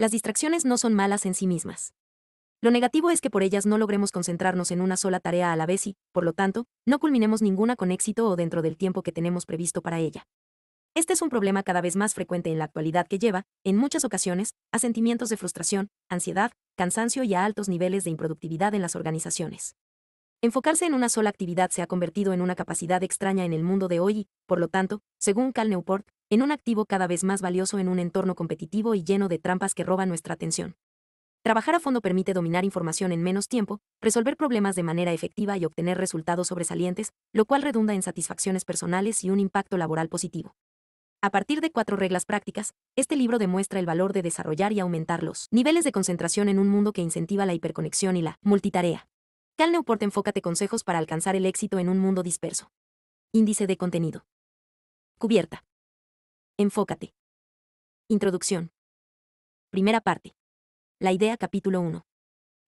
Las distracciones no son malas en sí mismas. Lo negativo es que por ellas no logremos concentrarnos en una sola tarea a la vez y, por lo tanto, no culminemos ninguna con éxito o dentro del tiempo que tenemos previsto para ella. Este es un problema cada vez más frecuente en la actualidad que lleva, en muchas ocasiones, a sentimientos de frustración, ansiedad, cansancio y a altos niveles de improductividad en las organizaciones. Enfocarse en una sola actividad se ha convertido en una capacidad extraña en el mundo de hoy y, por lo tanto, según Cal Newport, en un activo cada vez más valioso en un entorno competitivo y lleno de trampas que roban nuestra atención. Trabajar a fondo permite dominar información en menos tiempo, resolver problemas de manera efectiva y obtener resultados sobresalientes, lo cual redunda en satisfacciones personales y un impacto laboral positivo. A partir de cuatro reglas prácticas, este libro demuestra el valor de desarrollar y aumentar los niveles de concentración en un mundo que incentiva la hiperconexión y la multitarea. Cal Newport enfócate consejos para alcanzar el éxito en un mundo disperso. Índice de contenido. Cubierta. Enfócate. Introducción. Primera parte. La idea capítulo 1.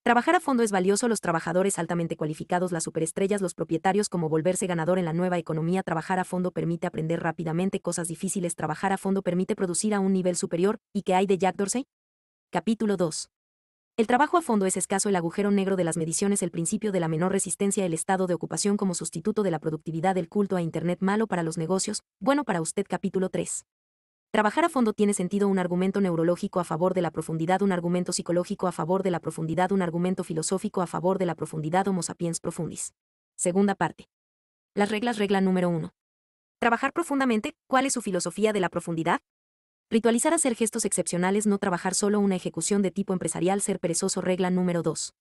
Trabajar a fondo es valioso los trabajadores altamente cualificados, las superestrellas, los propietarios como volverse ganador en la nueva economía. Trabajar a fondo permite aprender rápidamente cosas difíciles. Trabajar a fondo permite producir a un nivel superior. ¿Y qué hay de Jack Dorsey? Capítulo 2. El trabajo a fondo es escaso, el agujero negro de las mediciones, el principio de la menor resistencia, el estado de ocupación como sustituto de la productividad, el culto a Internet malo para los negocios, bueno para usted. Capítulo 3. Trabajar a fondo tiene sentido un argumento neurológico a favor de la profundidad, un argumento psicológico a favor de la profundidad, un argumento filosófico a favor de la profundidad Homo sapiens profundis. Segunda parte. Las reglas, regla número uno. Trabajar profundamente, ¿cuál es su filosofía de la profundidad? Ritualizar hacer gestos excepcionales, no trabajar solo una ejecución de tipo empresarial, ser perezoso, regla número 2.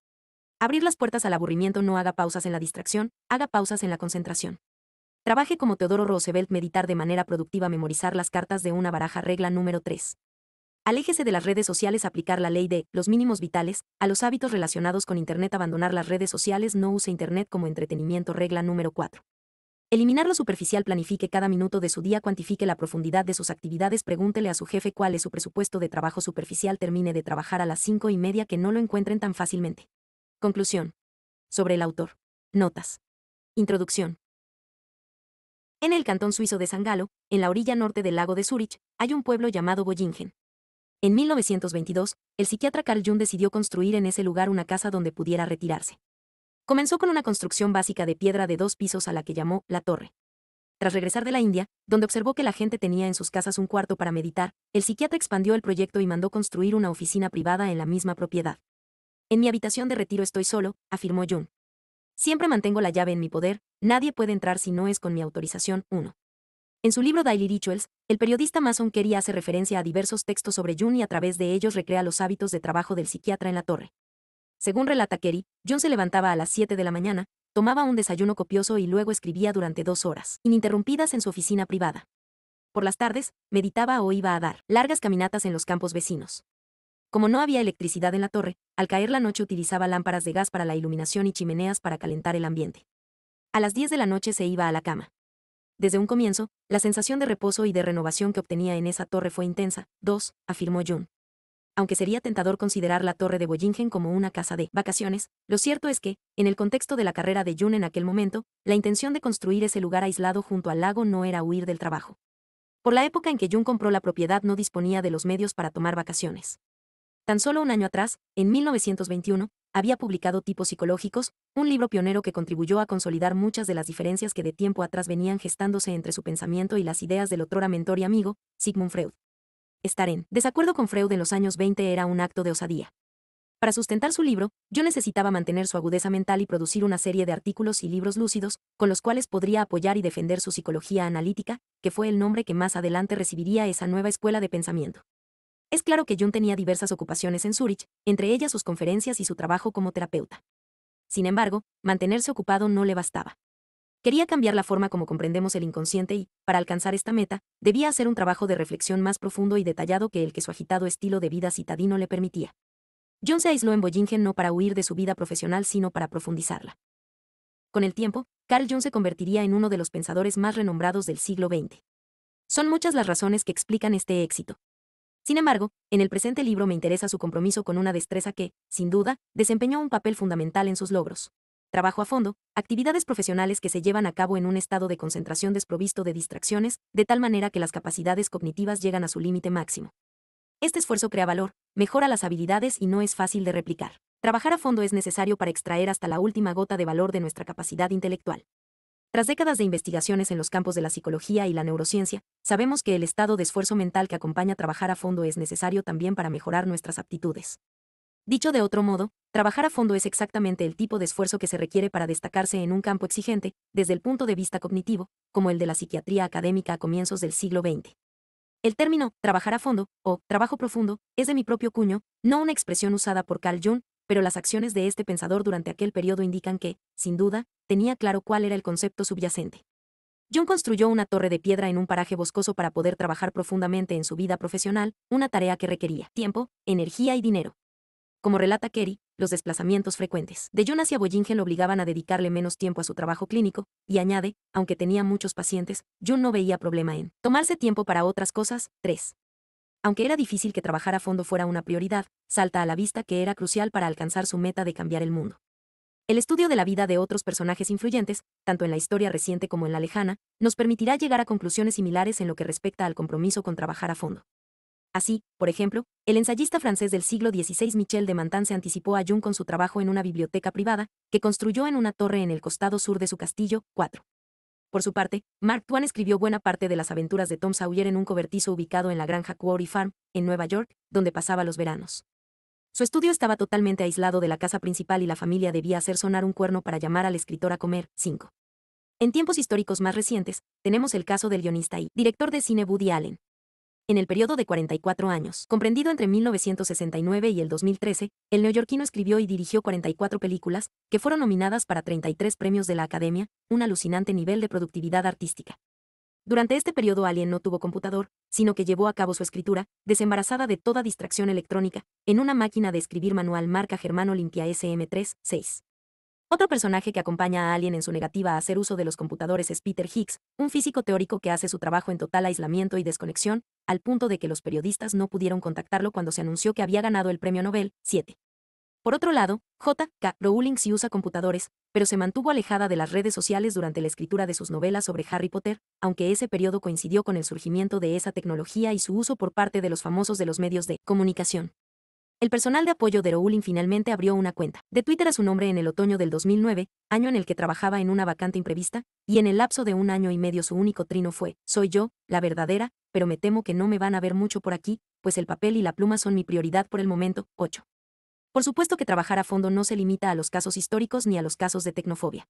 Abrir las puertas al aburrimiento, no haga pausas en la distracción, haga pausas en la concentración. Trabaje como Teodoro Roosevelt, meditar de manera productiva, memorizar las cartas de una baraja, regla número 3. Aléjese de las redes sociales, aplicar la ley de los mínimos vitales, a los hábitos relacionados con Internet, abandonar las redes sociales, no use Internet como entretenimiento, regla número 4. Eliminar lo superficial, planifique cada minuto de su día, cuantifique la profundidad de sus actividades, pregúntele a su jefe cuál es su presupuesto de trabajo superficial, termine de trabajar a las 5 y media que no lo encuentren tan fácilmente. Conclusión. Sobre el autor. Notas. Introducción. En el cantón suizo de San Galo, en la orilla norte del lago de Zurich, hay un pueblo llamado Bollingen. En 1922, el psiquiatra Carl Jung decidió construir en ese lugar una casa donde pudiera retirarse. Comenzó con una construcción básica de piedra de dos pisos a la que llamó la torre. Tras regresar de la India, donde observó que la gente tenía en sus casas un cuarto para meditar, el psiquiatra expandió el proyecto y mandó construir una oficina privada en la misma propiedad. En mi habitación de retiro estoy solo, afirmó Jung. Siempre mantengo la llave en mi poder, nadie puede entrar si no es con mi autorización 1. En su libro Daily Rituals, el periodista Mason Kerry hace referencia a diversos textos sobre Jun y a través de ellos recrea los hábitos de trabajo del psiquiatra en la torre. Según relata Kerry, Jun se levantaba a las 7 de la mañana, tomaba un desayuno copioso y luego escribía durante dos horas, ininterrumpidas en su oficina privada. Por las tardes, meditaba o iba a dar largas caminatas en los campos vecinos. Como no había electricidad en la torre, al caer la noche utilizaba lámparas de gas para la iluminación y chimeneas para calentar el ambiente. A las 10 de la noche se iba a la cama. Desde un comienzo, la sensación de reposo y de renovación que obtenía en esa torre fue intensa, dos, afirmó Jun. Aunque sería tentador considerar la torre de Bollingen como una casa de vacaciones, lo cierto es que, en el contexto de la carrera de Jun en aquel momento, la intención de construir ese lugar aislado junto al lago no era huir del trabajo. Por la época en que Jun compró la propiedad no disponía de los medios para tomar vacaciones. Tan solo un año atrás, en 1921, había publicado Tipos Psicológicos, un libro pionero que contribuyó a consolidar muchas de las diferencias que de tiempo atrás venían gestándose entre su pensamiento y las ideas del otrora mentor y amigo, Sigmund Freud. Estar en desacuerdo con Freud en los años 20 era un acto de osadía. Para sustentar su libro, yo necesitaba mantener su agudeza mental y producir una serie de artículos y libros lúcidos, con los cuales podría apoyar y defender su psicología analítica, que fue el nombre que más adelante recibiría esa nueva escuela de pensamiento. Es claro que Jung tenía diversas ocupaciones en Zurich, entre ellas sus conferencias y su trabajo como terapeuta. Sin embargo, mantenerse ocupado no le bastaba. Quería cambiar la forma como comprendemos el inconsciente y, para alcanzar esta meta, debía hacer un trabajo de reflexión más profundo y detallado que el que su agitado estilo de vida citadino le permitía. Jung se aisló en Bollingen no para huir de su vida profesional, sino para profundizarla. Con el tiempo, Carl Jung se convertiría en uno de los pensadores más renombrados del siglo XX. Son muchas las razones que explican este éxito, sin embargo, en el presente libro me interesa su compromiso con una destreza que, sin duda, desempeñó un papel fundamental en sus logros. Trabajo a fondo, actividades profesionales que se llevan a cabo en un estado de concentración desprovisto de distracciones, de tal manera que las capacidades cognitivas llegan a su límite máximo. Este esfuerzo crea valor, mejora las habilidades y no es fácil de replicar. Trabajar a fondo es necesario para extraer hasta la última gota de valor de nuestra capacidad intelectual. Tras décadas de investigaciones en los campos de la psicología y la neurociencia, sabemos que el estado de esfuerzo mental que acompaña trabajar a fondo es necesario también para mejorar nuestras aptitudes. Dicho de otro modo, trabajar a fondo es exactamente el tipo de esfuerzo que se requiere para destacarse en un campo exigente, desde el punto de vista cognitivo, como el de la psiquiatría académica a comienzos del siglo XX. El término trabajar a fondo o trabajo profundo es de mi propio cuño, no una expresión usada por Carl Jung, pero las acciones de este pensador durante aquel periodo indican que, sin duda, tenía claro cuál era el concepto subyacente. John construyó una torre de piedra en un paraje boscoso para poder trabajar profundamente en su vida profesional, una tarea que requería tiempo, energía y dinero. Como relata Kerry, los desplazamientos frecuentes de John hacia Boyingen lo obligaban a dedicarle menos tiempo a su trabajo clínico, y añade, aunque tenía muchos pacientes, John no veía problema en tomarse tiempo para otras cosas. 3. Aunque era difícil que trabajar a fondo fuera una prioridad, salta a la vista que era crucial para alcanzar su meta de cambiar el mundo. El estudio de la vida de otros personajes influyentes, tanto en la historia reciente como en la lejana, nos permitirá llegar a conclusiones similares en lo que respecta al compromiso con trabajar a fondo. Así, por ejemplo, el ensayista francés del siglo XVI Michel de Mantan se anticipó a Jung con su trabajo en una biblioteca privada, que construyó en una torre en el costado sur de su castillo, 4. Por su parte, Mark Twain escribió buena parte de las aventuras de Tom Sawyer en un cobertizo ubicado en la granja Quarry Farm, en Nueva York, donde pasaba los veranos. Su estudio estaba totalmente aislado de la casa principal y la familia debía hacer sonar un cuerno para llamar al escritor a comer. 5. En tiempos históricos más recientes, tenemos el caso del guionista y director de cine Woody Allen, en el periodo de 44 años, comprendido entre 1969 y el 2013, el neoyorquino escribió y dirigió 44 películas, que fueron nominadas para 33 premios de la Academia, un alucinante nivel de productividad artística. Durante este periodo Alien no tuvo computador, sino que llevó a cabo su escritura, desembarazada de toda distracción electrónica, en una máquina de escribir manual marca Germano Limpia sm 36 otro personaje que acompaña a alguien en su negativa a hacer uso de los computadores es Peter Higgs, un físico teórico que hace su trabajo en total aislamiento y desconexión, al punto de que los periodistas no pudieron contactarlo cuando se anunció que había ganado el premio Nobel 7. Por otro lado, J.K. Rowling sí usa computadores, pero se mantuvo alejada de las redes sociales durante la escritura de sus novelas sobre Harry Potter, aunque ese periodo coincidió con el surgimiento de esa tecnología y su uso por parte de los famosos de los medios de comunicación. El personal de apoyo de Rowling finalmente abrió una cuenta de Twitter a su nombre en el otoño del 2009, año en el que trabajaba en una vacante imprevista, y en el lapso de un año y medio su único trino fue, soy yo, la verdadera, pero me temo que no me van a ver mucho por aquí, pues el papel y la pluma son mi prioridad por el momento. 8. Por supuesto que trabajar a fondo no se limita a los casos históricos ni a los casos de tecnofobia.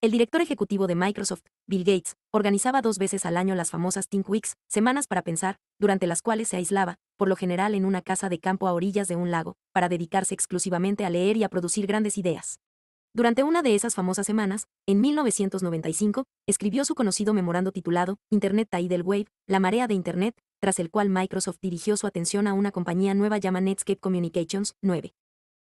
El director ejecutivo de Microsoft, Bill Gates, organizaba dos veces al año las famosas Think Weeks, semanas para pensar, durante las cuales se aislaba, por lo general en una casa de campo a orillas de un lago, para dedicarse exclusivamente a leer y a producir grandes ideas. Durante una de esas famosas semanas, en 1995, escribió su conocido memorando titulado Internet Tidal Wave, la marea de Internet, tras el cual Microsoft dirigió su atención a una compañía nueva llamada Netscape Communications 9.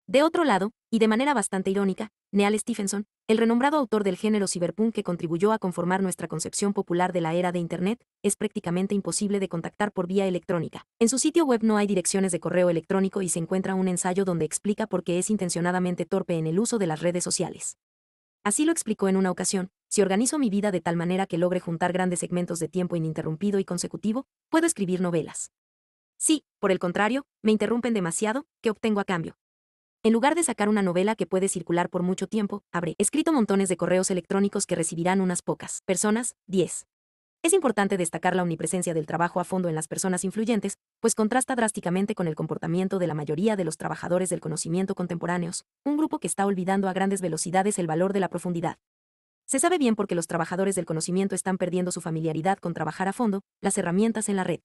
De otro lado, y de manera bastante irónica, Neal Stephenson, el renombrado autor del género cyberpunk que contribuyó a conformar nuestra concepción popular de la era de Internet, es prácticamente imposible de contactar por vía electrónica. En su sitio web no hay direcciones de correo electrónico y se encuentra un ensayo donde explica por qué es intencionadamente torpe en el uso de las redes sociales. Así lo explicó en una ocasión, si organizo mi vida de tal manera que logre juntar grandes segmentos de tiempo ininterrumpido y consecutivo, puedo escribir novelas. Si, por el contrario, me interrumpen demasiado, ¿qué obtengo a cambio? En lugar de sacar una novela que puede circular por mucho tiempo, habré escrito montones de correos electrónicos que recibirán unas pocas personas, 10. Es importante destacar la omnipresencia del trabajo a fondo en las personas influyentes, pues contrasta drásticamente con el comportamiento de la mayoría de los trabajadores del conocimiento contemporáneos, un grupo que está olvidando a grandes velocidades el valor de la profundidad. Se sabe bien por qué los trabajadores del conocimiento están perdiendo su familiaridad con trabajar a fondo, las herramientas en la red.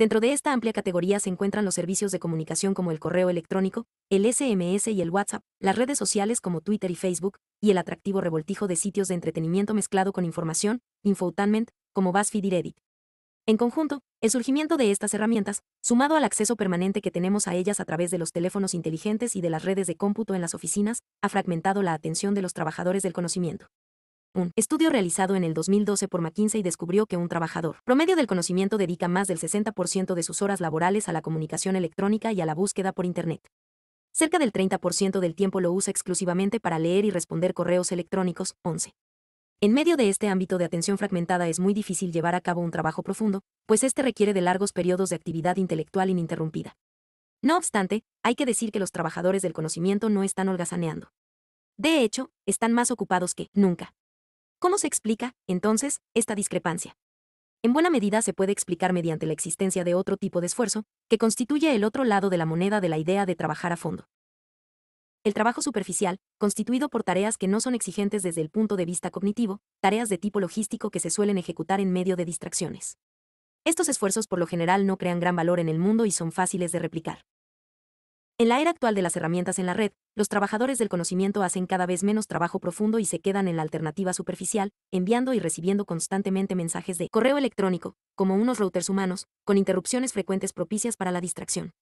Dentro de esta amplia categoría se encuentran los servicios de comunicación como el correo electrónico, el SMS y el WhatsApp, las redes sociales como Twitter y Facebook, y el atractivo revoltijo de sitios de entretenimiento mezclado con información, infotainment, como BuzzFeed y Reddit. En conjunto, el surgimiento de estas herramientas, sumado al acceso permanente que tenemos a ellas a través de los teléfonos inteligentes y de las redes de cómputo en las oficinas, ha fragmentado la atención de los trabajadores del conocimiento. Un estudio realizado en el 2012 por McKinsey descubrió que un trabajador promedio del conocimiento dedica más del 60% de sus horas laborales a la comunicación electrónica y a la búsqueda por Internet. Cerca del 30% del tiempo lo usa exclusivamente para leer y responder correos electrónicos. 11. En medio de este ámbito de atención fragmentada es muy difícil llevar a cabo un trabajo profundo, pues este requiere de largos periodos de actividad intelectual ininterrumpida. No obstante, hay que decir que los trabajadores del conocimiento no están holgazaneando. De hecho, están más ocupados que nunca. ¿Cómo se explica, entonces, esta discrepancia? En buena medida se puede explicar mediante la existencia de otro tipo de esfuerzo, que constituye el otro lado de la moneda de la idea de trabajar a fondo. El trabajo superficial, constituido por tareas que no son exigentes desde el punto de vista cognitivo, tareas de tipo logístico que se suelen ejecutar en medio de distracciones. Estos esfuerzos por lo general no crean gran valor en el mundo y son fáciles de replicar. En la era actual de las herramientas en la red, los trabajadores del conocimiento hacen cada vez menos trabajo profundo y se quedan en la alternativa superficial, enviando y recibiendo constantemente mensajes de correo electrónico, como unos routers humanos, con interrupciones frecuentes propicias para la distracción.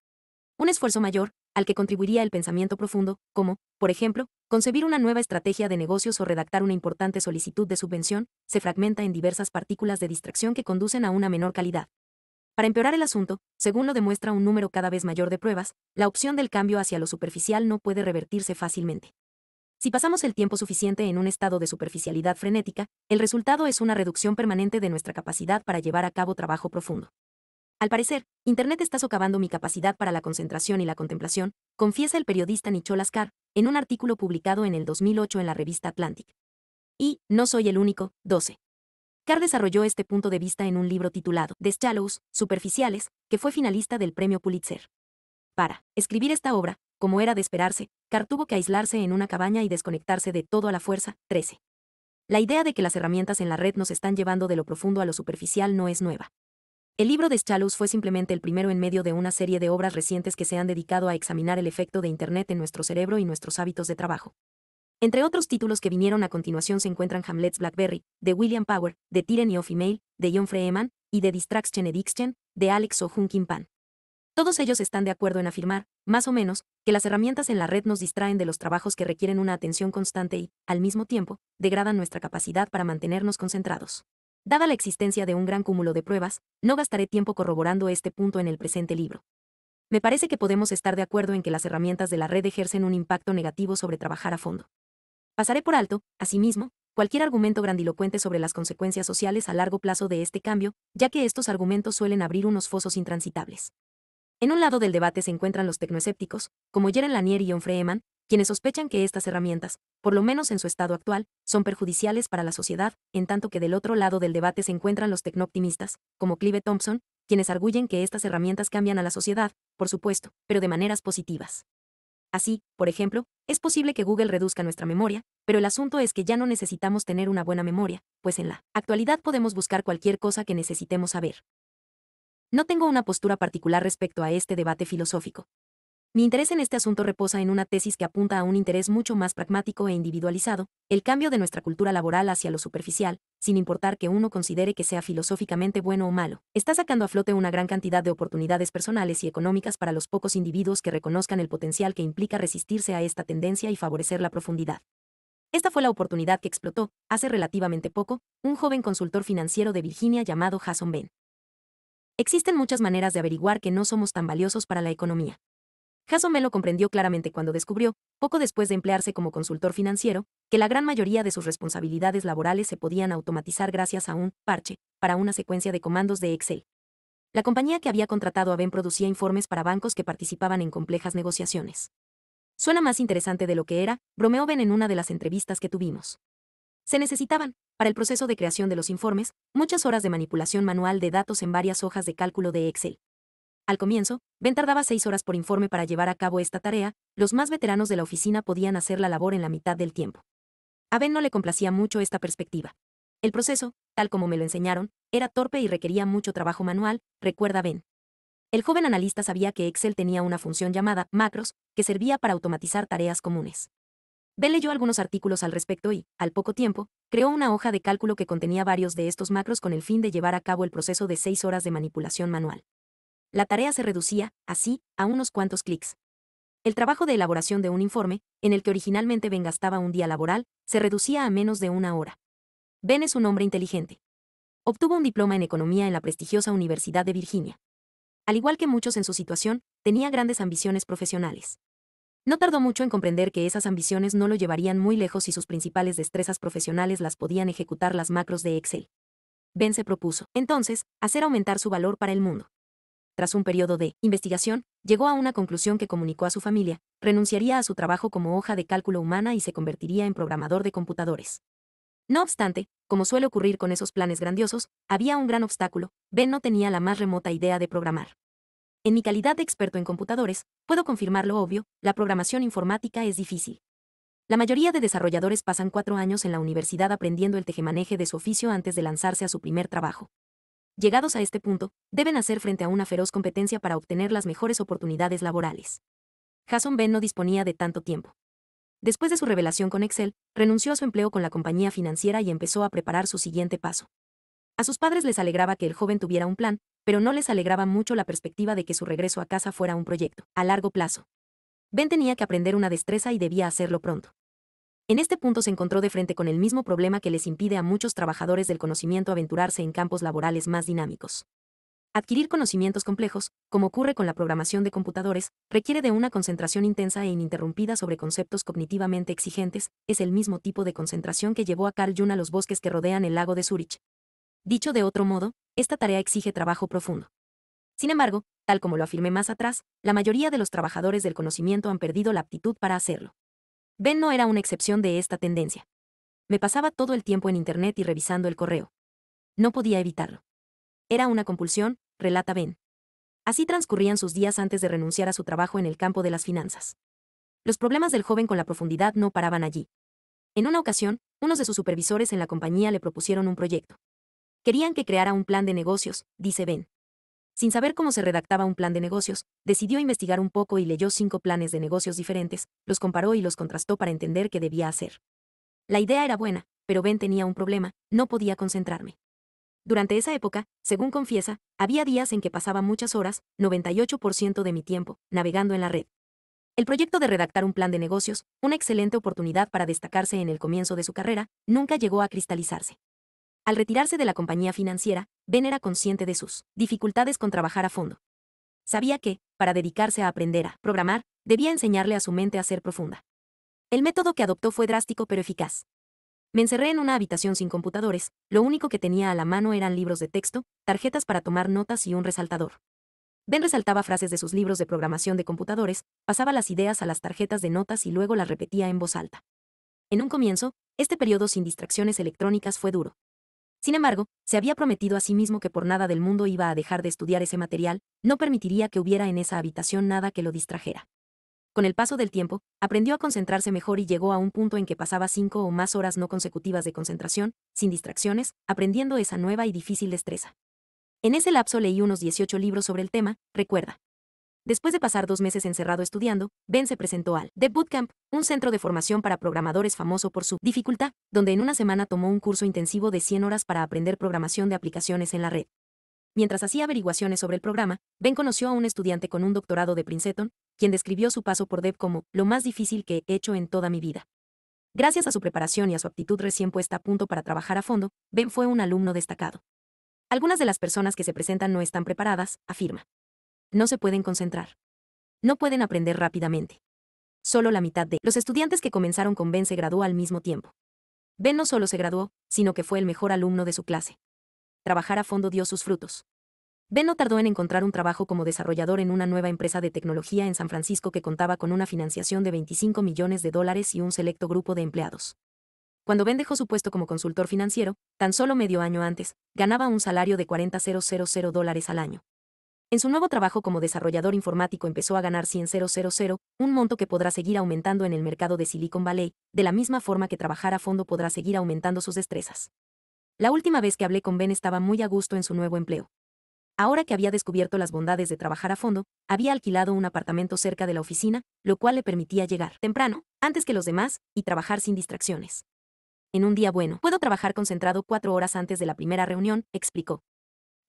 Un esfuerzo mayor, al que contribuiría el pensamiento profundo, como, por ejemplo, concebir una nueva estrategia de negocios o redactar una importante solicitud de subvención, se fragmenta en diversas partículas de distracción que conducen a una menor calidad. Para empeorar el asunto, según lo demuestra un número cada vez mayor de pruebas, la opción del cambio hacia lo superficial no puede revertirse fácilmente. Si pasamos el tiempo suficiente en un estado de superficialidad frenética, el resultado es una reducción permanente de nuestra capacidad para llevar a cabo trabajo profundo. Al parecer, Internet está socavando mi capacidad para la concentración y la contemplación, confiesa el periodista Nicholas Carr, en un artículo publicado en el 2008 en la revista Atlantic. Y, no soy el único, 12. Carr desarrolló este punto de vista en un libro titulado The Superficiales, que fue finalista del premio Pulitzer. Para escribir esta obra, como era de esperarse, Carr tuvo que aislarse en una cabaña y desconectarse de todo a la fuerza. 13. La idea de que las herramientas en la red nos están llevando de lo profundo a lo superficial no es nueva. El libro de fue simplemente el primero en medio de una serie de obras recientes que se han dedicado a examinar el efecto de Internet en nuestro cerebro y nuestros hábitos de trabajo. Entre otros títulos que vinieron a continuación se encuentran Hamlet's Blackberry, de William Power, de Tyranny of Email, de John Freeman, y de Distraction Addiction, de Alex o Pan. Todos ellos están de acuerdo en afirmar, más o menos, que las herramientas en la red nos distraen de los trabajos que requieren una atención constante y, al mismo tiempo, degradan nuestra capacidad para mantenernos concentrados. Dada la existencia de un gran cúmulo de pruebas, no gastaré tiempo corroborando este punto en el presente libro. Me parece que podemos estar de acuerdo en que las herramientas de la red ejercen un impacto negativo sobre trabajar a fondo. Pasaré por alto, asimismo, cualquier argumento grandilocuente sobre las consecuencias sociales a largo plazo de este cambio, ya que estos argumentos suelen abrir unos fosos intransitables. En un lado del debate se encuentran los tecnoescépticos, como Jeren Lanier y Jon Freeman, quienes sospechan que estas herramientas, por lo menos en su estado actual, son perjudiciales para la sociedad, en tanto que del otro lado del debate se encuentran los tecnooptimistas, como Clive Thompson, quienes arguyen que estas herramientas cambian a la sociedad, por supuesto, pero de maneras positivas. Así, por ejemplo, es posible que Google reduzca nuestra memoria, pero el asunto es que ya no necesitamos tener una buena memoria, pues en la actualidad podemos buscar cualquier cosa que necesitemos saber. No tengo una postura particular respecto a este debate filosófico, mi interés en este asunto reposa en una tesis que apunta a un interés mucho más pragmático e individualizado, el cambio de nuestra cultura laboral hacia lo superficial, sin importar que uno considere que sea filosóficamente bueno o malo. Está sacando a flote una gran cantidad de oportunidades personales y económicas para los pocos individuos que reconozcan el potencial que implica resistirse a esta tendencia y favorecer la profundidad. Esta fue la oportunidad que explotó, hace relativamente poco, un joven consultor financiero de Virginia llamado Jason Ben. Existen muchas maneras de averiguar que no somos tan valiosos para la economía me lo comprendió claramente cuando descubrió, poco después de emplearse como consultor financiero, que la gran mayoría de sus responsabilidades laborales se podían automatizar gracias a un parche para una secuencia de comandos de Excel. La compañía que había contratado a Ben producía informes para bancos que participaban en complejas negociaciones. Suena más interesante de lo que era, bromeó Ben en una de las entrevistas que tuvimos. Se necesitaban, para el proceso de creación de los informes, muchas horas de manipulación manual de datos en varias hojas de cálculo de Excel. Al comienzo, Ben tardaba seis horas por informe para llevar a cabo esta tarea, los más veteranos de la oficina podían hacer la labor en la mitad del tiempo. A Ben no le complacía mucho esta perspectiva. El proceso, tal como me lo enseñaron, era torpe y requería mucho trabajo manual, recuerda Ben. El joven analista sabía que Excel tenía una función llamada macros, que servía para automatizar tareas comunes. Ben leyó algunos artículos al respecto y, al poco tiempo, creó una hoja de cálculo que contenía varios de estos macros con el fin de llevar a cabo el proceso de seis horas de manipulación manual. La tarea se reducía, así, a unos cuantos clics. El trabajo de elaboración de un informe, en el que originalmente Ben gastaba un día laboral, se reducía a menos de una hora. Ben es un hombre inteligente. Obtuvo un diploma en economía en la prestigiosa Universidad de Virginia. Al igual que muchos en su situación, tenía grandes ambiciones profesionales. No tardó mucho en comprender que esas ambiciones no lo llevarían muy lejos si sus principales destrezas profesionales las podían ejecutar las macros de Excel. Ben se propuso, entonces, hacer aumentar su valor para el mundo tras un periodo de investigación, llegó a una conclusión que comunicó a su familia, renunciaría a su trabajo como hoja de cálculo humana y se convertiría en programador de computadores. No obstante, como suele ocurrir con esos planes grandiosos, había un gran obstáculo, Ben no tenía la más remota idea de programar. En mi calidad de experto en computadores, puedo confirmar lo obvio, la programación informática es difícil. La mayoría de desarrolladores pasan cuatro años en la universidad aprendiendo el tejemaneje de su oficio antes de lanzarse a su primer trabajo. Llegados a este punto, deben hacer frente a una feroz competencia para obtener las mejores oportunidades laborales. Jason Ben no disponía de tanto tiempo. Después de su revelación con Excel, renunció a su empleo con la compañía financiera y empezó a preparar su siguiente paso. A sus padres les alegraba que el joven tuviera un plan, pero no les alegraba mucho la perspectiva de que su regreso a casa fuera un proyecto, a largo plazo. Ben tenía que aprender una destreza y debía hacerlo pronto. En este punto se encontró de frente con el mismo problema que les impide a muchos trabajadores del conocimiento aventurarse en campos laborales más dinámicos. Adquirir conocimientos complejos, como ocurre con la programación de computadores, requiere de una concentración intensa e ininterrumpida sobre conceptos cognitivamente exigentes, es el mismo tipo de concentración que llevó a Carl Jung a los bosques que rodean el lago de Zurich. Dicho de otro modo, esta tarea exige trabajo profundo. Sin embargo, tal como lo afirmé más atrás, la mayoría de los trabajadores del conocimiento han perdido la aptitud para hacerlo. Ben no era una excepción de esta tendencia. Me pasaba todo el tiempo en Internet y revisando el correo. No podía evitarlo. Era una compulsión, relata Ben. Así transcurrían sus días antes de renunciar a su trabajo en el campo de las finanzas. Los problemas del joven con la profundidad no paraban allí. En una ocasión, unos de sus supervisores en la compañía le propusieron un proyecto. Querían que creara un plan de negocios, dice Ben. Sin saber cómo se redactaba un plan de negocios, decidió investigar un poco y leyó cinco planes de negocios diferentes, los comparó y los contrastó para entender qué debía hacer. La idea era buena, pero Ben tenía un problema, no podía concentrarme. Durante esa época, según confiesa, había días en que pasaba muchas horas, 98% de mi tiempo, navegando en la red. El proyecto de redactar un plan de negocios, una excelente oportunidad para destacarse en el comienzo de su carrera, nunca llegó a cristalizarse. Al retirarse de la compañía financiera, Ben era consciente de sus dificultades con trabajar a fondo. Sabía que, para dedicarse a aprender a programar, debía enseñarle a su mente a ser profunda. El método que adoptó fue drástico pero eficaz. Me encerré en una habitación sin computadores, lo único que tenía a la mano eran libros de texto, tarjetas para tomar notas y un resaltador. Ben resaltaba frases de sus libros de programación de computadores, pasaba las ideas a las tarjetas de notas y luego las repetía en voz alta. En un comienzo, este periodo sin distracciones electrónicas fue duro, sin embargo, se había prometido a sí mismo que por nada del mundo iba a dejar de estudiar ese material, no permitiría que hubiera en esa habitación nada que lo distrajera. Con el paso del tiempo, aprendió a concentrarse mejor y llegó a un punto en que pasaba cinco o más horas no consecutivas de concentración, sin distracciones, aprendiendo esa nueva y difícil destreza. En ese lapso leí unos 18 libros sobre el tema, recuerda. Después de pasar dos meses encerrado estudiando, Ben se presentó al Dev Bootcamp, un centro de formación para programadores famoso por su dificultad, donde en una semana tomó un curso intensivo de 100 horas para aprender programación de aplicaciones en la red. Mientras hacía averiguaciones sobre el programa, Ben conoció a un estudiante con un doctorado de Princeton, quien describió su paso por Dev como lo más difícil que he hecho en toda mi vida. Gracias a su preparación y a su aptitud recién puesta a punto para trabajar a fondo, Ben fue un alumno destacado. Algunas de las personas que se presentan no están preparadas, afirma. No se pueden concentrar. No pueden aprender rápidamente. Solo la mitad de los estudiantes que comenzaron con Ben se graduó al mismo tiempo. Ben no solo se graduó, sino que fue el mejor alumno de su clase. Trabajar a fondo dio sus frutos. Ben no tardó en encontrar un trabajo como desarrollador en una nueva empresa de tecnología en San Francisco que contaba con una financiación de 25 millones de dólares y un selecto grupo de empleados. Cuando Ben dejó su puesto como consultor financiero, tan solo medio año antes, ganaba un salario de 40,000 dólares al año. En su nuevo trabajo como desarrollador informático empezó a ganar 100,000, un monto que podrá seguir aumentando en el mercado de Silicon Valley, de la misma forma que trabajar a fondo podrá seguir aumentando sus destrezas. La última vez que hablé con Ben estaba muy a gusto en su nuevo empleo. Ahora que había descubierto las bondades de trabajar a fondo, había alquilado un apartamento cerca de la oficina, lo cual le permitía llegar temprano, antes que los demás, y trabajar sin distracciones. En un día bueno, puedo trabajar concentrado cuatro horas antes de la primera reunión, explicó.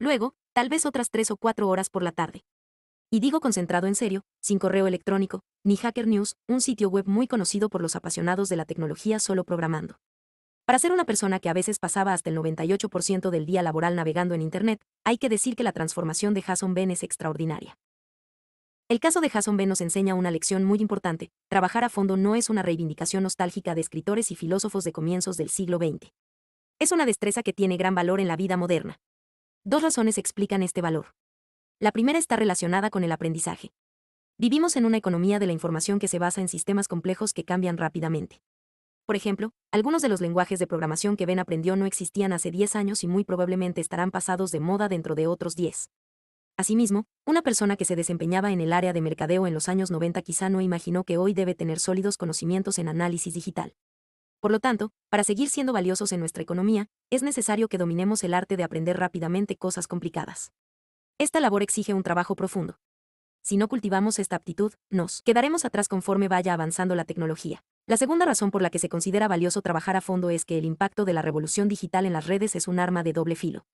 Luego, tal vez otras tres o cuatro horas por la tarde. Y digo concentrado en serio, sin correo electrónico, ni Hacker News, un sitio web muy conocido por los apasionados de la tecnología solo programando. Para ser una persona que a veces pasaba hasta el 98% del día laboral navegando en Internet, hay que decir que la transformación de Jason Ben es extraordinaria. El caso de Hasson Ben nos enseña una lección muy importante, trabajar a fondo no es una reivindicación nostálgica de escritores y filósofos de comienzos del siglo XX. Es una destreza que tiene gran valor en la vida moderna, Dos razones explican este valor. La primera está relacionada con el aprendizaje. Vivimos en una economía de la información que se basa en sistemas complejos que cambian rápidamente. Por ejemplo, algunos de los lenguajes de programación que Ben aprendió no existían hace 10 años y muy probablemente estarán pasados de moda dentro de otros 10. Asimismo, una persona que se desempeñaba en el área de mercadeo en los años 90 quizá no imaginó que hoy debe tener sólidos conocimientos en análisis digital. Por lo tanto, para seguir siendo valiosos en nuestra economía, es necesario que dominemos el arte de aprender rápidamente cosas complicadas. Esta labor exige un trabajo profundo. Si no cultivamos esta aptitud, nos quedaremos atrás conforme vaya avanzando la tecnología. La segunda razón por la que se considera valioso trabajar a fondo es que el impacto de la revolución digital en las redes es un arma de doble filo.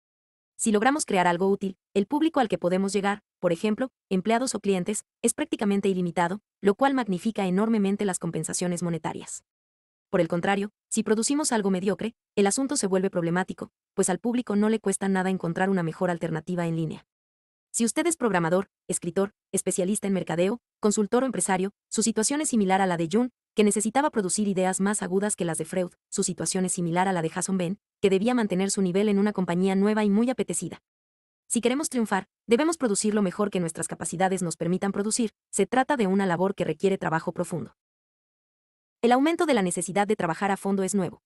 Si logramos crear algo útil, el público al que podemos llegar, por ejemplo, empleados o clientes, es prácticamente ilimitado, lo cual magnifica enormemente las compensaciones monetarias. Por el contrario, si producimos algo mediocre, el asunto se vuelve problemático, pues al público no le cuesta nada encontrar una mejor alternativa en línea. Si usted es programador, escritor, especialista en mercadeo, consultor o empresario, su situación es similar a la de Jung, que necesitaba producir ideas más agudas que las de Freud, su situación es similar a la de Jason Ben, que debía mantener su nivel en una compañía nueva y muy apetecida. Si queremos triunfar, debemos producir lo mejor que nuestras capacidades nos permitan producir, se trata de una labor que requiere trabajo profundo. El aumento de la necesidad de trabajar a fondo es nuevo.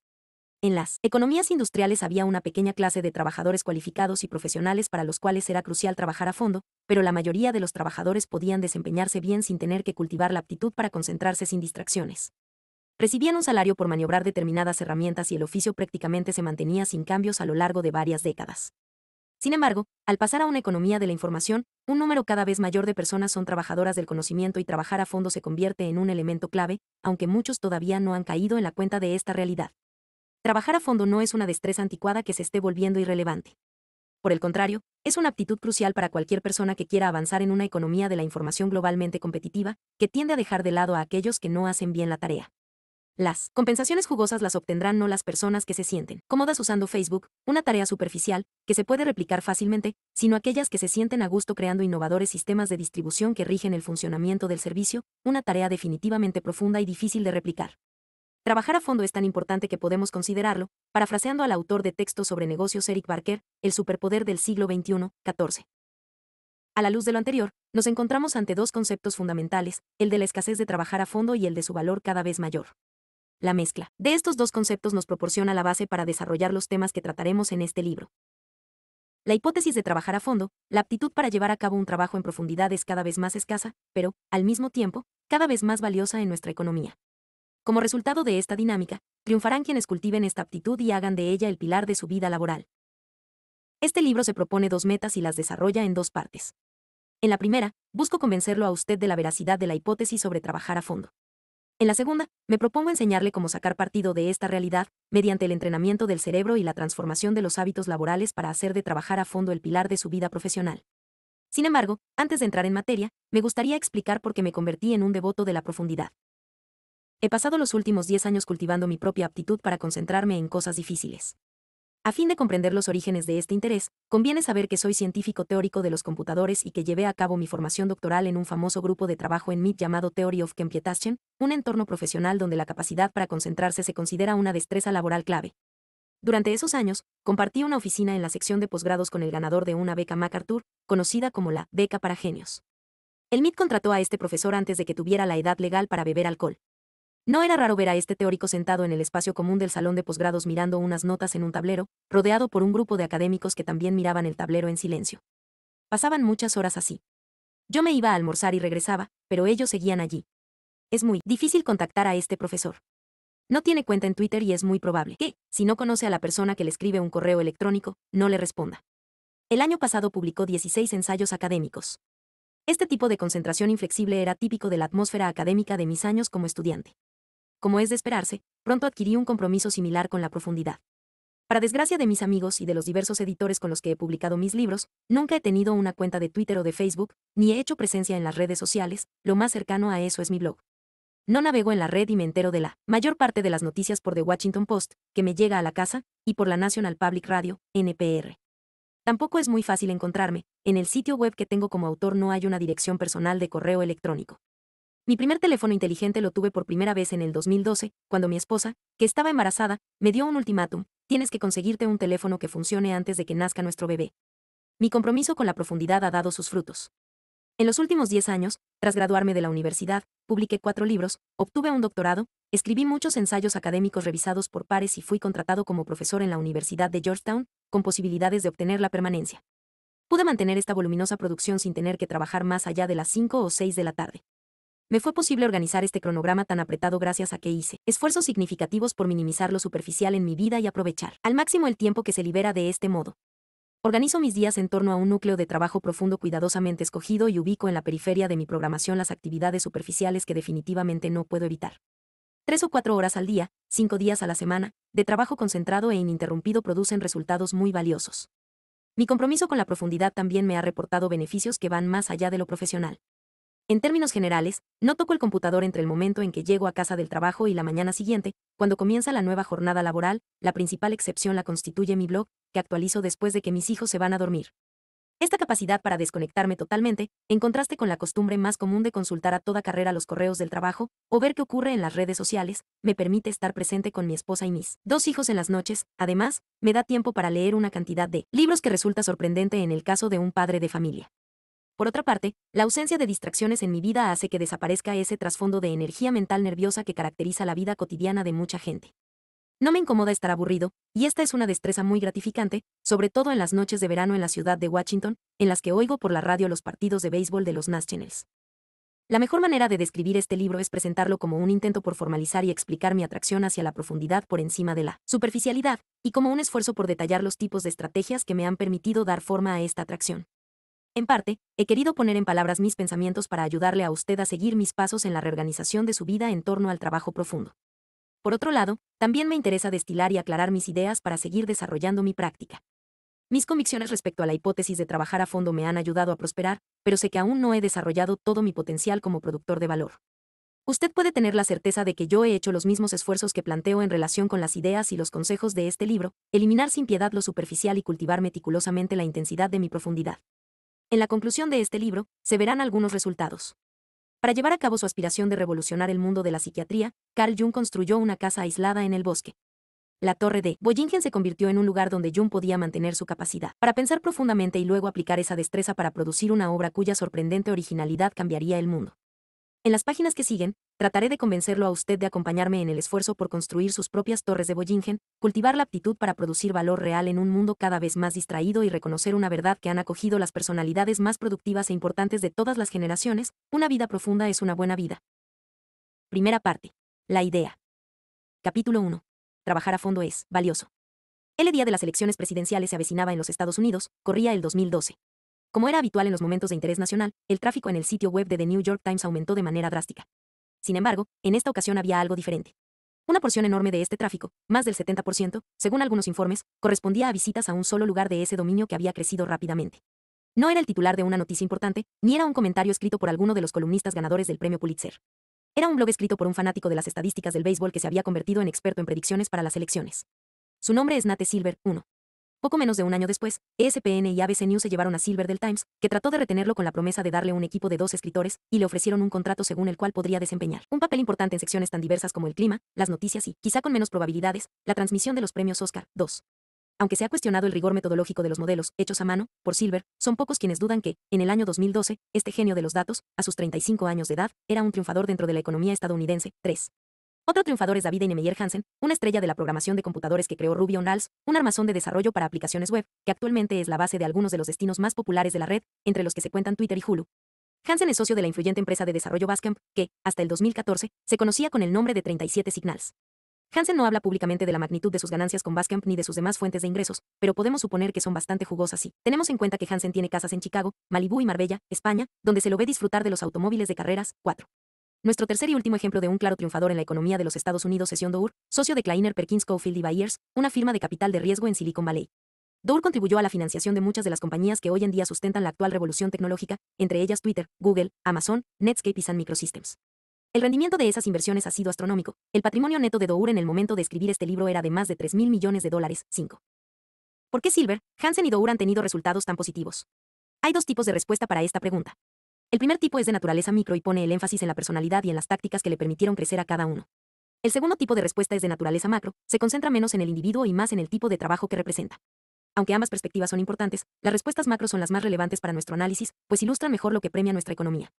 En las economías industriales había una pequeña clase de trabajadores cualificados y profesionales para los cuales era crucial trabajar a fondo, pero la mayoría de los trabajadores podían desempeñarse bien sin tener que cultivar la aptitud para concentrarse sin distracciones. Recibían un salario por maniobrar determinadas herramientas y el oficio prácticamente se mantenía sin cambios a lo largo de varias décadas. Sin embargo, al pasar a una economía de la información, un número cada vez mayor de personas son trabajadoras del conocimiento y trabajar a fondo se convierte en un elemento clave, aunque muchos todavía no han caído en la cuenta de esta realidad. Trabajar a fondo no es una destreza anticuada que se esté volviendo irrelevante. Por el contrario, es una aptitud crucial para cualquier persona que quiera avanzar en una economía de la información globalmente competitiva, que tiende a dejar de lado a aquellos que no hacen bien la tarea. Las compensaciones jugosas las obtendrán no las personas que se sienten cómodas usando Facebook, una tarea superficial, que se puede replicar fácilmente, sino aquellas que se sienten a gusto creando innovadores sistemas de distribución que rigen el funcionamiento del servicio, una tarea definitivamente profunda y difícil de replicar. Trabajar a fondo es tan importante que podemos considerarlo, parafraseando al autor de textos sobre negocios Eric Barker, el superpoder del siglo XXI, 14. A la luz de lo anterior, nos encontramos ante dos conceptos fundamentales, el de la escasez de trabajar a fondo y el de su valor cada vez mayor. La mezcla de estos dos conceptos nos proporciona la base para desarrollar los temas que trataremos en este libro. La hipótesis de trabajar a fondo, la aptitud para llevar a cabo un trabajo en profundidad es cada vez más escasa, pero, al mismo tiempo, cada vez más valiosa en nuestra economía. Como resultado de esta dinámica, triunfarán quienes cultiven esta aptitud y hagan de ella el pilar de su vida laboral. Este libro se propone dos metas y las desarrolla en dos partes. En la primera, busco convencerlo a usted de la veracidad de la hipótesis sobre trabajar a fondo. En la segunda, me propongo enseñarle cómo sacar partido de esta realidad mediante el entrenamiento del cerebro y la transformación de los hábitos laborales para hacer de trabajar a fondo el pilar de su vida profesional. Sin embargo, antes de entrar en materia, me gustaría explicar por qué me convertí en un devoto de la profundidad. He pasado los últimos 10 años cultivando mi propia aptitud para concentrarme en cosas difíciles. A fin de comprender los orígenes de este interés, conviene saber que soy científico teórico de los computadores y que llevé a cabo mi formación doctoral en un famoso grupo de trabajo en MIT llamado Theory of Computation, un entorno profesional donde la capacidad para concentrarse se considera una destreza laboral clave. Durante esos años, compartí una oficina en la sección de posgrados con el ganador de una beca MacArthur, conocida como la Beca para Genios. El MIT contrató a este profesor antes de que tuviera la edad legal para beber alcohol. No era raro ver a este teórico sentado en el espacio común del salón de posgrados mirando unas notas en un tablero, rodeado por un grupo de académicos que también miraban el tablero en silencio. Pasaban muchas horas así. Yo me iba a almorzar y regresaba, pero ellos seguían allí. Es muy difícil contactar a este profesor. No tiene cuenta en Twitter y es muy probable que, si no conoce a la persona que le escribe un correo electrónico, no le responda. El año pasado publicó 16 ensayos académicos. Este tipo de concentración inflexible era típico de la atmósfera académica de mis años como estudiante como es de esperarse, pronto adquirí un compromiso similar con la profundidad. Para desgracia de mis amigos y de los diversos editores con los que he publicado mis libros, nunca he tenido una cuenta de Twitter o de Facebook, ni he hecho presencia en las redes sociales, lo más cercano a eso es mi blog. No navego en la red y me entero de la mayor parte de las noticias por The Washington Post, que me llega a la casa, y por la National Public Radio, NPR. Tampoco es muy fácil encontrarme, en el sitio web que tengo como autor no hay una dirección personal de correo electrónico. Mi primer teléfono inteligente lo tuve por primera vez en el 2012, cuando mi esposa, que estaba embarazada, me dio un ultimátum, tienes que conseguirte un teléfono que funcione antes de que nazca nuestro bebé. Mi compromiso con la profundidad ha dado sus frutos. En los últimos 10 años, tras graduarme de la universidad, publiqué cuatro libros, obtuve un doctorado, escribí muchos ensayos académicos revisados por pares y fui contratado como profesor en la Universidad de Georgetown, con posibilidades de obtener la permanencia. Pude mantener esta voluminosa producción sin tener que trabajar más allá de las 5 o 6 de la tarde. Me fue posible organizar este cronograma tan apretado gracias a que hice esfuerzos significativos por minimizar lo superficial en mi vida y aprovechar al máximo el tiempo que se libera de este modo. Organizo mis días en torno a un núcleo de trabajo profundo cuidadosamente escogido y ubico en la periferia de mi programación las actividades superficiales que definitivamente no puedo evitar. Tres o cuatro horas al día, cinco días a la semana, de trabajo concentrado e ininterrumpido producen resultados muy valiosos. Mi compromiso con la profundidad también me ha reportado beneficios que van más allá de lo profesional. En términos generales, no toco el computador entre el momento en que llego a casa del trabajo y la mañana siguiente, cuando comienza la nueva jornada laboral, la principal excepción la constituye mi blog, que actualizo después de que mis hijos se van a dormir. Esta capacidad para desconectarme totalmente, en contraste con la costumbre más común de consultar a toda carrera los correos del trabajo o ver qué ocurre en las redes sociales, me permite estar presente con mi esposa y mis dos hijos en las noches, además, me da tiempo para leer una cantidad de libros que resulta sorprendente en el caso de un padre de familia. Por otra parte, la ausencia de distracciones en mi vida hace que desaparezca ese trasfondo de energía mental nerviosa que caracteriza la vida cotidiana de mucha gente. No me incomoda estar aburrido, y esta es una destreza muy gratificante, sobre todo en las noches de verano en la ciudad de Washington, en las que oigo por la radio los partidos de béisbol de los Nationals. La mejor manera de describir este libro es presentarlo como un intento por formalizar y explicar mi atracción hacia la profundidad por encima de la superficialidad, y como un esfuerzo por detallar los tipos de estrategias que me han permitido dar forma a esta atracción. En parte, he querido poner en palabras mis pensamientos para ayudarle a usted a seguir mis pasos en la reorganización de su vida en torno al trabajo profundo. Por otro lado, también me interesa destilar y aclarar mis ideas para seguir desarrollando mi práctica. Mis convicciones respecto a la hipótesis de trabajar a fondo me han ayudado a prosperar, pero sé que aún no he desarrollado todo mi potencial como productor de valor. Usted puede tener la certeza de que yo he hecho los mismos esfuerzos que planteo en relación con las ideas y los consejos de este libro, eliminar sin piedad lo superficial y cultivar meticulosamente la intensidad de mi profundidad. En la conclusión de este libro, se verán algunos resultados. Para llevar a cabo su aspiración de revolucionar el mundo de la psiquiatría, Carl Jung construyó una casa aislada en el bosque. La torre de Bollingen se convirtió en un lugar donde Jung podía mantener su capacidad para pensar profundamente y luego aplicar esa destreza para producir una obra cuya sorprendente originalidad cambiaría el mundo. En las páginas que siguen, Trataré de convencerlo a usted de acompañarme en el esfuerzo por construir sus propias torres de Bollingen, cultivar la aptitud para producir valor real en un mundo cada vez más distraído y reconocer una verdad que han acogido las personalidades más productivas e importantes de todas las generaciones, una vida profunda es una buena vida. Primera parte. La idea. Capítulo 1. Trabajar a fondo es valioso. El día de las elecciones presidenciales se avecinaba en los Estados Unidos, corría el 2012. Como era habitual en los momentos de interés nacional, el tráfico en el sitio web de The New York Times aumentó de manera drástica. Sin embargo, en esta ocasión había algo diferente. Una porción enorme de este tráfico, más del 70%, según algunos informes, correspondía a visitas a un solo lugar de ese dominio que había crecido rápidamente. No era el titular de una noticia importante, ni era un comentario escrito por alguno de los columnistas ganadores del premio Pulitzer. Era un blog escrito por un fanático de las estadísticas del béisbol que se había convertido en experto en predicciones para las elecciones. Su nombre es Nate Silver, 1. Poco menos de un año después, ESPN y ABC News se llevaron a Silver del Times, que trató de retenerlo con la promesa de darle un equipo de dos escritores, y le ofrecieron un contrato según el cual podría desempeñar un papel importante en secciones tan diversas como el clima, las noticias y, quizá con menos probabilidades, la transmisión de los premios Oscar. 2. Aunque se ha cuestionado el rigor metodológico de los modelos hechos a mano por Silver, son pocos quienes dudan que, en el año 2012, este genio de los datos, a sus 35 años de edad, era un triunfador dentro de la economía estadounidense. 3. Otro triunfador es David N. Hansen, una estrella de la programación de computadores que creó Ruby on Rails, un armazón de desarrollo para aplicaciones web, que actualmente es la base de algunos de los destinos más populares de la red, entre los que se cuentan Twitter y Hulu. Hansen es socio de la influyente empresa de desarrollo Bascamp, que, hasta el 2014, se conocía con el nombre de 37 Signals. Hansen no habla públicamente de la magnitud de sus ganancias con Bascamp ni de sus demás fuentes de ingresos, pero podemos suponer que son bastante jugosas y tenemos en cuenta que Hansen tiene casas en Chicago, Malibú y Marbella, España, donde se lo ve disfrutar de los automóviles de carreras, 4. Nuestro tercer y último ejemplo de un claro triunfador en la economía de los Estados Unidos es John Doerr, socio de Kleiner Perkins Cofield y Byers, una firma de capital de riesgo en Silicon Valley. Doerr contribuyó a la financiación de muchas de las compañías que hoy en día sustentan la actual revolución tecnológica, entre ellas Twitter, Google, Amazon, Netscape y Sun Microsystems. El rendimiento de esas inversiones ha sido astronómico. El patrimonio neto de Doerr en el momento de escribir este libro era de más de 3 mil millones de dólares. 5. ¿Por qué Silver, Hansen y Doerr han tenido resultados tan positivos? Hay dos tipos de respuesta para esta pregunta. El primer tipo es de naturaleza micro y pone el énfasis en la personalidad y en las tácticas que le permitieron crecer a cada uno. El segundo tipo de respuesta es de naturaleza macro, se concentra menos en el individuo y más en el tipo de trabajo que representa. Aunque ambas perspectivas son importantes, las respuestas macro son las más relevantes para nuestro análisis, pues ilustran mejor lo que premia nuestra economía.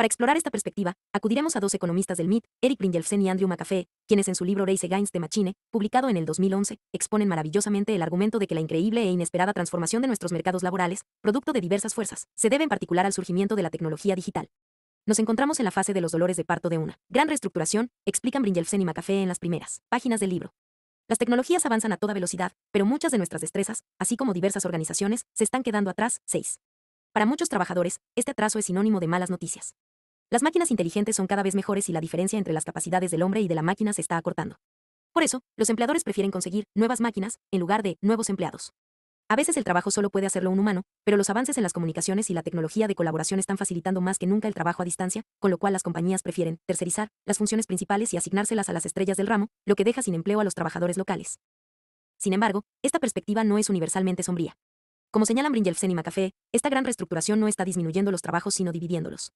Para explorar esta perspectiva, acudiremos a dos economistas del MIT, Eric Brynjolfsson y Andrew McAfee, quienes en su libro Race Against the Machine, publicado en el 2011, exponen maravillosamente el argumento de que la increíble e inesperada transformación de nuestros mercados laborales, producto de diversas fuerzas, se debe en particular al surgimiento de la tecnología digital. Nos encontramos en la fase de los dolores de parto de una gran reestructuración, explican Bringelsen y McAfee en las primeras páginas del libro. Las tecnologías avanzan a toda velocidad, pero muchas de nuestras destrezas, así como diversas organizaciones, se están quedando atrás. 6. Para muchos trabajadores, este atraso es sinónimo de malas noticias. Las máquinas inteligentes son cada vez mejores y la diferencia entre las capacidades del hombre y de la máquina se está acortando. Por eso, los empleadores prefieren conseguir nuevas máquinas en lugar de nuevos empleados. A veces el trabajo solo puede hacerlo un humano, pero los avances en las comunicaciones y la tecnología de colaboración están facilitando más que nunca el trabajo a distancia, con lo cual las compañías prefieren tercerizar las funciones principales y asignárselas a las estrellas del ramo, lo que deja sin empleo a los trabajadores locales. Sin embargo, esta perspectiva no es universalmente sombría. Como señalan Brinjelsen y McAfee, esta gran reestructuración no está disminuyendo los trabajos sino dividiéndolos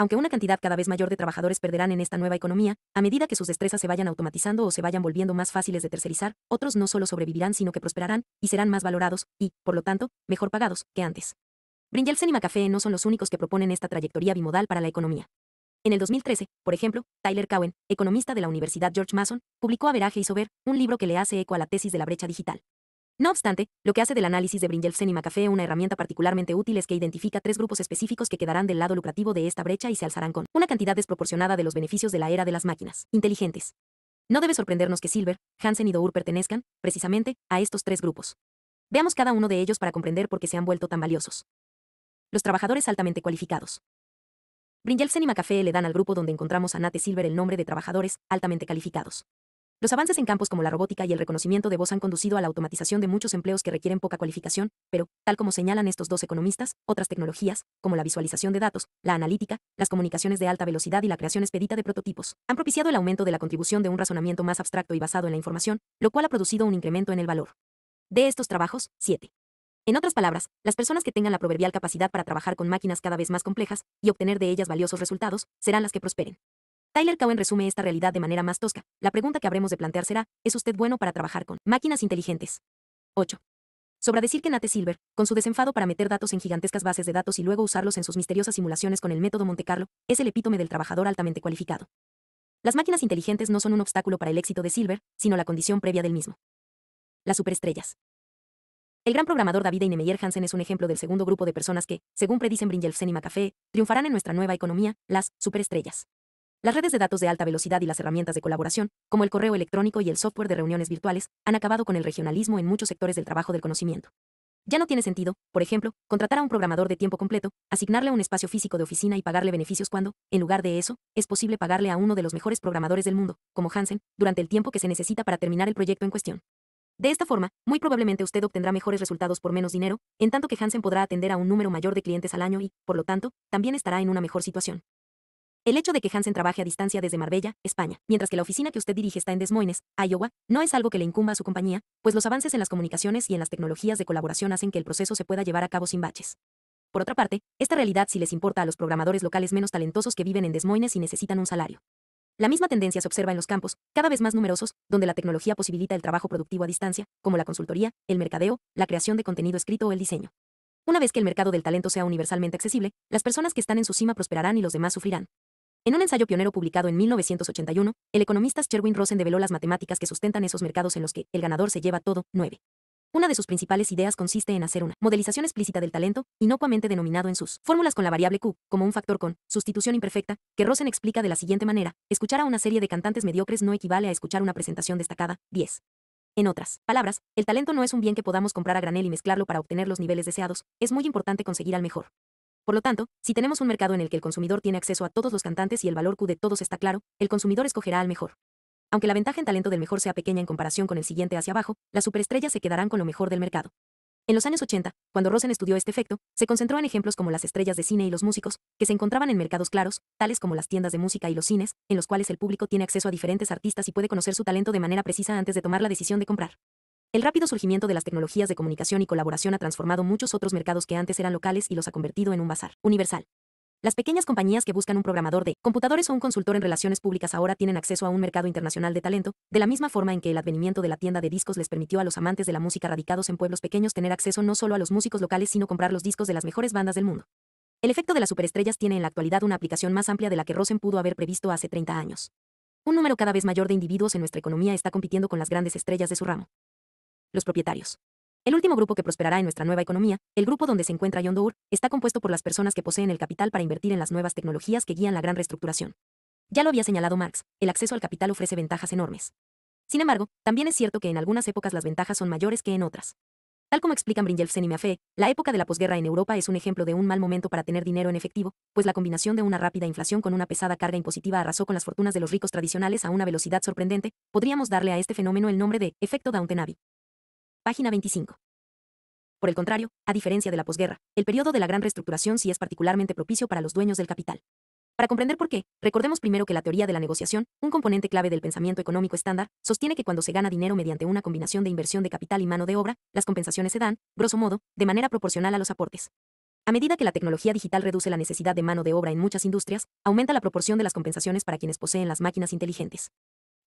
aunque una cantidad cada vez mayor de trabajadores perderán en esta nueva economía, a medida que sus destrezas se vayan automatizando o se vayan volviendo más fáciles de tercerizar, otros no solo sobrevivirán sino que prosperarán, y serán más valorados, y, por lo tanto, mejor pagados, que antes. Bringelsen y McAfee no son los únicos que proponen esta trayectoria bimodal para la economía. En el 2013, por ejemplo, Tyler Cowen, economista de la Universidad George Mason, publicó Average y Sober, un libro que le hace eco a la tesis de la brecha digital. No obstante, lo que hace del análisis de Bringelsen y McAfee una herramienta particularmente útil es que identifica tres grupos específicos que quedarán del lado lucrativo de esta brecha y se alzarán con una cantidad desproporcionada de los beneficios de la era de las máquinas inteligentes. No debe sorprendernos que Silver, Hansen y Dour pertenezcan, precisamente, a estos tres grupos. Veamos cada uno de ellos para comprender por qué se han vuelto tan valiosos. Los trabajadores altamente cualificados. Bringelsen y McAfee le dan al grupo donde encontramos a Nate Silver el nombre de trabajadores altamente calificados. Los avances en campos como la robótica y el reconocimiento de voz han conducido a la automatización de muchos empleos que requieren poca cualificación, pero, tal como señalan estos dos economistas, otras tecnologías, como la visualización de datos, la analítica, las comunicaciones de alta velocidad y la creación expedita de prototipos, han propiciado el aumento de la contribución de un razonamiento más abstracto y basado en la información, lo cual ha producido un incremento en el valor. De estos trabajos, 7. En otras palabras, las personas que tengan la proverbial capacidad para trabajar con máquinas cada vez más complejas y obtener de ellas valiosos resultados serán las que prosperen. Tyler Cowen resume esta realidad de manera más tosca. La pregunta que habremos de plantear será, ¿es usted bueno para trabajar con máquinas inteligentes? 8. Sobra decir que Nate Silver, con su desenfado para meter datos en gigantescas bases de datos y luego usarlos en sus misteriosas simulaciones con el método Monte Carlo, es el epítome del trabajador altamente cualificado. Las máquinas inteligentes no son un obstáculo para el éxito de Silver, sino la condición previa del mismo. Las superestrellas. El gran programador David Einemeyer Hansen es un ejemplo del segundo grupo de personas que, según predicen Brinjelsen y McAfee, triunfarán en nuestra nueva economía, las superestrellas. Las redes de datos de alta velocidad y las herramientas de colaboración, como el correo electrónico y el software de reuniones virtuales, han acabado con el regionalismo en muchos sectores del trabajo del conocimiento. Ya no tiene sentido, por ejemplo, contratar a un programador de tiempo completo, asignarle un espacio físico de oficina y pagarle beneficios cuando, en lugar de eso, es posible pagarle a uno de los mejores programadores del mundo, como Hansen, durante el tiempo que se necesita para terminar el proyecto en cuestión. De esta forma, muy probablemente usted obtendrá mejores resultados por menos dinero, en tanto que Hansen podrá atender a un número mayor de clientes al año y, por lo tanto, también estará en una mejor situación. El hecho de que Hansen trabaje a distancia desde Marbella, España, mientras que la oficina que usted dirige está en Des Moines, Iowa, no es algo que le incumba a su compañía, pues los avances en las comunicaciones y en las tecnologías de colaboración hacen que el proceso se pueda llevar a cabo sin baches. Por otra parte, esta realidad sí les importa a los programadores locales menos talentosos que viven en Des Moines y necesitan un salario. La misma tendencia se observa en los campos, cada vez más numerosos, donde la tecnología posibilita el trabajo productivo a distancia, como la consultoría, el mercadeo, la creación de contenido escrito o el diseño. Una vez que el mercado del talento sea universalmente accesible, las personas que están en su cima prosperarán y los demás sufrirán. En un ensayo pionero publicado en 1981, el economista Sherwin Rosen develó las matemáticas que sustentan esos mercados en los que el ganador se lleva todo. 9. Una de sus principales ideas consiste en hacer una modelización explícita del talento, inocuamente denominado en sus fórmulas con la variable Q, como un factor con sustitución imperfecta, que Rosen explica de la siguiente manera, escuchar a una serie de cantantes mediocres no equivale a escuchar una presentación destacada. 10. En otras palabras, el talento no es un bien que podamos comprar a granel y mezclarlo para obtener los niveles deseados, es muy importante conseguir al mejor por lo tanto, si tenemos un mercado en el que el consumidor tiene acceso a todos los cantantes y el valor Q de todos está claro, el consumidor escogerá al mejor. Aunque la ventaja en talento del mejor sea pequeña en comparación con el siguiente hacia abajo, las superestrellas se quedarán con lo mejor del mercado. En los años 80, cuando Rosen estudió este efecto, se concentró en ejemplos como las estrellas de cine y los músicos, que se encontraban en mercados claros, tales como las tiendas de música y los cines, en los cuales el público tiene acceso a diferentes artistas y puede conocer su talento de manera precisa antes de tomar la decisión de comprar. El rápido surgimiento de las tecnologías de comunicación y colaboración ha transformado muchos otros mercados que antes eran locales y los ha convertido en un bazar universal. Las pequeñas compañías que buscan un programador de computadores o un consultor en relaciones públicas ahora tienen acceso a un mercado internacional de talento, de la misma forma en que el advenimiento de la tienda de discos les permitió a los amantes de la música radicados en pueblos pequeños tener acceso no solo a los músicos locales, sino comprar los discos de las mejores bandas del mundo. El efecto de las superestrellas tiene en la actualidad una aplicación más amplia de la que Rosen pudo haber previsto hace 30 años. Un número cada vez mayor de individuos en nuestra economía está compitiendo con las grandes estrellas de su ramo los propietarios. El último grupo que prosperará en nuestra nueva economía, el grupo donde se encuentra Yondour, está compuesto por las personas que poseen el capital para invertir en las nuevas tecnologías que guían la gran reestructuración. Ya lo había señalado Marx, el acceso al capital ofrece ventajas enormes. Sin embargo, también es cierto que en algunas épocas las ventajas son mayores que en otras. Tal como explican Brinjelfsen y Maffei, la época de la posguerra en Europa es un ejemplo de un mal momento para tener dinero en efectivo, pues la combinación de una rápida inflación con una pesada carga impositiva arrasó con las fortunas de los ricos tradicionales a una velocidad sorprendente. Podríamos darle a este fenómeno el nombre de efecto Downton página 25. Por el contrario, a diferencia de la posguerra, el periodo de la gran reestructuración sí es particularmente propicio para los dueños del capital. Para comprender por qué, recordemos primero que la teoría de la negociación, un componente clave del pensamiento económico estándar, sostiene que cuando se gana dinero mediante una combinación de inversión de capital y mano de obra, las compensaciones se dan, grosso modo, de manera proporcional a los aportes. A medida que la tecnología digital reduce la necesidad de mano de obra en muchas industrias, aumenta la proporción de las compensaciones para quienes poseen las máquinas inteligentes.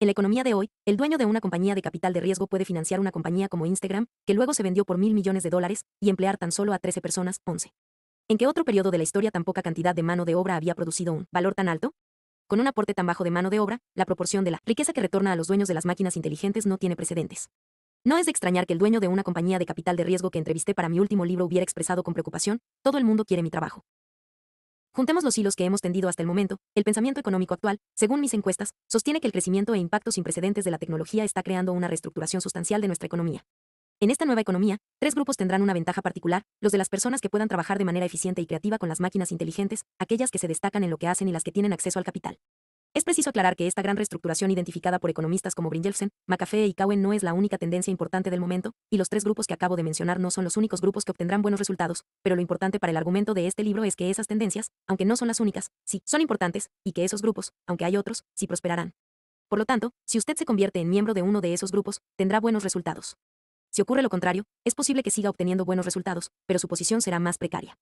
En la economía de hoy, el dueño de una compañía de capital de riesgo puede financiar una compañía como Instagram, que luego se vendió por mil millones de dólares, y emplear tan solo a 13 personas, 11. ¿En qué otro periodo de la historia tan poca cantidad de mano de obra había producido un valor tan alto? Con un aporte tan bajo de mano de obra, la proporción de la riqueza que retorna a los dueños de las máquinas inteligentes no tiene precedentes. No es de extrañar que el dueño de una compañía de capital de riesgo que entrevisté para mi último libro hubiera expresado con preocupación, todo el mundo quiere mi trabajo. Juntemos los hilos que hemos tendido hasta el momento, el pensamiento económico actual, según mis encuestas, sostiene que el crecimiento e impacto sin precedentes de la tecnología está creando una reestructuración sustancial de nuestra economía. En esta nueva economía, tres grupos tendrán una ventaja particular, los de las personas que puedan trabajar de manera eficiente y creativa con las máquinas inteligentes, aquellas que se destacan en lo que hacen y las que tienen acceso al capital. Es preciso aclarar que esta gran reestructuración identificada por economistas como Brynjolfsson, McAfee y Cowen no es la única tendencia importante del momento, y los tres grupos que acabo de mencionar no son los únicos grupos que obtendrán buenos resultados, pero lo importante para el argumento de este libro es que esas tendencias, aunque no son las únicas, sí, son importantes, y que esos grupos, aunque hay otros, sí prosperarán. Por lo tanto, si usted se convierte en miembro de uno de esos grupos, tendrá buenos resultados. Si ocurre lo contrario, es posible que siga obteniendo buenos resultados, pero su posición será más precaria.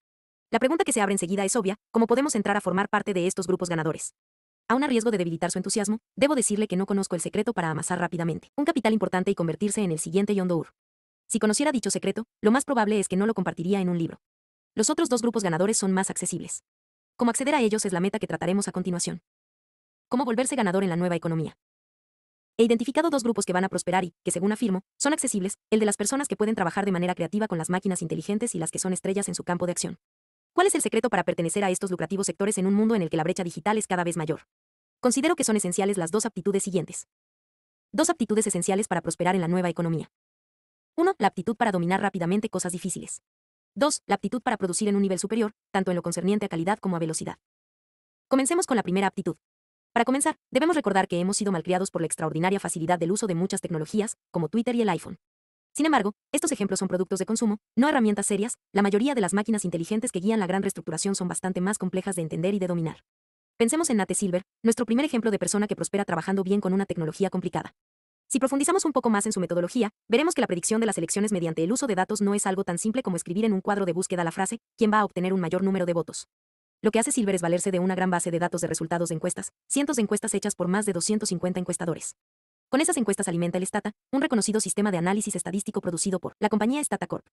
La pregunta que se abre enseguida es obvia, ¿cómo podemos entrar a formar parte de estos grupos ganadores? Aún a riesgo de debilitar su entusiasmo, debo decirle que no conozco el secreto para amasar rápidamente un capital importante y convertirse en el siguiente yondour. Si conociera dicho secreto, lo más probable es que no lo compartiría en un libro. Los otros dos grupos ganadores son más accesibles. Cómo acceder a ellos es la meta que trataremos a continuación. Cómo volverse ganador en la nueva economía. He identificado dos grupos que van a prosperar y, que según afirmo, son accesibles, el de las personas que pueden trabajar de manera creativa con las máquinas inteligentes y las que son estrellas en su campo de acción. ¿Cuál es el secreto para pertenecer a estos lucrativos sectores en un mundo en el que la brecha digital es cada vez mayor? Considero que son esenciales las dos aptitudes siguientes. Dos aptitudes esenciales para prosperar en la nueva economía. 1. La aptitud para dominar rápidamente cosas difíciles. 2. La aptitud para producir en un nivel superior, tanto en lo concerniente a calidad como a velocidad. Comencemos con la primera aptitud. Para comenzar, debemos recordar que hemos sido malcriados por la extraordinaria facilidad del uso de muchas tecnologías, como Twitter y el iPhone. Sin embargo, estos ejemplos son productos de consumo, no herramientas serias, la mayoría de las máquinas inteligentes que guían la gran reestructuración son bastante más complejas de entender y de dominar. Pensemos en Nate Silver, nuestro primer ejemplo de persona que prospera trabajando bien con una tecnología complicada. Si profundizamos un poco más en su metodología, veremos que la predicción de las elecciones mediante el uso de datos no es algo tan simple como escribir en un cuadro de búsqueda la frase, ¿quién va a obtener un mayor número de votos? Lo que hace Silver es valerse de una gran base de datos de resultados de encuestas, cientos de encuestas hechas por más de 250 encuestadores. Con esas encuestas alimenta el Stata, un reconocido sistema de análisis estadístico producido por la compañía StataCorp.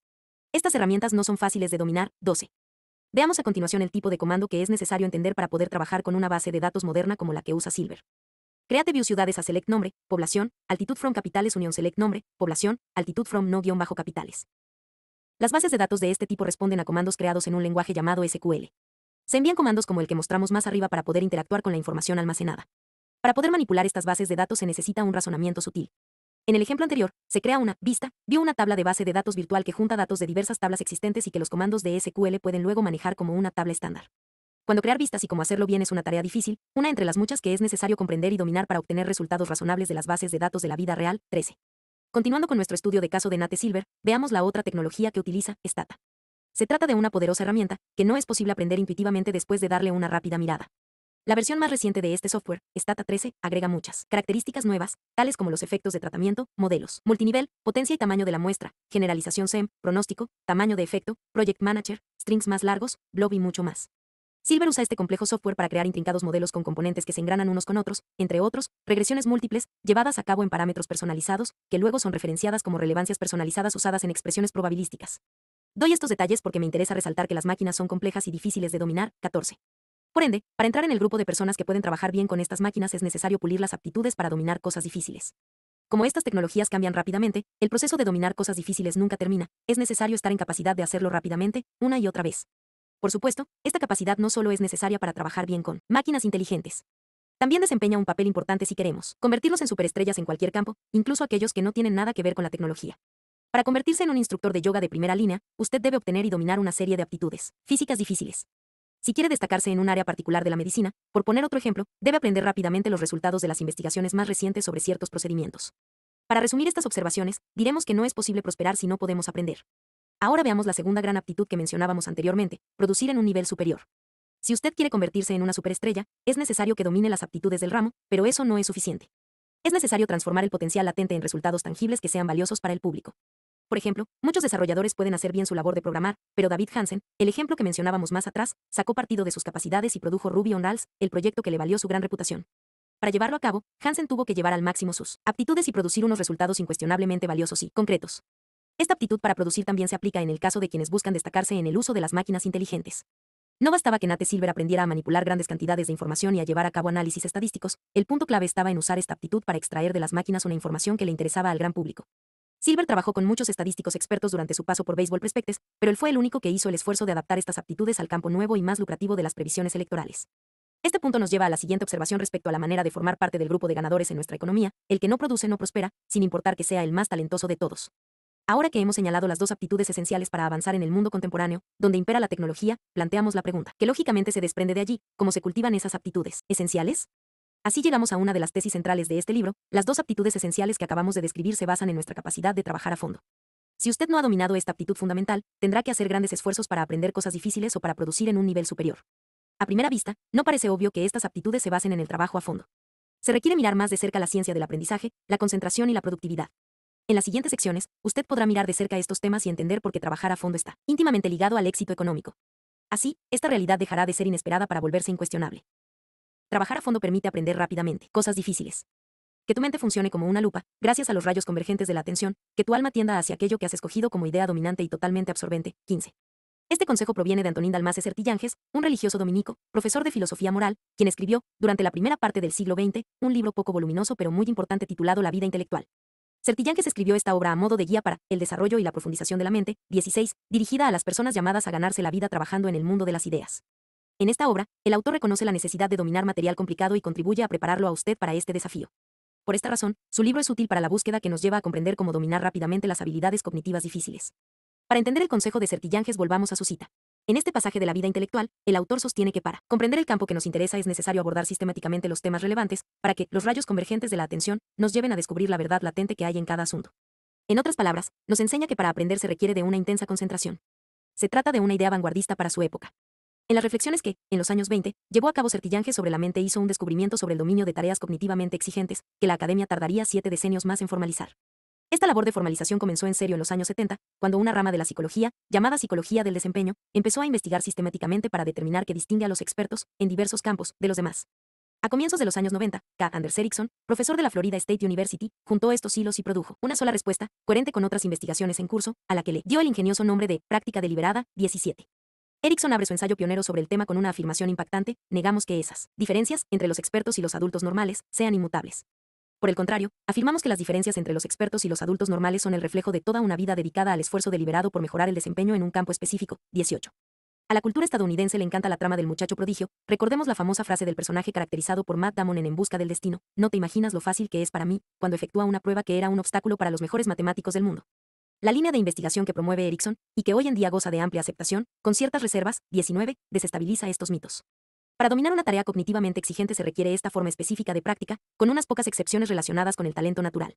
Estas herramientas no son fáciles de dominar, 12. Veamos a continuación el tipo de comando que es necesario entender para poder trabajar con una base de datos moderna como la que usa Silver. Create view ciudades a select nombre, población, altitud from capitales union select nombre, población, altitud from no bajo capitales. Las bases de datos de este tipo responden a comandos creados en un lenguaje llamado SQL. Se envían comandos como el que mostramos más arriba para poder interactuar con la información almacenada. Para poder manipular estas bases de datos se necesita un razonamiento sutil. En el ejemplo anterior, se crea una vista, vio una tabla de base de datos virtual que junta datos de diversas tablas existentes y que los comandos de SQL pueden luego manejar como una tabla estándar. Cuando crear vistas y cómo hacerlo bien es una tarea difícil, una entre las muchas que es necesario comprender y dominar para obtener resultados razonables de las bases de datos de la vida real, 13. Continuando con nuestro estudio de caso de Nate Silver, veamos la otra tecnología que utiliza, Stata. Se trata de una poderosa herramienta, que no es posible aprender intuitivamente después de darle una rápida mirada. La versión más reciente de este software, Stata 13, agrega muchas características nuevas, tales como los efectos de tratamiento, modelos, multinivel, potencia y tamaño de la muestra, generalización SEM, pronóstico, tamaño de efecto, project manager, strings más largos, blob y mucho más. Silver usa este complejo software para crear intrincados modelos con componentes que se engranan unos con otros, entre otros, regresiones múltiples, llevadas a cabo en parámetros personalizados, que luego son referenciadas como relevancias personalizadas usadas en expresiones probabilísticas. Doy estos detalles porque me interesa resaltar que las máquinas son complejas y difíciles de dominar. 14. Por ende, para entrar en el grupo de personas que pueden trabajar bien con estas máquinas es necesario pulir las aptitudes para dominar cosas difíciles. Como estas tecnologías cambian rápidamente, el proceso de dominar cosas difíciles nunca termina, es necesario estar en capacidad de hacerlo rápidamente, una y otra vez. Por supuesto, esta capacidad no solo es necesaria para trabajar bien con máquinas inteligentes. También desempeña un papel importante si queremos convertirlos en superestrellas en cualquier campo, incluso aquellos que no tienen nada que ver con la tecnología. Para convertirse en un instructor de yoga de primera línea, usted debe obtener y dominar una serie de aptitudes físicas difíciles. Si quiere destacarse en un área particular de la medicina, por poner otro ejemplo, debe aprender rápidamente los resultados de las investigaciones más recientes sobre ciertos procedimientos. Para resumir estas observaciones, diremos que no es posible prosperar si no podemos aprender. Ahora veamos la segunda gran aptitud que mencionábamos anteriormente, producir en un nivel superior. Si usted quiere convertirse en una superestrella, es necesario que domine las aptitudes del ramo, pero eso no es suficiente. Es necesario transformar el potencial latente en resultados tangibles que sean valiosos para el público. Por ejemplo, muchos desarrolladores pueden hacer bien su labor de programar, pero David Hansen, el ejemplo que mencionábamos más atrás, sacó partido de sus capacidades y produjo Ruby on Rails, el proyecto que le valió su gran reputación. Para llevarlo a cabo, Hansen tuvo que llevar al máximo sus aptitudes y producir unos resultados incuestionablemente valiosos y concretos. Esta aptitud para producir también se aplica en el caso de quienes buscan destacarse en el uso de las máquinas inteligentes. No bastaba que Nate Silver aprendiera a manipular grandes cantidades de información y a llevar a cabo análisis estadísticos, el punto clave estaba en usar esta aptitud para extraer de las máquinas una información que le interesaba al gran público. Silver trabajó con muchos estadísticos expertos durante su paso por Baseball Prospectus, pero él fue el único que hizo el esfuerzo de adaptar estas aptitudes al campo nuevo y más lucrativo de las previsiones electorales. Este punto nos lleva a la siguiente observación respecto a la manera de formar parte del grupo de ganadores en nuestra economía, el que no produce no prospera, sin importar que sea el más talentoso de todos. Ahora que hemos señalado las dos aptitudes esenciales para avanzar en el mundo contemporáneo, donde impera la tecnología, planteamos la pregunta, que lógicamente se desprende de allí, ¿cómo se cultivan esas aptitudes esenciales? Así llegamos a una de las tesis centrales de este libro, las dos aptitudes esenciales que acabamos de describir se basan en nuestra capacidad de trabajar a fondo. Si usted no ha dominado esta aptitud fundamental, tendrá que hacer grandes esfuerzos para aprender cosas difíciles o para producir en un nivel superior. A primera vista, no parece obvio que estas aptitudes se basen en el trabajo a fondo. Se requiere mirar más de cerca la ciencia del aprendizaje, la concentración y la productividad. En las siguientes secciones, usted podrá mirar de cerca estos temas y entender por qué trabajar a fondo está íntimamente ligado al éxito económico. Así, esta realidad dejará de ser inesperada para volverse incuestionable. Trabajar a fondo permite aprender rápidamente cosas difíciles. Que tu mente funcione como una lupa, gracias a los rayos convergentes de la atención, que tu alma tienda hacia aquello que has escogido como idea dominante y totalmente absorbente. 15. Este consejo proviene de Antonín Dalmace Certillanges, un religioso dominico, profesor de filosofía moral, quien escribió, durante la primera parte del siglo XX, un libro poco voluminoso pero muy importante titulado La vida intelectual. Certillanges escribió esta obra a modo de guía para el desarrollo y la profundización de la mente, 16, dirigida a las personas llamadas a ganarse la vida trabajando en el mundo de las ideas. En esta obra, el autor reconoce la necesidad de dominar material complicado y contribuye a prepararlo a usted para este desafío. Por esta razón, su libro es útil para la búsqueda que nos lleva a comprender cómo dominar rápidamente las habilidades cognitivas difíciles. Para entender el consejo de Certillanges, volvamos a su cita. En este pasaje de la vida intelectual, el autor sostiene que para comprender el campo que nos interesa es necesario abordar sistemáticamente los temas relevantes para que los rayos convergentes de la atención nos lleven a descubrir la verdad latente que hay en cada asunto. En otras palabras, nos enseña que para aprender se requiere de una intensa concentración. Se trata de una idea vanguardista para su época. En las reflexiones que, en los años 20, llevó a cabo Certillange sobre la mente e hizo un descubrimiento sobre el dominio de tareas cognitivamente exigentes, que la academia tardaría siete decenios más en formalizar. Esta labor de formalización comenzó en serio en los años 70, cuando una rama de la psicología, llamada psicología del desempeño, empezó a investigar sistemáticamente para determinar qué distingue a los expertos, en diversos campos, de los demás. A comienzos de los años 90, K. Anders Erickson, profesor de la Florida State University, juntó estos hilos y produjo una sola respuesta, coherente con otras investigaciones en curso, a la que le dio el ingenioso nombre de práctica deliberada 17. Erickson abre su ensayo pionero sobre el tema con una afirmación impactante, negamos que esas diferencias entre los expertos y los adultos normales sean inmutables. Por el contrario, afirmamos que las diferencias entre los expertos y los adultos normales son el reflejo de toda una vida dedicada al esfuerzo deliberado por mejorar el desempeño en un campo específico. 18. A la cultura estadounidense le encanta la trama del muchacho prodigio, recordemos la famosa frase del personaje caracterizado por Matt Damon en En Busca del Destino, no te imaginas lo fácil que es para mí, cuando efectúa una prueba que era un obstáculo para los mejores matemáticos del mundo. La línea de investigación que promueve Erickson, y que hoy en día goza de amplia aceptación, con ciertas reservas, 19, desestabiliza estos mitos. Para dominar una tarea cognitivamente exigente se requiere esta forma específica de práctica, con unas pocas excepciones relacionadas con el talento natural.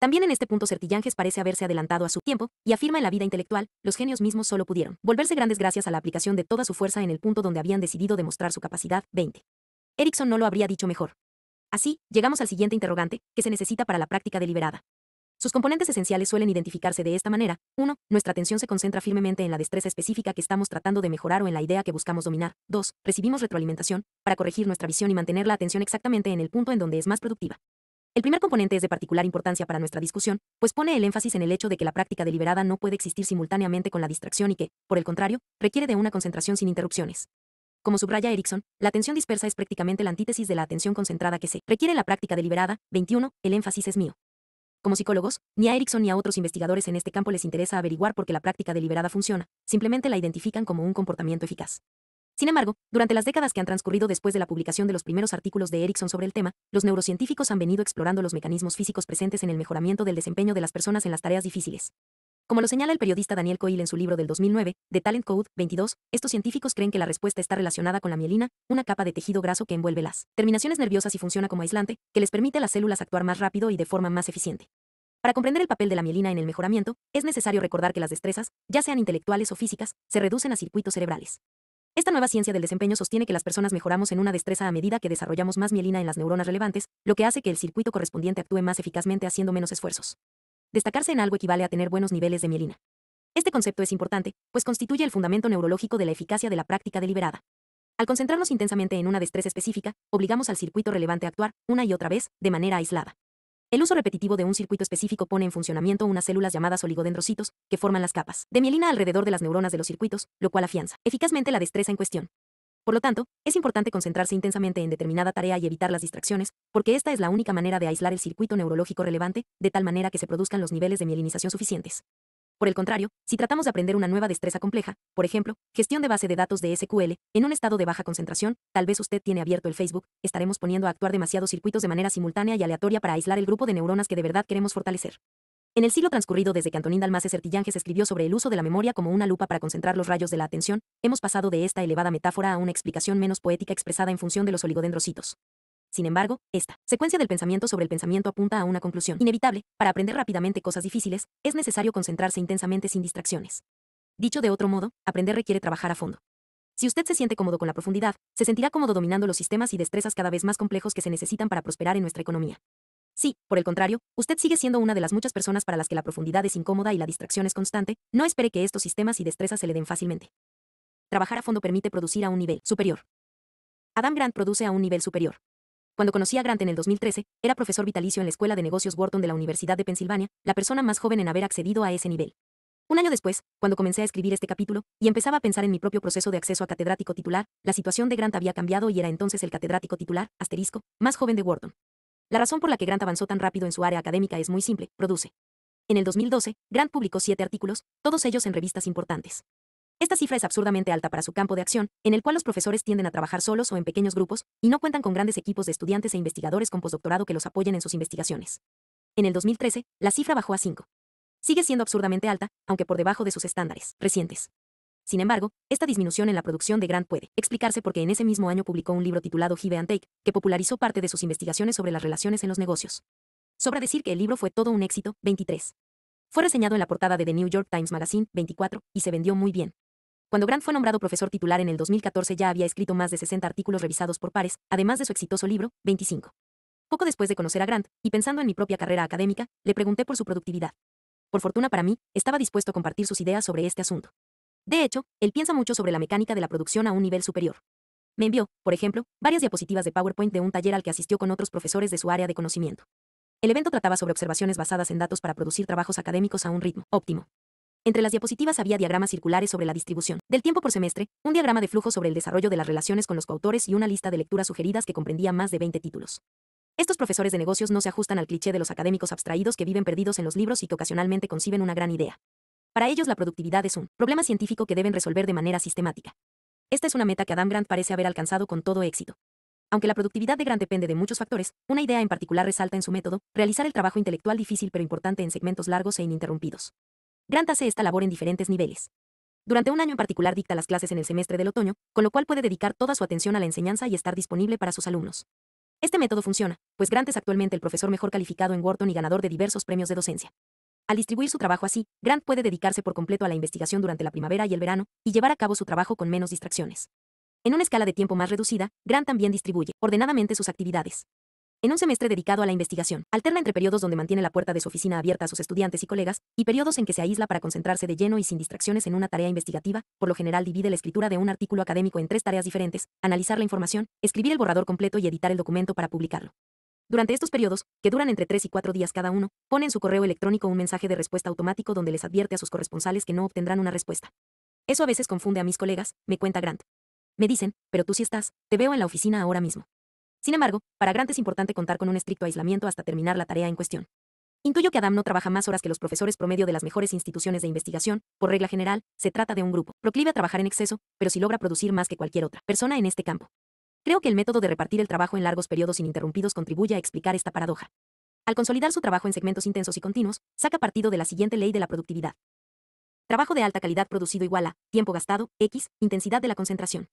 También en este punto Certillanges parece haberse adelantado a su tiempo, y afirma en la vida intelectual, los genios mismos solo pudieron volverse grandes gracias a la aplicación de toda su fuerza en el punto donde habían decidido demostrar su capacidad, 20. Erickson no lo habría dicho mejor. Así, llegamos al siguiente interrogante, que se necesita para la práctica deliberada. Sus componentes esenciales suelen identificarse de esta manera. 1. Nuestra atención se concentra firmemente en la destreza específica que estamos tratando de mejorar o en la idea que buscamos dominar. 2. Recibimos retroalimentación, para corregir nuestra visión y mantener la atención exactamente en el punto en donde es más productiva. El primer componente es de particular importancia para nuestra discusión, pues pone el énfasis en el hecho de que la práctica deliberada no puede existir simultáneamente con la distracción y que, por el contrario, requiere de una concentración sin interrupciones. Como subraya Erickson, la atención dispersa es prácticamente la antítesis de la atención concentrada que se requiere en la práctica deliberada. 21. El énfasis es mío. Como psicólogos, ni a Erickson ni a otros investigadores en este campo les interesa averiguar por qué la práctica deliberada funciona, simplemente la identifican como un comportamiento eficaz. Sin embargo, durante las décadas que han transcurrido después de la publicación de los primeros artículos de Erickson sobre el tema, los neurocientíficos han venido explorando los mecanismos físicos presentes en el mejoramiento del desempeño de las personas en las tareas difíciles. Como lo señala el periodista Daniel Coyle en su libro del 2009, The Talent Code 22, estos científicos creen que la respuesta está relacionada con la mielina, una capa de tejido graso que envuelve las terminaciones nerviosas y funciona como aislante, que les permite a las células actuar más rápido y de forma más eficiente. Para comprender el papel de la mielina en el mejoramiento, es necesario recordar que las destrezas, ya sean intelectuales o físicas, se reducen a circuitos cerebrales. Esta nueva ciencia del desempeño sostiene que las personas mejoramos en una destreza a medida que desarrollamos más mielina en las neuronas relevantes, lo que hace que el circuito correspondiente actúe más eficazmente haciendo menos esfuerzos. Destacarse en algo equivale a tener buenos niveles de mielina. Este concepto es importante, pues constituye el fundamento neurológico de la eficacia de la práctica deliberada. Al concentrarnos intensamente en una destreza específica, obligamos al circuito relevante a actuar, una y otra vez, de manera aislada. El uso repetitivo de un circuito específico pone en funcionamiento unas células llamadas oligodendrocitos, que forman las capas de mielina alrededor de las neuronas de los circuitos, lo cual afianza eficazmente la destreza en cuestión. Por lo tanto, es importante concentrarse intensamente en determinada tarea y evitar las distracciones, porque esta es la única manera de aislar el circuito neurológico relevante, de tal manera que se produzcan los niveles de mielinización suficientes. Por el contrario, si tratamos de aprender una nueva destreza compleja, por ejemplo, gestión de base de datos de SQL, en un estado de baja concentración, tal vez usted tiene abierto el Facebook, estaremos poniendo a actuar demasiados circuitos de manera simultánea y aleatoria para aislar el grupo de neuronas que de verdad queremos fortalecer. En el siglo transcurrido desde que Antonín Dalmace Certillanges escribió sobre el uso de la memoria como una lupa para concentrar los rayos de la atención, hemos pasado de esta elevada metáfora a una explicación menos poética expresada en función de los oligodendrocitos. Sin embargo, esta secuencia del pensamiento sobre el pensamiento apunta a una conclusión inevitable, para aprender rápidamente cosas difíciles, es necesario concentrarse intensamente sin distracciones. Dicho de otro modo, aprender requiere trabajar a fondo. Si usted se siente cómodo con la profundidad, se sentirá cómodo dominando los sistemas y destrezas cada vez más complejos que se necesitan para prosperar en nuestra economía. Si, por el contrario, usted sigue siendo una de las muchas personas para las que la profundidad es incómoda y la distracción es constante, no espere que estos sistemas y destrezas se le den fácilmente. Trabajar a fondo permite producir a un nivel superior. Adam Grant produce a un nivel superior. Cuando conocí a Grant en el 2013, era profesor vitalicio en la Escuela de Negocios Wharton de la Universidad de Pensilvania, la persona más joven en haber accedido a ese nivel. Un año después, cuando comencé a escribir este capítulo y empezaba a pensar en mi propio proceso de acceso a catedrático titular, la situación de Grant había cambiado y era entonces el catedrático titular, asterisco, más joven de Wharton. La razón por la que Grant avanzó tan rápido en su área académica es muy simple, produce. En el 2012, Grant publicó siete artículos, todos ellos en revistas importantes. Esta cifra es absurdamente alta para su campo de acción, en el cual los profesores tienden a trabajar solos o en pequeños grupos, y no cuentan con grandes equipos de estudiantes e investigadores con postdoctorado que los apoyen en sus investigaciones. En el 2013, la cifra bajó a cinco. Sigue siendo absurdamente alta, aunque por debajo de sus estándares recientes. Sin embargo, esta disminución en la producción de Grant puede explicarse porque en ese mismo año publicó un libro titulado Give and Take, que popularizó parte de sus investigaciones sobre las relaciones en los negocios. Sobra decir que el libro fue todo un éxito, 23. Fue reseñado en la portada de The New York Times Magazine, 24, y se vendió muy bien. Cuando Grant fue nombrado profesor titular en el 2014 ya había escrito más de 60 artículos revisados por pares, además de su exitoso libro, 25. Poco después de conocer a Grant, y pensando en mi propia carrera académica, le pregunté por su productividad. Por fortuna para mí, estaba dispuesto a compartir sus ideas sobre este asunto. De hecho, él piensa mucho sobre la mecánica de la producción a un nivel superior. Me envió, por ejemplo, varias diapositivas de PowerPoint de un taller al que asistió con otros profesores de su área de conocimiento. El evento trataba sobre observaciones basadas en datos para producir trabajos académicos a un ritmo óptimo. Entre las diapositivas había diagramas circulares sobre la distribución del tiempo por semestre, un diagrama de flujo sobre el desarrollo de las relaciones con los coautores y una lista de lecturas sugeridas que comprendía más de 20 títulos. Estos profesores de negocios no se ajustan al cliché de los académicos abstraídos que viven perdidos en los libros y que ocasionalmente conciben una gran idea, para ellos la productividad es un problema científico que deben resolver de manera sistemática. Esta es una meta que Adam Grant parece haber alcanzado con todo éxito. Aunque la productividad de Grant depende de muchos factores, una idea en particular resalta en su método, realizar el trabajo intelectual difícil pero importante en segmentos largos e ininterrumpidos. Grant hace esta labor en diferentes niveles. Durante un año en particular dicta las clases en el semestre del otoño, con lo cual puede dedicar toda su atención a la enseñanza y estar disponible para sus alumnos. Este método funciona, pues Grant es actualmente el profesor mejor calificado en Wharton y ganador de diversos premios de docencia. Al distribuir su trabajo así, Grant puede dedicarse por completo a la investigación durante la primavera y el verano, y llevar a cabo su trabajo con menos distracciones. En una escala de tiempo más reducida, Grant también distribuye ordenadamente sus actividades. En un semestre dedicado a la investigación, alterna entre periodos donde mantiene la puerta de su oficina abierta a sus estudiantes y colegas, y periodos en que se aísla para concentrarse de lleno y sin distracciones en una tarea investigativa, por lo general divide la escritura de un artículo académico en tres tareas diferentes, analizar la información, escribir el borrador completo y editar el documento para publicarlo. Durante estos periodos, que duran entre 3 y 4 días cada uno, pone en su correo electrónico un mensaje de respuesta automático donde les advierte a sus corresponsales que no obtendrán una respuesta. Eso a veces confunde a mis colegas, me cuenta Grant. Me dicen, pero tú sí estás, te veo en la oficina ahora mismo. Sin embargo, para Grant es importante contar con un estricto aislamiento hasta terminar la tarea en cuestión. Intuyo que Adam no trabaja más horas que los profesores promedio de las mejores instituciones de investigación, por regla general, se trata de un grupo, proclive a trabajar en exceso, pero sí logra producir más que cualquier otra persona en este campo. Creo que el método de repartir el trabajo en largos periodos ininterrumpidos contribuye a explicar esta paradoja. Al consolidar su trabajo en segmentos intensos y continuos, saca partido de la siguiente ley de la productividad. Trabajo de alta calidad producido igual a tiempo gastado, X, intensidad de la concentración.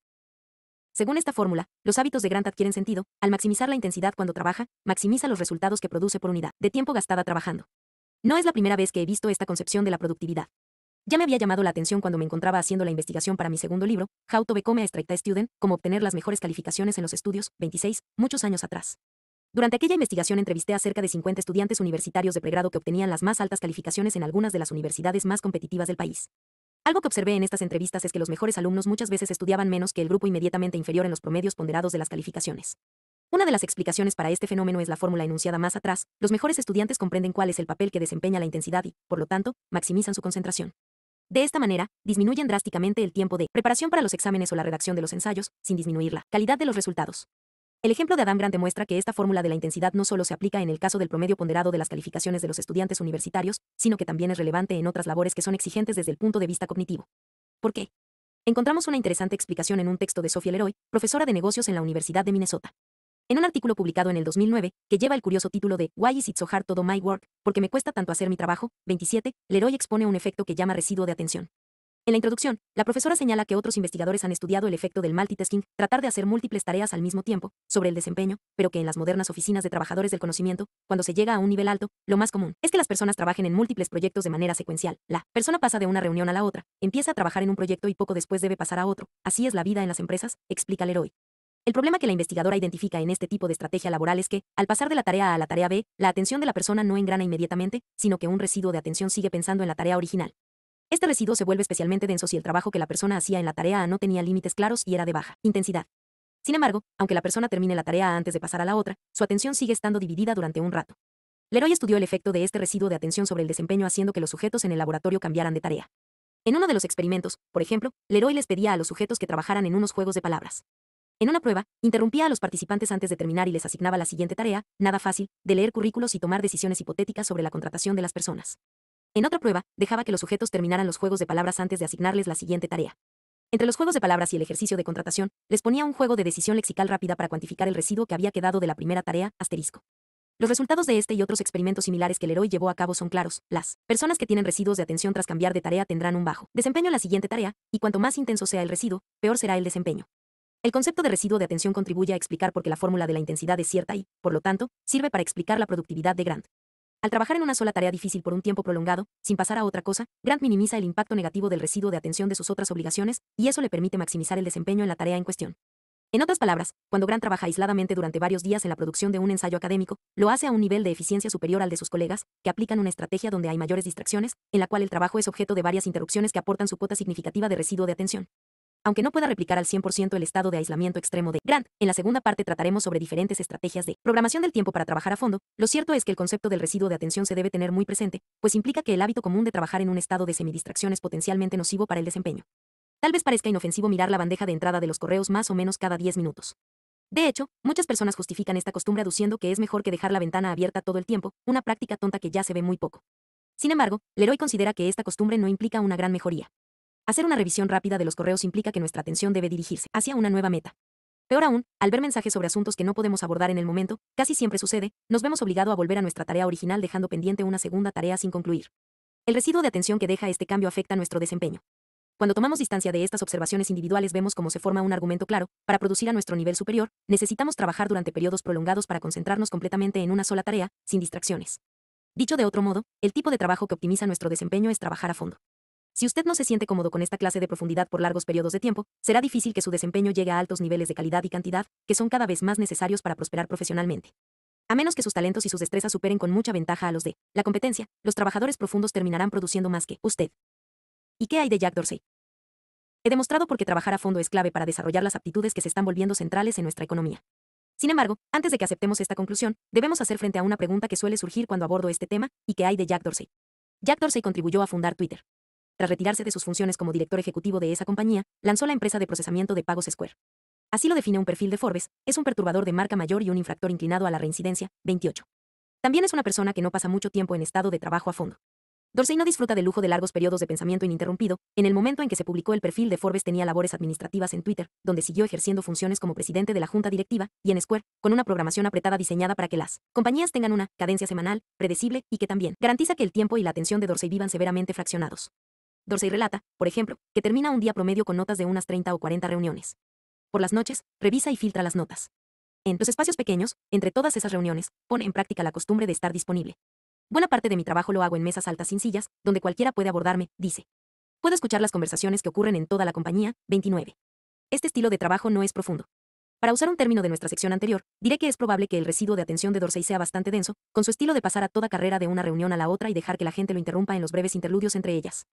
Según esta fórmula, los hábitos de Grant adquieren sentido al maximizar la intensidad cuando trabaja, maximiza los resultados que produce por unidad de tiempo gastada trabajando. No es la primera vez que he visto esta concepción de la productividad. Ya me había llamado la atención cuando me encontraba haciendo la investigación para mi segundo libro, How to Become a Straight Student, cómo obtener las mejores calificaciones en los estudios, 26, muchos años atrás. Durante aquella investigación entrevisté a cerca de 50 estudiantes universitarios de pregrado que obtenían las más altas calificaciones en algunas de las universidades más competitivas del país. Algo que observé en estas entrevistas es que los mejores alumnos muchas veces estudiaban menos que el grupo inmediatamente inferior en los promedios ponderados de las calificaciones. Una de las explicaciones para este fenómeno es la fórmula enunciada más atrás, los mejores estudiantes comprenden cuál es el papel que desempeña la intensidad y, por lo tanto, maximizan su concentración. De esta manera, disminuyen drásticamente el tiempo de preparación para los exámenes o la redacción de los ensayos, sin disminuir la calidad de los resultados. El ejemplo de Adam Grant demuestra que esta fórmula de la intensidad no solo se aplica en el caso del promedio ponderado de las calificaciones de los estudiantes universitarios, sino que también es relevante en otras labores que son exigentes desde el punto de vista cognitivo. ¿Por qué? Encontramos una interesante explicación en un texto de Sophie Leroy, profesora de negocios en la Universidad de Minnesota. En un artículo publicado en el 2009, que lleva el curioso título de Why is it so hard todo my work? Porque me cuesta tanto hacer mi trabajo, 27, Leroy expone un efecto que llama residuo de atención. En la introducción, la profesora señala que otros investigadores han estudiado el efecto del multitasking, tratar de hacer múltiples tareas al mismo tiempo, sobre el desempeño, pero que en las modernas oficinas de trabajadores del conocimiento, cuando se llega a un nivel alto, lo más común es que las personas trabajen en múltiples proyectos de manera secuencial. La persona pasa de una reunión a la otra, empieza a trabajar en un proyecto y poco después debe pasar a otro. Así es la vida en las empresas, explica Leroy. El problema que la investigadora identifica en este tipo de estrategia laboral es que, al pasar de la tarea A a la tarea B, la atención de la persona no engrana inmediatamente, sino que un residuo de atención sigue pensando en la tarea original. Este residuo se vuelve especialmente denso si el trabajo que la persona hacía en la tarea A no tenía límites claros y era de baja intensidad. Sin embargo, aunque la persona termine la tarea A antes de pasar a la otra, su atención sigue estando dividida durante un rato. Leroy estudió el efecto de este residuo de atención sobre el desempeño haciendo que los sujetos en el laboratorio cambiaran de tarea. En uno de los experimentos, por ejemplo, Leroy les pedía a los sujetos que trabajaran en unos juegos de palabras. En una prueba, interrumpía a los participantes antes de terminar y les asignaba la siguiente tarea, nada fácil, de leer currículos y tomar decisiones hipotéticas sobre la contratación de las personas. En otra prueba, dejaba que los sujetos terminaran los juegos de palabras antes de asignarles la siguiente tarea. Entre los juegos de palabras y el ejercicio de contratación, les ponía un juego de decisión lexical rápida para cuantificar el residuo que había quedado de la primera tarea, asterisco. Los resultados de este y otros experimentos similares que Leroy llevó a cabo son claros. Las personas que tienen residuos de atención tras cambiar de tarea tendrán un bajo desempeño en la siguiente tarea, y cuanto más intenso sea el residuo, peor será el desempeño. El concepto de residuo de atención contribuye a explicar por qué la fórmula de la intensidad es cierta y, por lo tanto, sirve para explicar la productividad de Grant. Al trabajar en una sola tarea difícil por un tiempo prolongado, sin pasar a otra cosa, Grant minimiza el impacto negativo del residuo de atención de sus otras obligaciones, y eso le permite maximizar el desempeño en la tarea en cuestión. En otras palabras, cuando Grant trabaja aisladamente durante varios días en la producción de un ensayo académico, lo hace a un nivel de eficiencia superior al de sus colegas, que aplican una estrategia donde hay mayores distracciones, en la cual el trabajo es objeto de varias interrupciones que aportan su cuota significativa de residuo de atención. Aunque no pueda replicar al 100% el estado de aislamiento extremo de Grant, en la segunda parte trataremos sobre diferentes estrategias de programación del tiempo para trabajar a fondo. Lo cierto es que el concepto del residuo de atención se debe tener muy presente, pues implica que el hábito común de trabajar en un estado de semidistracción es potencialmente nocivo para el desempeño. Tal vez parezca inofensivo mirar la bandeja de entrada de los correos más o menos cada 10 minutos. De hecho, muchas personas justifican esta costumbre aduciendo que es mejor que dejar la ventana abierta todo el tiempo, una práctica tonta que ya se ve muy poco. Sin embargo, Leroy considera que esta costumbre no implica una gran mejoría. Hacer una revisión rápida de los correos implica que nuestra atención debe dirigirse hacia una nueva meta. Peor aún, al ver mensajes sobre asuntos que no podemos abordar en el momento, casi siempre sucede, nos vemos obligado a volver a nuestra tarea original dejando pendiente una segunda tarea sin concluir. El residuo de atención que deja este cambio afecta nuestro desempeño. Cuando tomamos distancia de estas observaciones individuales vemos cómo se forma un argumento claro, para producir a nuestro nivel superior, necesitamos trabajar durante periodos prolongados para concentrarnos completamente en una sola tarea, sin distracciones. Dicho de otro modo, el tipo de trabajo que optimiza nuestro desempeño es trabajar a fondo. Si usted no se siente cómodo con esta clase de profundidad por largos periodos de tiempo, será difícil que su desempeño llegue a altos niveles de calidad y cantidad, que son cada vez más necesarios para prosperar profesionalmente. A menos que sus talentos y sus destrezas superen con mucha ventaja a los de la competencia, los trabajadores profundos terminarán produciendo más que usted. ¿Y qué hay de Jack Dorsey? He demostrado por qué trabajar a fondo es clave para desarrollar las aptitudes que se están volviendo centrales en nuestra economía. Sin embargo, antes de que aceptemos esta conclusión, debemos hacer frente a una pregunta que suele surgir cuando abordo este tema, ¿y qué hay de Jack Dorsey? Jack Dorsey contribuyó a fundar Twitter tras retirarse de sus funciones como director ejecutivo de esa compañía, lanzó la empresa de procesamiento de pagos Square. Así lo define un perfil de Forbes, es un perturbador de marca mayor y un infractor inclinado a la reincidencia, 28. También es una persona que no pasa mucho tiempo en estado de trabajo a fondo. Dorsey no disfruta del lujo de largos periodos de pensamiento ininterrumpido. En el momento en que se publicó el perfil de Forbes tenía labores administrativas en Twitter, donde siguió ejerciendo funciones como presidente de la junta directiva, y en Square, con una programación apretada diseñada para que las compañías tengan una cadencia semanal, predecible y que también garantiza que el tiempo y la atención de Dorsey vivan severamente fraccionados. Dorsey relata, por ejemplo, que termina un día promedio con notas de unas 30 o 40 reuniones. Por las noches, revisa y filtra las notas. En los espacios pequeños, entre todas esas reuniones, pone en práctica la costumbre de estar disponible. Buena parte de mi trabajo lo hago en mesas altas sin sillas, donde cualquiera puede abordarme, dice. Puedo escuchar las conversaciones que ocurren en toda la compañía, 29. Este estilo de trabajo no es profundo. Para usar un término de nuestra sección anterior, diré que es probable que el residuo de atención de Dorsey sea bastante denso, con su estilo de pasar a toda carrera de una reunión a la otra y dejar que la gente lo interrumpa en los breves interludios entre ellas.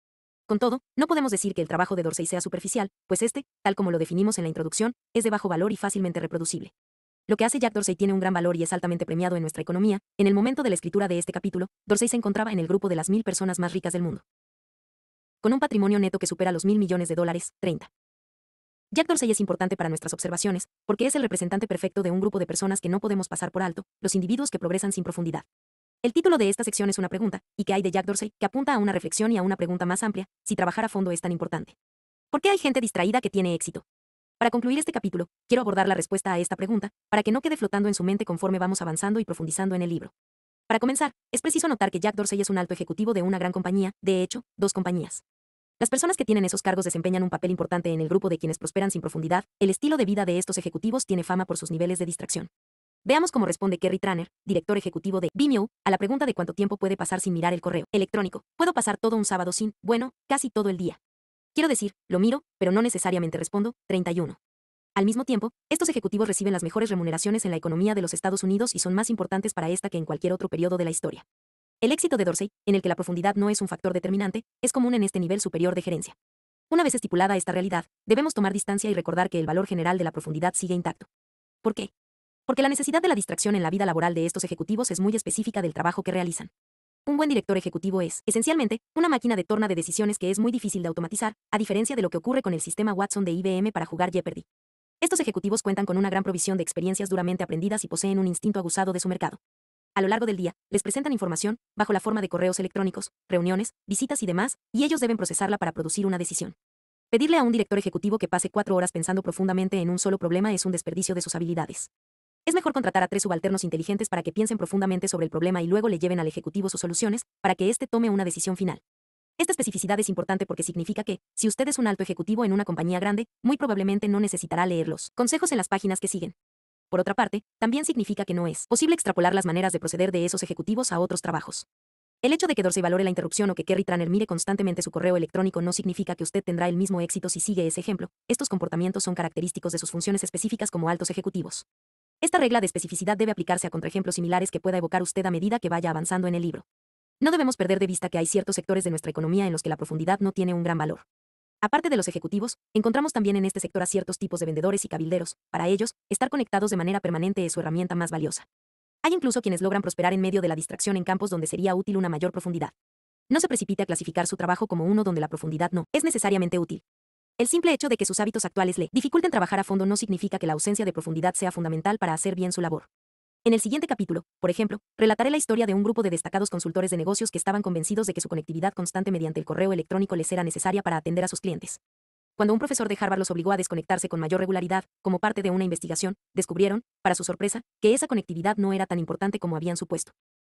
Con todo, no podemos decir que el trabajo de Dorsey sea superficial, pues este, tal como lo definimos en la introducción, es de bajo valor y fácilmente reproducible. Lo que hace Jack Dorsey tiene un gran valor y es altamente premiado en nuestra economía. En el momento de la escritura de este capítulo, Dorsey se encontraba en el grupo de las mil personas más ricas del mundo. Con un patrimonio neto que supera los mil millones de dólares, 30. Jack Dorsey es importante para nuestras observaciones, porque es el representante perfecto de un grupo de personas que no podemos pasar por alto, los individuos que progresan sin profundidad. El título de esta sección es una pregunta, y que hay de Jack Dorsey, que apunta a una reflexión y a una pregunta más amplia, si trabajar a fondo es tan importante. ¿Por qué hay gente distraída que tiene éxito? Para concluir este capítulo, quiero abordar la respuesta a esta pregunta, para que no quede flotando en su mente conforme vamos avanzando y profundizando en el libro. Para comenzar, es preciso notar que Jack Dorsey es un alto ejecutivo de una gran compañía, de hecho, dos compañías. Las personas que tienen esos cargos desempeñan un papel importante en el grupo de quienes prosperan sin profundidad, el estilo de vida de estos ejecutivos tiene fama por sus niveles de distracción. Veamos cómo responde Kerry Tranner, director ejecutivo de Vimeo, a la pregunta de cuánto tiempo puede pasar sin mirar el correo electrónico. Puedo pasar todo un sábado sin, bueno, casi todo el día. Quiero decir, lo miro, pero no necesariamente respondo, 31. Al mismo tiempo, estos ejecutivos reciben las mejores remuneraciones en la economía de los Estados Unidos y son más importantes para esta que en cualquier otro periodo de la historia. El éxito de Dorsey, en el que la profundidad no es un factor determinante, es común en este nivel superior de gerencia. Una vez estipulada esta realidad, debemos tomar distancia y recordar que el valor general de la profundidad sigue intacto. ¿Por qué? Porque la necesidad de la distracción en la vida laboral de estos ejecutivos es muy específica del trabajo que realizan. Un buen director ejecutivo es, esencialmente, una máquina de torna de decisiones que es muy difícil de automatizar, a diferencia de lo que ocurre con el sistema Watson de IBM para jugar Jeopardy. Estos ejecutivos cuentan con una gran provisión de experiencias duramente aprendidas y poseen un instinto aguzado de su mercado. A lo largo del día, les presentan información, bajo la forma de correos electrónicos, reuniones, visitas y demás, y ellos deben procesarla para producir una decisión. Pedirle a un director ejecutivo que pase cuatro horas pensando profundamente en un solo problema es un desperdicio de sus habilidades. Es mejor contratar a tres subalternos inteligentes para que piensen profundamente sobre el problema y luego le lleven al ejecutivo sus soluciones, para que éste tome una decisión final. Esta especificidad es importante porque significa que, si usted es un alto ejecutivo en una compañía grande, muy probablemente no necesitará leer los consejos en las páginas que siguen. Por otra parte, también significa que no es posible extrapolar las maneras de proceder de esos ejecutivos a otros trabajos. El hecho de que Dorsey valore la interrupción o que Kerry Tranner mire constantemente su correo electrónico no significa que usted tendrá el mismo éxito si sigue ese ejemplo. Estos comportamientos son característicos de sus funciones específicas como altos ejecutivos. Esta regla de especificidad debe aplicarse a contraejemplos similares que pueda evocar usted a medida que vaya avanzando en el libro. No debemos perder de vista que hay ciertos sectores de nuestra economía en los que la profundidad no tiene un gran valor. Aparte de los ejecutivos, encontramos también en este sector a ciertos tipos de vendedores y cabilderos. Para ellos, estar conectados de manera permanente es su herramienta más valiosa. Hay incluso quienes logran prosperar en medio de la distracción en campos donde sería útil una mayor profundidad. No se precipite a clasificar su trabajo como uno donde la profundidad no es necesariamente útil. El simple hecho de que sus hábitos actuales le dificulten trabajar a fondo no significa que la ausencia de profundidad sea fundamental para hacer bien su labor. En el siguiente capítulo, por ejemplo, relataré la historia de un grupo de destacados consultores de negocios que estaban convencidos de que su conectividad constante mediante el correo electrónico les era necesaria para atender a sus clientes. Cuando un profesor de Harvard los obligó a desconectarse con mayor regularidad, como parte de una investigación, descubrieron, para su sorpresa, que esa conectividad no era tan importante como habían supuesto.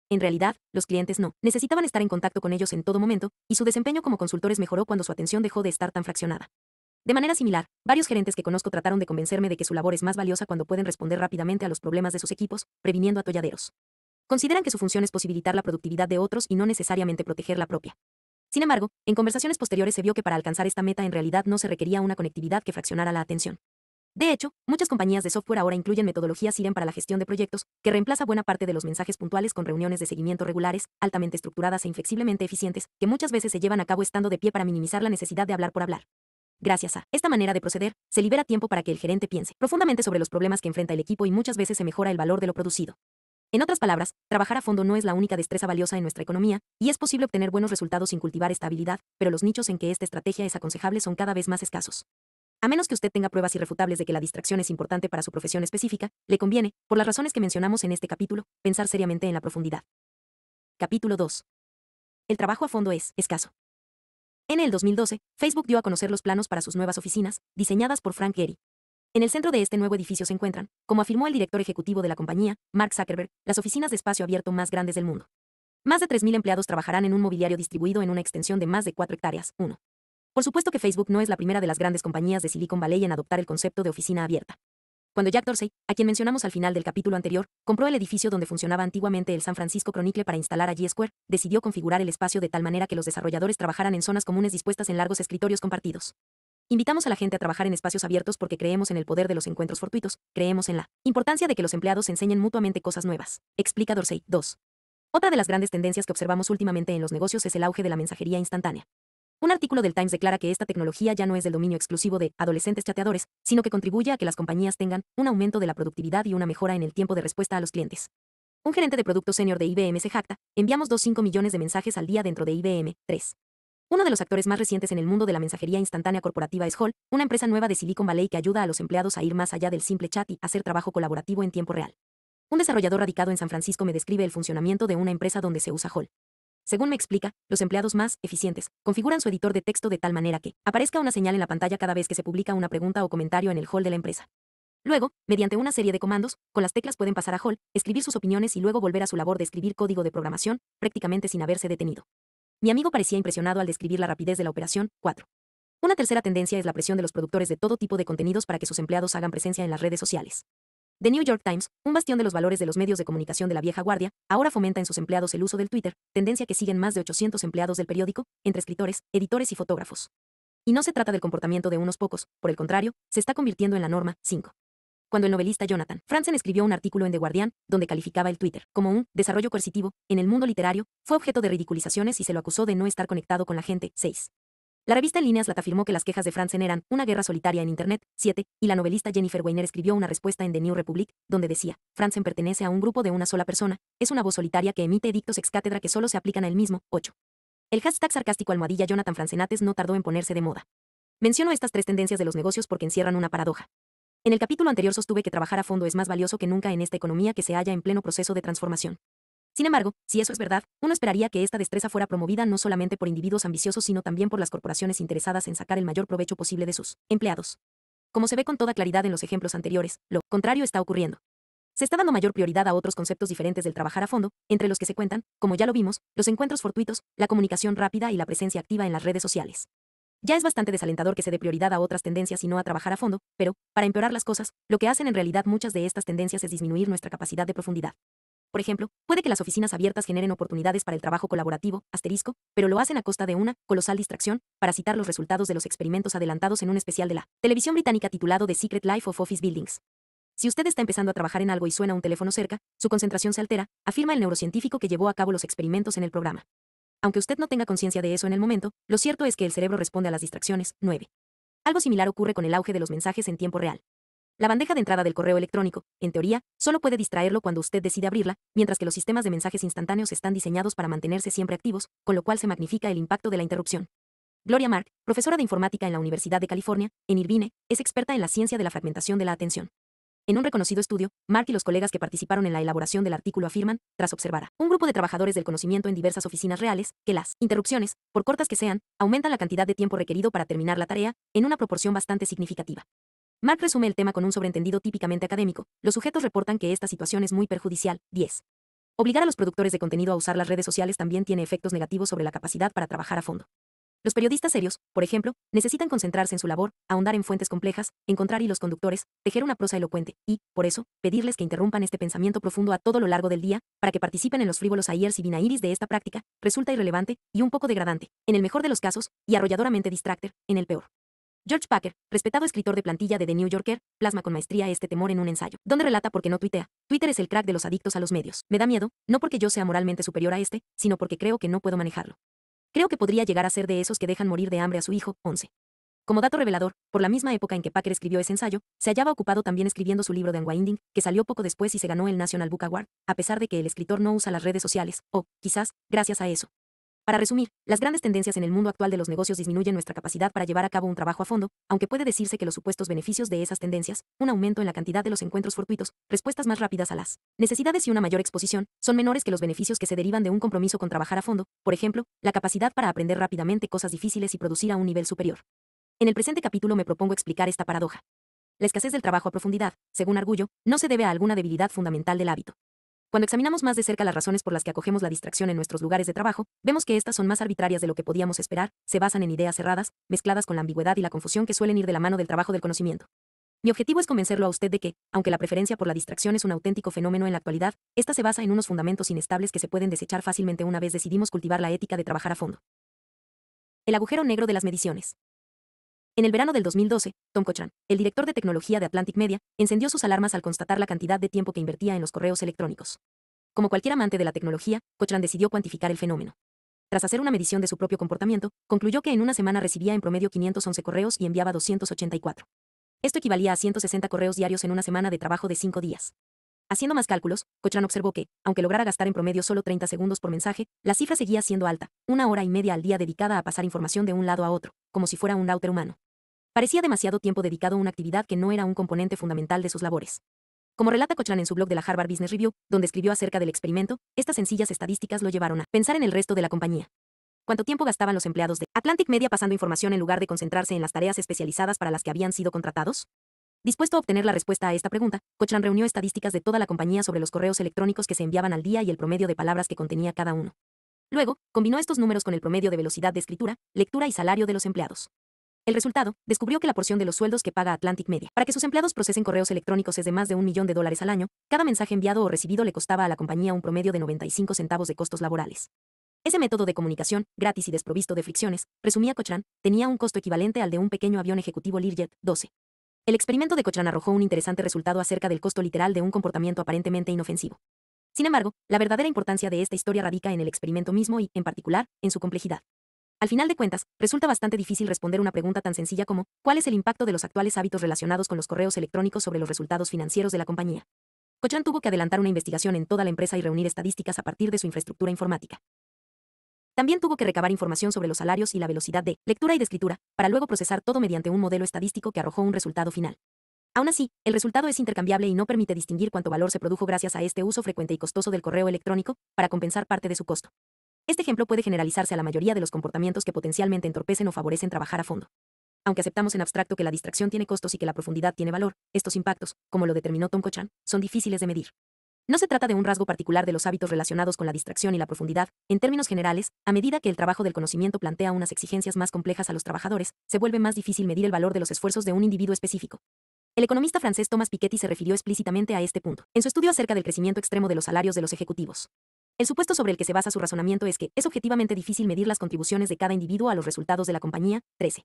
En realidad, los clientes no necesitaban estar en contacto con ellos en todo momento, y su desempeño como consultores mejoró cuando su atención dejó de estar tan fraccionada. De manera similar, varios gerentes que conozco trataron de convencerme de que su labor es más valiosa cuando pueden responder rápidamente a los problemas de sus equipos, previniendo atolladeros. Consideran que su función es posibilitar la productividad de otros y no necesariamente proteger la propia. Sin embargo, en conversaciones posteriores se vio que para alcanzar esta meta en realidad no se requería una conectividad que fraccionara la atención. De hecho, muchas compañías de software ahora incluyen metodologías SIREN para la gestión de proyectos, que reemplaza buena parte de los mensajes puntuales con reuniones de seguimiento regulares, altamente estructuradas e inflexiblemente eficientes, que muchas veces se llevan a cabo estando de pie para minimizar la necesidad de hablar por hablar. Gracias a esta manera de proceder, se libera tiempo para que el gerente piense profundamente sobre los problemas que enfrenta el equipo y muchas veces se mejora el valor de lo producido. En otras palabras, trabajar a fondo no es la única destreza valiosa en nuestra economía, y es posible obtener buenos resultados sin cultivar esta habilidad, pero los nichos en que esta estrategia es aconsejable son cada vez más escasos. A menos que usted tenga pruebas irrefutables de que la distracción es importante para su profesión específica, le conviene, por las razones que mencionamos en este capítulo, pensar seriamente en la profundidad. Capítulo 2. El trabajo a fondo es escaso. En el 2012, Facebook dio a conocer los planos para sus nuevas oficinas, diseñadas por Frank Gehry. En el centro de este nuevo edificio se encuentran, como afirmó el director ejecutivo de la compañía, Mark Zuckerberg, las oficinas de espacio abierto más grandes del mundo. Más de 3.000 empleados trabajarán en un mobiliario distribuido en una extensión de más de 4 hectáreas. uno. Por supuesto que Facebook no es la primera de las grandes compañías de Silicon Valley en adoptar el concepto de oficina abierta. Cuando Jack Dorsey, a quien mencionamos al final del capítulo anterior, compró el edificio donde funcionaba antiguamente el San Francisco Chronicle para instalar allí Square, decidió configurar el espacio de tal manera que los desarrolladores trabajaran en zonas comunes dispuestas en largos escritorios compartidos. Invitamos a la gente a trabajar en espacios abiertos porque creemos en el poder de los encuentros fortuitos, creemos en la importancia de que los empleados enseñen mutuamente cosas nuevas, explica Dorsey. 2. Otra de las grandes tendencias que observamos últimamente en los negocios es el auge de la mensajería instantánea. Un artículo del Times declara que esta tecnología ya no es del dominio exclusivo de adolescentes chateadores, sino que contribuye a que las compañías tengan un aumento de la productividad y una mejora en el tiempo de respuesta a los clientes. Un gerente de producto senior de IBM se jacta, enviamos 2.5 millones de mensajes al día dentro de IBM, 3. Uno de los actores más recientes en el mundo de la mensajería instantánea corporativa es Hall, una empresa nueva de Silicon Valley que ayuda a los empleados a ir más allá del simple chat y hacer trabajo colaborativo en tiempo real. Un desarrollador radicado en San Francisco me describe el funcionamiento de una empresa donde se usa Hall. Según me explica, los empleados más eficientes configuran su editor de texto de tal manera que aparezca una señal en la pantalla cada vez que se publica una pregunta o comentario en el hall de la empresa. Luego, mediante una serie de comandos, con las teclas pueden pasar a hall, escribir sus opiniones y luego volver a su labor de escribir código de programación, prácticamente sin haberse detenido. Mi amigo parecía impresionado al describir la rapidez de la operación 4. Una tercera tendencia es la presión de los productores de todo tipo de contenidos para que sus empleados hagan presencia en las redes sociales. The New York Times, un bastión de los valores de los medios de comunicación de la vieja guardia, ahora fomenta en sus empleados el uso del Twitter, tendencia que siguen más de 800 empleados del periódico, entre escritores, editores y fotógrafos. Y no se trata del comportamiento de unos pocos, por el contrario, se está convirtiendo en la norma 5. Cuando el novelista Jonathan Franzen escribió un artículo en The Guardian, donde calificaba el Twitter como un desarrollo coercitivo en el mundo literario, fue objeto de ridiculizaciones y se lo acusó de no estar conectado con la gente. 6. La revista en líneas slate afirmó que las quejas de Franzen eran una guerra solitaria en Internet, 7, y la novelista Jennifer Weiner escribió una respuesta en The New Republic, donde decía, Franzen pertenece a un grupo de una sola persona, es una voz solitaria que emite edictos ex cátedra que solo se aplican a él mismo, 8. El hashtag sarcástico almohadilla Jonathan Francenates no tardó en ponerse de moda. Menciono estas tres tendencias de los negocios porque encierran una paradoja. En el capítulo anterior sostuve que trabajar a fondo es más valioso que nunca en esta economía que se halla en pleno proceso de transformación. Sin embargo, si eso es verdad, uno esperaría que esta destreza fuera promovida no solamente por individuos ambiciosos, sino también por las corporaciones interesadas en sacar el mayor provecho posible de sus empleados. Como se ve con toda claridad en los ejemplos anteriores, lo contrario está ocurriendo. Se está dando mayor prioridad a otros conceptos diferentes del trabajar a fondo, entre los que se cuentan, como ya lo vimos, los encuentros fortuitos, la comunicación rápida y la presencia activa en las redes sociales. Ya es bastante desalentador que se dé prioridad a otras tendencias y no a trabajar a fondo, pero, para empeorar las cosas, lo que hacen en realidad muchas de estas tendencias es disminuir nuestra capacidad de profundidad. Por ejemplo, puede que las oficinas abiertas generen oportunidades para el trabajo colaborativo, asterisco, pero lo hacen a costa de una colosal distracción, para citar los resultados de los experimentos adelantados en un especial de la televisión británica titulado The Secret Life of Office Buildings. Si usted está empezando a trabajar en algo y suena un teléfono cerca, su concentración se altera, afirma el neurocientífico que llevó a cabo los experimentos en el programa. Aunque usted no tenga conciencia de eso en el momento, lo cierto es que el cerebro responde a las distracciones. 9. Algo similar ocurre con el auge de los mensajes en tiempo real. La bandeja de entrada del correo electrónico, en teoría, solo puede distraerlo cuando usted decide abrirla, mientras que los sistemas de mensajes instantáneos están diseñados para mantenerse siempre activos, con lo cual se magnifica el impacto de la interrupción. Gloria Mark, profesora de informática en la Universidad de California, en Irvine, es experta en la ciencia de la fragmentación de la atención. En un reconocido estudio, Mark y los colegas que participaron en la elaboración del artículo afirman, tras observar a un grupo de trabajadores del conocimiento en diversas oficinas reales, que las interrupciones, por cortas que sean, aumentan la cantidad de tiempo requerido para terminar la tarea en una proporción bastante significativa. Mark resume el tema con un sobreentendido típicamente académico. Los sujetos reportan que esta situación es muy perjudicial. 10. Obligar a los productores de contenido a usar las redes sociales también tiene efectos negativos sobre la capacidad para trabajar a fondo. Los periodistas serios, por ejemplo, necesitan concentrarse en su labor, ahondar en fuentes complejas, encontrar hilos conductores, tejer una prosa elocuente, y, por eso, pedirles que interrumpan este pensamiento profundo a todo lo largo del día, para que participen en los frívolos ayer y binairis de esta práctica, resulta irrelevante y un poco degradante, en el mejor de los casos, y arrolladoramente distractor, en el peor. George Packer, respetado escritor de plantilla de The New Yorker, plasma con maestría este temor en un ensayo, donde relata por qué no tuitea. Twitter es el crack de los adictos a los medios. Me da miedo, no porque yo sea moralmente superior a este, sino porque creo que no puedo manejarlo. Creo que podría llegar a ser de esos que dejan morir de hambre a su hijo, 11. Como dato revelador, por la misma época en que Packer escribió ese ensayo, se hallaba ocupado también escribiendo su libro de Unwinding, que salió poco después y se ganó el National Book Award, a pesar de que el escritor no usa las redes sociales, o, quizás, gracias a eso. Para resumir, las grandes tendencias en el mundo actual de los negocios disminuyen nuestra capacidad para llevar a cabo un trabajo a fondo, aunque puede decirse que los supuestos beneficios de esas tendencias, un aumento en la cantidad de los encuentros fortuitos, respuestas más rápidas a las necesidades y una mayor exposición, son menores que los beneficios que se derivan de un compromiso con trabajar a fondo, por ejemplo, la capacidad para aprender rápidamente cosas difíciles y producir a un nivel superior. En el presente capítulo me propongo explicar esta paradoja. La escasez del trabajo a profundidad, según Argullo, no se debe a alguna debilidad fundamental del hábito, cuando examinamos más de cerca las razones por las que acogemos la distracción en nuestros lugares de trabajo, vemos que estas son más arbitrarias de lo que podíamos esperar, se basan en ideas cerradas, mezcladas con la ambigüedad y la confusión que suelen ir de la mano del trabajo del conocimiento. Mi objetivo es convencerlo a usted de que, aunque la preferencia por la distracción es un auténtico fenómeno en la actualidad, esta se basa en unos fundamentos inestables que se pueden desechar fácilmente una vez decidimos cultivar la ética de trabajar a fondo. El agujero negro de las mediciones. En el verano del 2012, Tom Cochran, el director de tecnología de Atlantic Media, encendió sus alarmas al constatar la cantidad de tiempo que invertía en los correos electrónicos. Como cualquier amante de la tecnología, Cochran decidió cuantificar el fenómeno. Tras hacer una medición de su propio comportamiento, concluyó que en una semana recibía en promedio 511 correos y enviaba 284. Esto equivalía a 160 correos diarios en una semana de trabajo de 5 días. Haciendo más cálculos, Cochran observó que, aunque lograra gastar en promedio solo 30 segundos por mensaje, la cifra seguía siendo alta, una hora y media al día dedicada a pasar información de un lado a otro, como si fuera un router humano. Parecía demasiado tiempo dedicado a una actividad que no era un componente fundamental de sus labores. Como relata Cochran en su blog de la Harvard Business Review, donde escribió acerca del experimento, estas sencillas estadísticas lo llevaron a pensar en el resto de la compañía. Cuánto tiempo gastaban los empleados de Atlantic Media pasando información en lugar de concentrarse en las tareas especializadas para las que habían sido contratados? Dispuesto a obtener la respuesta a esta pregunta, Cochran reunió estadísticas de toda la compañía sobre los correos electrónicos que se enviaban al día y el promedio de palabras que contenía cada uno. Luego, combinó estos números con el promedio de velocidad de escritura, lectura y salario de los empleados. El resultado, descubrió que la porción de los sueldos que paga Atlantic Media para que sus empleados procesen correos electrónicos es de más de un millón de dólares al año, cada mensaje enviado o recibido le costaba a la compañía un promedio de 95 centavos de costos laborales. Ese método de comunicación, gratis y desprovisto de fricciones, resumía Cochran, tenía un costo equivalente al de un pequeño avión ejecutivo Learjet 12. El experimento de Cochran arrojó un interesante resultado acerca del costo literal de un comportamiento aparentemente inofensivo. Sin embargo, la verdadera importancia de esta historia radica en el experimento mismo y, en particular, en su complejidad. Al final de cuentas, resulta bastante difícil responder una pregunta tan sencilla como ¿cuál es el impacto de los actuales hábitos relacionados con los correos electrónicos sobre los resultados financieros de la compañía? Cochran tuvo que adelantar una investigación en toda la empresa y reunir estadísticas a partir de su infraestructura informática. También tuvo que recabar información sobre los salarios y la velocidad de lectura y de escritura, para luego procesar todo mediante un modelo estadístico que arrojó un resultado final. Aún así, el resultado es intercambiable y no permite distinguir cuánto valor se produjo gracias a este uso frecuente y costoso del correo electrónico para compensar parte de su costo. Este ejemplo puede generalizarse a la mayoría de los comportamientos que potencialmente entorpecen o favorecen trabajar a fondo. Aunque aceptamos en abstracto que la distracción tiene costos y que la profundidad tiene valor, estos impactos, como lo determinó Tom Cochan, son difíciles de medir. No se trata de un rasgo particular de los hábitos relacionados con la distracción y la profundidad, en términos generales, a medida que el trabajo del conocimiento plantea unas exigencias más complejas a los trabajadores, se vuelve más difícil medir el valor de los esfuerzos de un individuo específico. El economista francés Thomas Piketty se refirió explícitamente a este punto, en su estudio acerca del crecimiento extremo de los salarios de los ejecutivos. El supuesto sobre el que se basa su razonamiento es que es objetivamente difícil medir las contribuciones de cada individuo a los resultados de la compañía. 13.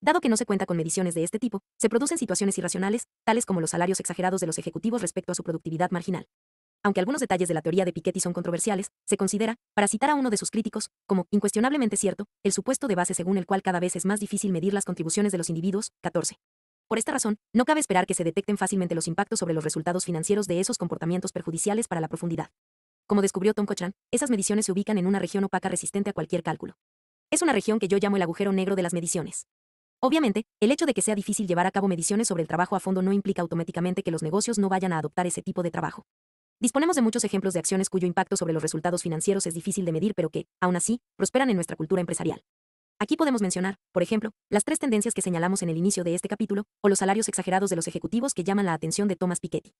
Dado que no se cuenta con mediciones de este tipo, se producen situaciones irracionales, tales como los salarios exagerados de los ejecutivos respecto a su productividad marginal. Aunque algunos detalles de la teoría de Piketty son controversiales, se considera, para citar a uno de sus críticos, como incuestionablemente cierto, el supuesto de base según el cual cada vez es más difícil medir las contribuciones de los individuos, 14. Por esta razón, no cabe esperar que se detecten fácilmente los impactos sobre los resultados financieros de esos comportamientos perjudiciales para la profundidad. Como descubrió Tom Cochran, esas mediciones se ubican en una región opaca resistente a cualquier cálculo. Es una región que yo llamo el agujero negro de las mediciones. Obviamente, el hecho de que sea difícil llevar a cabo mediciones sobre el trabajo a fondo no implica automáticamente que los negocios no vayan a adoptar ese tipo de trabajo. Disponemos de muchos ejemplos de acciones cuyo impacto sobre los resultados financieros es difícil de medir pero que, aún así, prosperan en nuestra cultura empresarial. Aquí podemos mencionar, por ejemplo, las tres tendencias que señalamos en el inicio de este capítulo, o los salarios exagerados de los ejecutivos que llaman la atención de Thomas Piketty.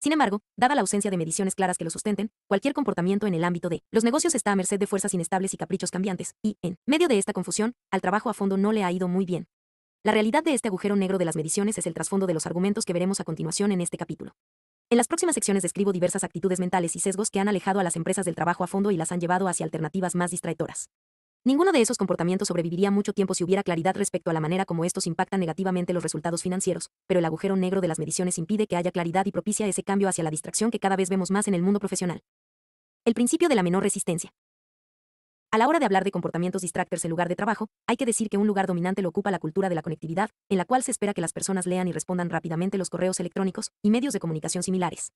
Sin embargo, dada la ausencia de mediciones claras que lo sustenten, cualquier comportamiento en el ámbito de los negocios está a merced de fuerzas inestables y caprichos cambiantes, y, en medio de esta confusión, al trabajo a fondo no le ha ido muy bien. La realidad de este agujero negro de las mediciones es el trasfondo de los argumentos que veremos a continuación en este capítulo. En las próximas secciones describo diversas actitudes mentales y sesgos que han alejado a las empresas del trabajo a fondo y las han llevado hacia alternativas más distraitoras. Ninguno de esos comportamientos sobreviviría mucho tiempo si hubiera claridad respecto a la manera como estos impactan negativamente los resultados financieros, pero el agujero negro de las mediciones impide que haya claridad y propicia ese cambio hacia la distracción que cada vez vemos más en el mundo profesional. El principio de la menor resistencia. A la hora de hablar de comportamientos distractores en lugar de trabajo, hay que decir que un lugar dominante lo ocupa la cultura de la conectividad, en la cual se espera que las personas lean y respondan rápidamente los correos electrónicos y medios de comunicación similares.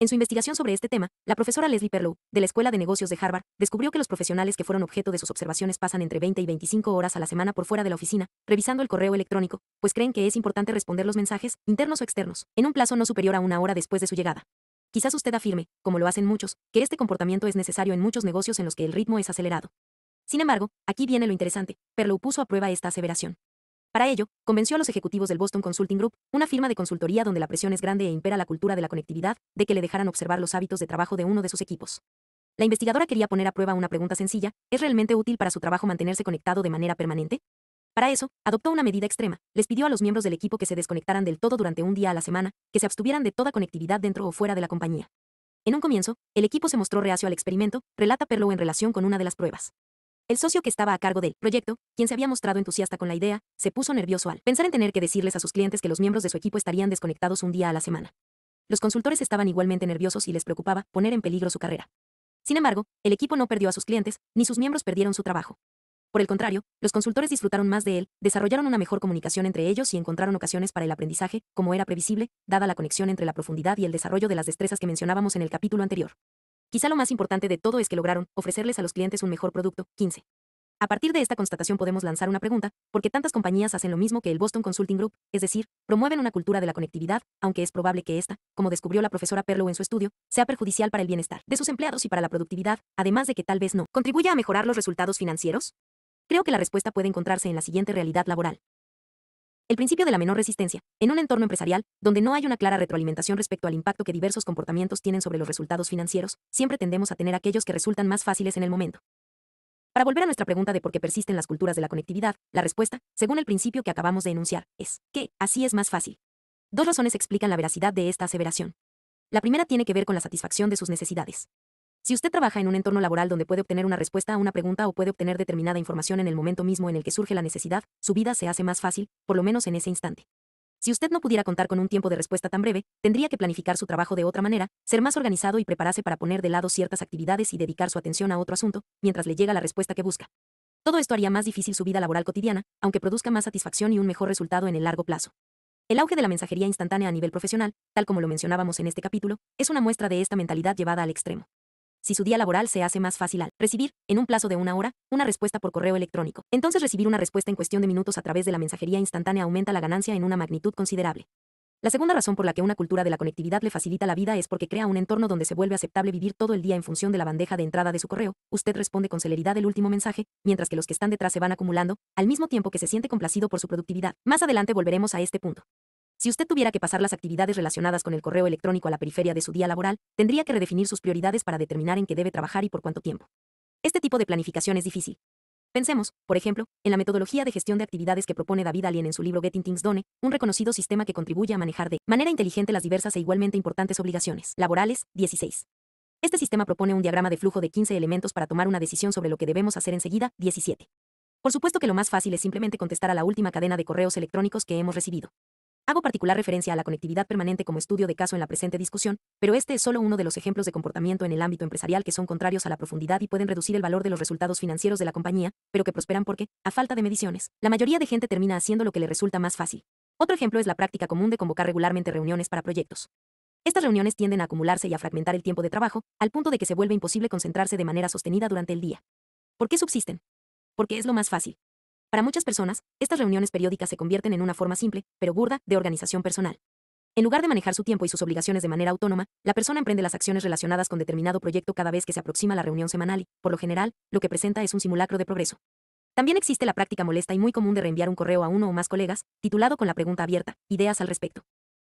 En su investigación sobre este tema, la profesora Leslie Perlow, de la Escuela de Negocios de Harvard, descubrió que los profesionales que fueron objeto de sus observaciones pasan entre 20 y 25 horas a la semana por fuera de la oficina, revisando el correo electrónico, pues creen que es importante responder los mensajes, internos o externos, en un plazo no superior a una hora después de su llegada. Quizás usted afirme, como lo hacen muchos, que este comportamiento es necesario en muchos negocios en los que el ritmo es acelerado. Sin embargo, aquí viene lo interesante, Perlow puso a prueba esta aseveración. Para ello, convenció a los ejecutivos del Boston Consulting Group, una firma de consultoría donde la presión es grande e impera la cultura de la conectividad, de que le dejaran observar los hábitos de trabajo de uno de sus equipos. La investigadora quería poner a prueba una pregunta sencilla, ¿es realmente útil para su trabajo mantenerse conectado de manera permanente? Para eso, adoptó una medida extrema. Les pidió a los miembros del equipo que se desconectaran del todo durante un día a la semana, que se abstuvieran de toda conectividad dentro o fuera de la compañía. En un comienzo, el equipo se mostró reacio al experimento, relata Perlow en relación con una de las pruebas. El socio que estaba a cargo del proyecto, quien se había mostrado entusiasta con la idea, se puso nervioso al pensar en tener que decirles a sus clientes que los miembros de su equipo estarían desconectados un día a la semana. Los consultores estaban igualmente nerviosos y les preocupaba poner en peligro su carrera. Sin embargo, el equipo no perdió a sus clientes, ni sus miembros perdieron su trabajo. Por el contrario, los consultores disfrutaron más de él, desarrollaron una mejor comunicación entre ellos y encontraron ocasiones para el aprendizaje, como era previsible, dada la conexión entre la profundidad y el desarrollo de las destrezas que mencionábamos en el capítulo anterior. Quizá lo más importante de todo es que lograron ofrecerles a los clientes un mejor producto. 15. A partir de esta constatación podemos lanzar una pregunta, ¿por qué tantas compañías hacen lo mismo que el Boston Consulting Group, es decir, promueven una cultura de la conectividad, aunque es probable que esta, como descubrió la profesora Perlow en su estudio, sea perjudicial para el bienestar de sus empleados y para la productividad, además de que tal vez no contribuya a mejorar los resultados financieros? Creo que la respuesta puede encontrarse en la siguiente realidad laboral. El principio de la menor resistencia, en un entorno empresarial, donde no hay una clara retroalimentación respecto al impacto que diversos comportamientos tienen sobre los resultados financieros, siempre tendemos a tener aquellos que resultan más fáciles en el momento. Para volver a nuestra pregunta de por qué persisten las culturas de la conectividad, la respuesta, según el principio que acabamos de enunciar, es que así es más fácil. Dos razones explican la veracidad de esta aseveración. La primera tiene que ver con la satisfacción de sus necesidades. Si usted trabaja en un entorno laboral donde puede obtener una respuesta a una pregunta o puede obtener determinada información en el momento mismo en el que surge la necesidad, su vida se hace más fácil, por lo menos en ese instante. Si usted no pudiera contar con un tiempo de respuesta tan breve, tendría que planificar su trabajo de otra manera, ser más organizado y prepararse para poner de lado ciertas actividades y dedicar su atención a otro asunto, mientras le llega la respuesta que busca. Todo esto haría más difícil su vida laboral cotidiana, aunque produzca más satisfacción y un mejor resultado en el largo plazo. El auge de la mensajería instantánea a nivel profesional, tal como lo mencionábamos en este capítulo, es una muestra de esta mentalidad llevada al extremo si su día laboral se hace más fácil al recibir, en un plazo de una hora, una respuesta por correo electrónico. Entonces recibir una respuesta en cuestión de minutos a través de la mensajería instantánea aumenta la ganancia en una magnitud considerable. La segunda razón por la que una cultura de la conectividad le facilita la vida es porque crea un entorno donde se vuelve aceptable vivir todo el día en función de la bandeja de entrada de su correo. Usted responde con celeridad el último mensaje, mientras que los que están detrás se van acumulando, al mismo tiempo que se siente complacido por su productividad. Más adelante volveremos a este punto. Si usted tuviera que pasar las actividades relacionadas con el correo electrónico a la periferia de su día laboral, tendría que redefinir sus prioridades para determinar en qué debe trabajar y por cuánto tiempo. Este tipo de planificación es difícil. Pensemos, por ejemplo, en la metodología de gestión de actividades que propone David Alien en su libro Getting Things Done, un reconocido sistema que contribuye a manejar de manera inteligente las diversas e igualmente importantes obligaciones laborales, 16. Este sistema propone un diagrama de flujo de 15 elementos para tomar una decisión sobre lo que debemos hacer enseguida, 17. Por supuesto que lo más fácil es simplemente contestar a la última cadena de correos electrónicos que hemos recibido. Hago particular referencia a la conectividad permanente como estudio de caso en la presente discusión, pero este es solo uno de los ejemplos de comportamiento en el ámbito empresarial que son contrarios a la profundidad y pueden reducir el valor de los resultados financieros de la compañía, pero que prosperan porque, a falta de mediciones, la mayoría de gente termina haciendo lo que le resulta más fácil. Otro ejemplo es la práctica común de convocar regularmente reuniones para proyectos. Estas reuniones tienden a acumularse y a fragmentar el tiempo de trabajo, al punto de que se vuelve imposible concentrarse de manera sostenida durante el día. ¿Por qué subsisten? Porque es lo más fácil. Para muchas personas, estas reuniones periódicas se convierten en una forma simple, pero burda, de organización personal. En lugar de manejar su tiempo y sus obligaciones de manera autónoma, la persona emprende las acciones relacionadas con determinado proyecto cada vez que se aproxima la reunión semanal y, por lo general, lo que presenta es un simulacro de progreso. También existe la práctica molesta y muy común de reenviar un correo a uno o más colegas, titulado con la pregunta abierta, ideas al respecto.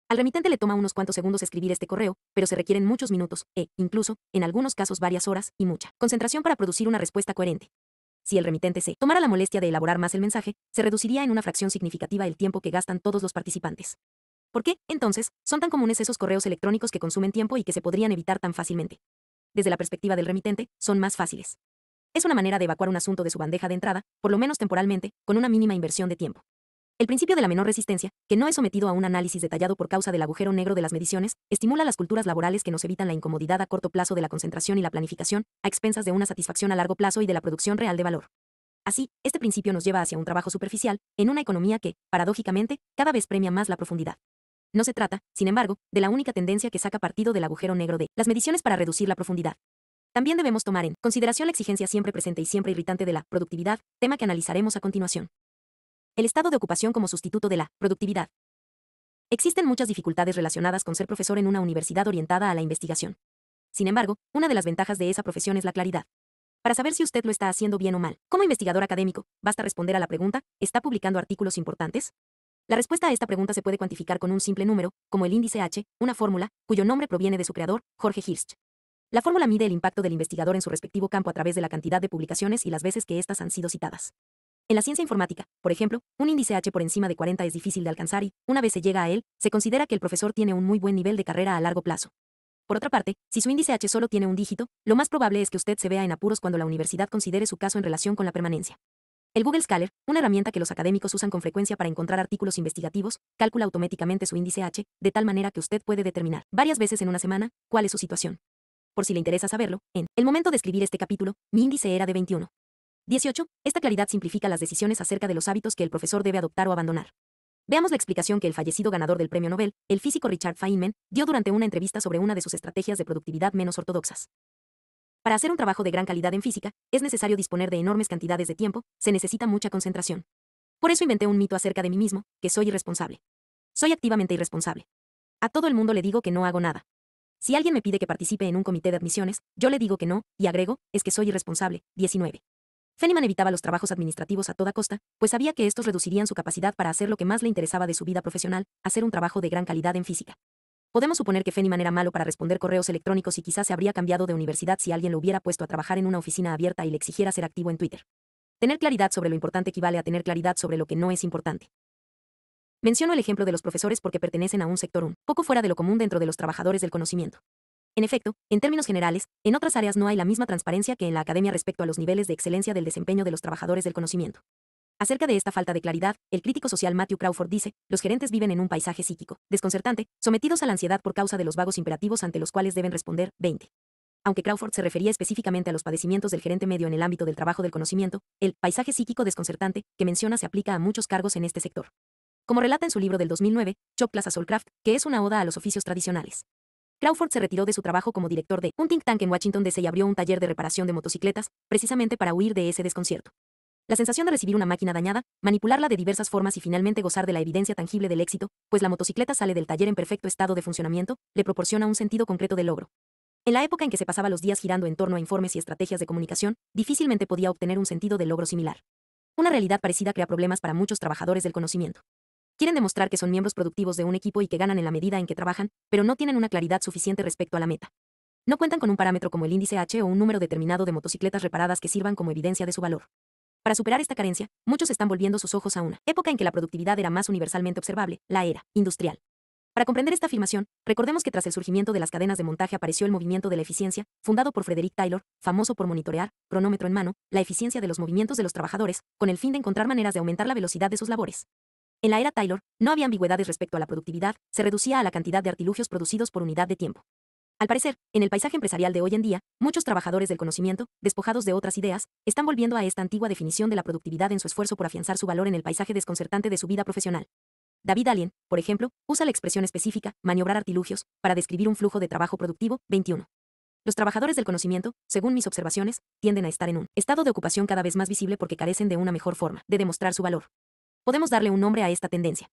Al remitente le toma unos cuantos segundos escribir este correo, pero se requieren muchos minutos, e, incluso, en algunos casos varias horas, y mucha concentración para producir una respuesta coherente. Si el remitente se tomara la molestia de elaborar más el mensaje, se reduciría en una fracción significativa el tiempo que gastan todos los participantes. ¿Por qué, entonces, son tan comunes esos correos electrónicos que consumen tiempo y que se podrían evitar tan fácilmente? Desde la perspectiva del remitente, son más fáciles. Es una manera de evacuar un asunto de su bandeja de entrada, por lo menos temporalmente, con una mínima inversión de tiempo. El principio de la menor resistencia, que no es sometido a un análisis detallado por causa del agujero negro de las mediciones, estimula las culturas laborales que nos evitan la incomodidad a corto plazo de la concentración y la planificación, a expensas de una satisfacción a largo plazo y de la producción real de valor. Así, este principio nos lleva hacia un trabajo superficial, en una economía que, paradójicamente, cada vez premia más la profundidad. No se trata, sin embargo, de la única tendencia que saca partido del agujero negro de las mediciones para reducir la profundidad. También debemos tomar en consideración la exigencia siempre presente y siempre irritante de la productividad, tema que analizaremos a continuación. El estado de ocupación como sustituto de la productividad. Existen muchas dificultades relacionadas con ser profesor en una universidad orientada a la investigación. Sin embargo, una de las ventajas de esa profesión es la claridad. Para saber si usted lo está haciendo bien o mal, como investigador académico, basta responder a la pregunta, ¿está publicando artículos importantes? La respuesta a esta pregunta se puede cuantificar con un simple número, como el índice H, una fórmula, cuyo nombre proviene de su creador, Jorge Hirsch. La fórmula mide el impacto del investigador en su respectivo campo a través de la cantidad de publicaciones y las veces que éstas han sido citadas. En la ciencia informática, por ejemplo, un índice H por encima de 40 es difícil de alcanzar y, una vez se llega a él, se considera que el profesor tiene un muy buen nivel de carrera a largo plazo. Por otra parte, si su índice H solo tiene un dígito, lo más probable es que usted se vea en apuros cuando la universidad considere su caso en relación con la permanencia. El Google Scholar, una herramienta que los académicos usan con frecuencia para encontrar artículos investigativos, calcula automáticamente su índice H, de tal manera que usted puede determinar varias veces en una semana cuál es su situación. Por si le interesa saberlo, en el momento de escribir este capítulo, mi índice era de 21. 18. Esta claridad simplifica las decisiones acerca de los hábitos que el profesor debe adoptar o abandonar. Veamos la explicación que el fallecido ganador del premio Nobel, el físico Richard Feynman, dio durante una entrevista sobre una de sus estrategias de productividad menos ortodoxas. Para hacer un trabajo de gran calidad en física, es necesario disponer de enormes cantidades de tiempo, se necesita mucha concentración. Por eso inventé un mito acerca de mí mismo, que soy irresponsable. Soy activamente irresponsable. A todo el mundo le digo que no hago nada. Si alguien me pide que participe en un comité de admisiones, yo le digo que no, y agrego, es que soy irresponsable. 19. Feniman evitaba los trabajos administrativos a toda costa, pues sabía que estos reducirían su capacidad para hacer lo que más le interesaba de su vida profesional, hacer un trabajo de gran calidad en física. Podemos suponer que Feniman era malo para responder correos electrónicos y quizás se habría cambiado de universidad si alguien lo hubiera puesto a trabajar en una oficina abierta y le exigiera ser activo en Twitter. Tener claridad sobre lo importante equivale a tener claridad sobre lo que no es importante. Menciono el ejemplo de los profesores porque pertenecen a un sector un poco fuera de lo común dentro de los trabajadores del conocimiento. En efecto, en términos generales, en otras áreas no hay la misma transparencia que en la academia respecto a los niveles de excelencia del desempeño de los trabajadores del conocimiento. Acerca de esta falta de claridad, el crítico social Matthew Crawford dice, los gerentes viven en un paisaje psíquico, desconcertante, sometidos a la ansiedad por causa de los vagos imperativos ante los cuales deben responder 20. Aunque Crawford se refería específicamente a los padecimientos del gerente medio en el ámbito del trabajo del conocimiento, el paisaje psíquico desconcertante que menciona se aplica a muchos cargos en este sector. Como relata en su libro del 2009, Class a Solcraft, que es una oda a los oficios tradicionales. Crawford se retiró de su trabajo como director de un think tank en Washington DC y abrió un taller de reparación de motocicletas, precisamente para huir de ese desconcierto. La sensación de recibir una máquina dañada, manipularla de diversas formas y finalmente gozar de la evidencia tangible del éxito, pues la motocicleta sale del taller en perfecto estado de funcionamiento, le proporciona un sentido concreto de logro. En la época en que se pasaba los días girando en torno a informes y estrategias de comunicación, difícilmente podía obtener un sentido de logro similar. Una realidad parecida crea problemas para muchos trabajadores del conocimiento. Quieren demostrar que son miembros productivos de un equipo y que ganan en la medida en que trabajan, pero no tienen una claridad suficiente respecto a la meta. No cuentan con un parámetro como el índice H o un número determinado de motocicletas reparadas que sirvan como evidencia de su valor. Para superar esta carencia, muchos están volviendo sus ojos a una época en que la productividad era más universalmente observable, la era industrial. Para comprender esta afirmación, recordemos que tras el surgimiento de las cadenas de montaje apareció el movimiento de la eficiencia, fundado por Frederick Taylor, famoso por monitorear, cronómetro en mano, la eficiencia de los movimientos de los trabajadores, con el fin de encontrar maneras de aumentar la velocidad de sus labores. En la era Taylor, no había ambigüedades respecto a la productividad, se reducía a la cantidad de artilugios producidos por unidad de tiempo. Al parecer, en el paisaje empresarial de hoy en día, muchos trabajadores del conocimiento, despojados de otras ideas, están volviendo a esta antigua definición de la productividad en su esfuerzo por afianzar su valor en el paisaje desconcertante de su vida profesional. David Allen, por ejemplo, usa la expresión específica, maniobrar artilugios, para describir un flujo de trabajo productivo, 21. Los trabajadores del conocimiento, según mis observaciones, tienden a estar en un estado de ocupación cada vez más visible porque carecen de una mejor forma de demostrar su valor. Podemos darle un nombre a esta tendencia.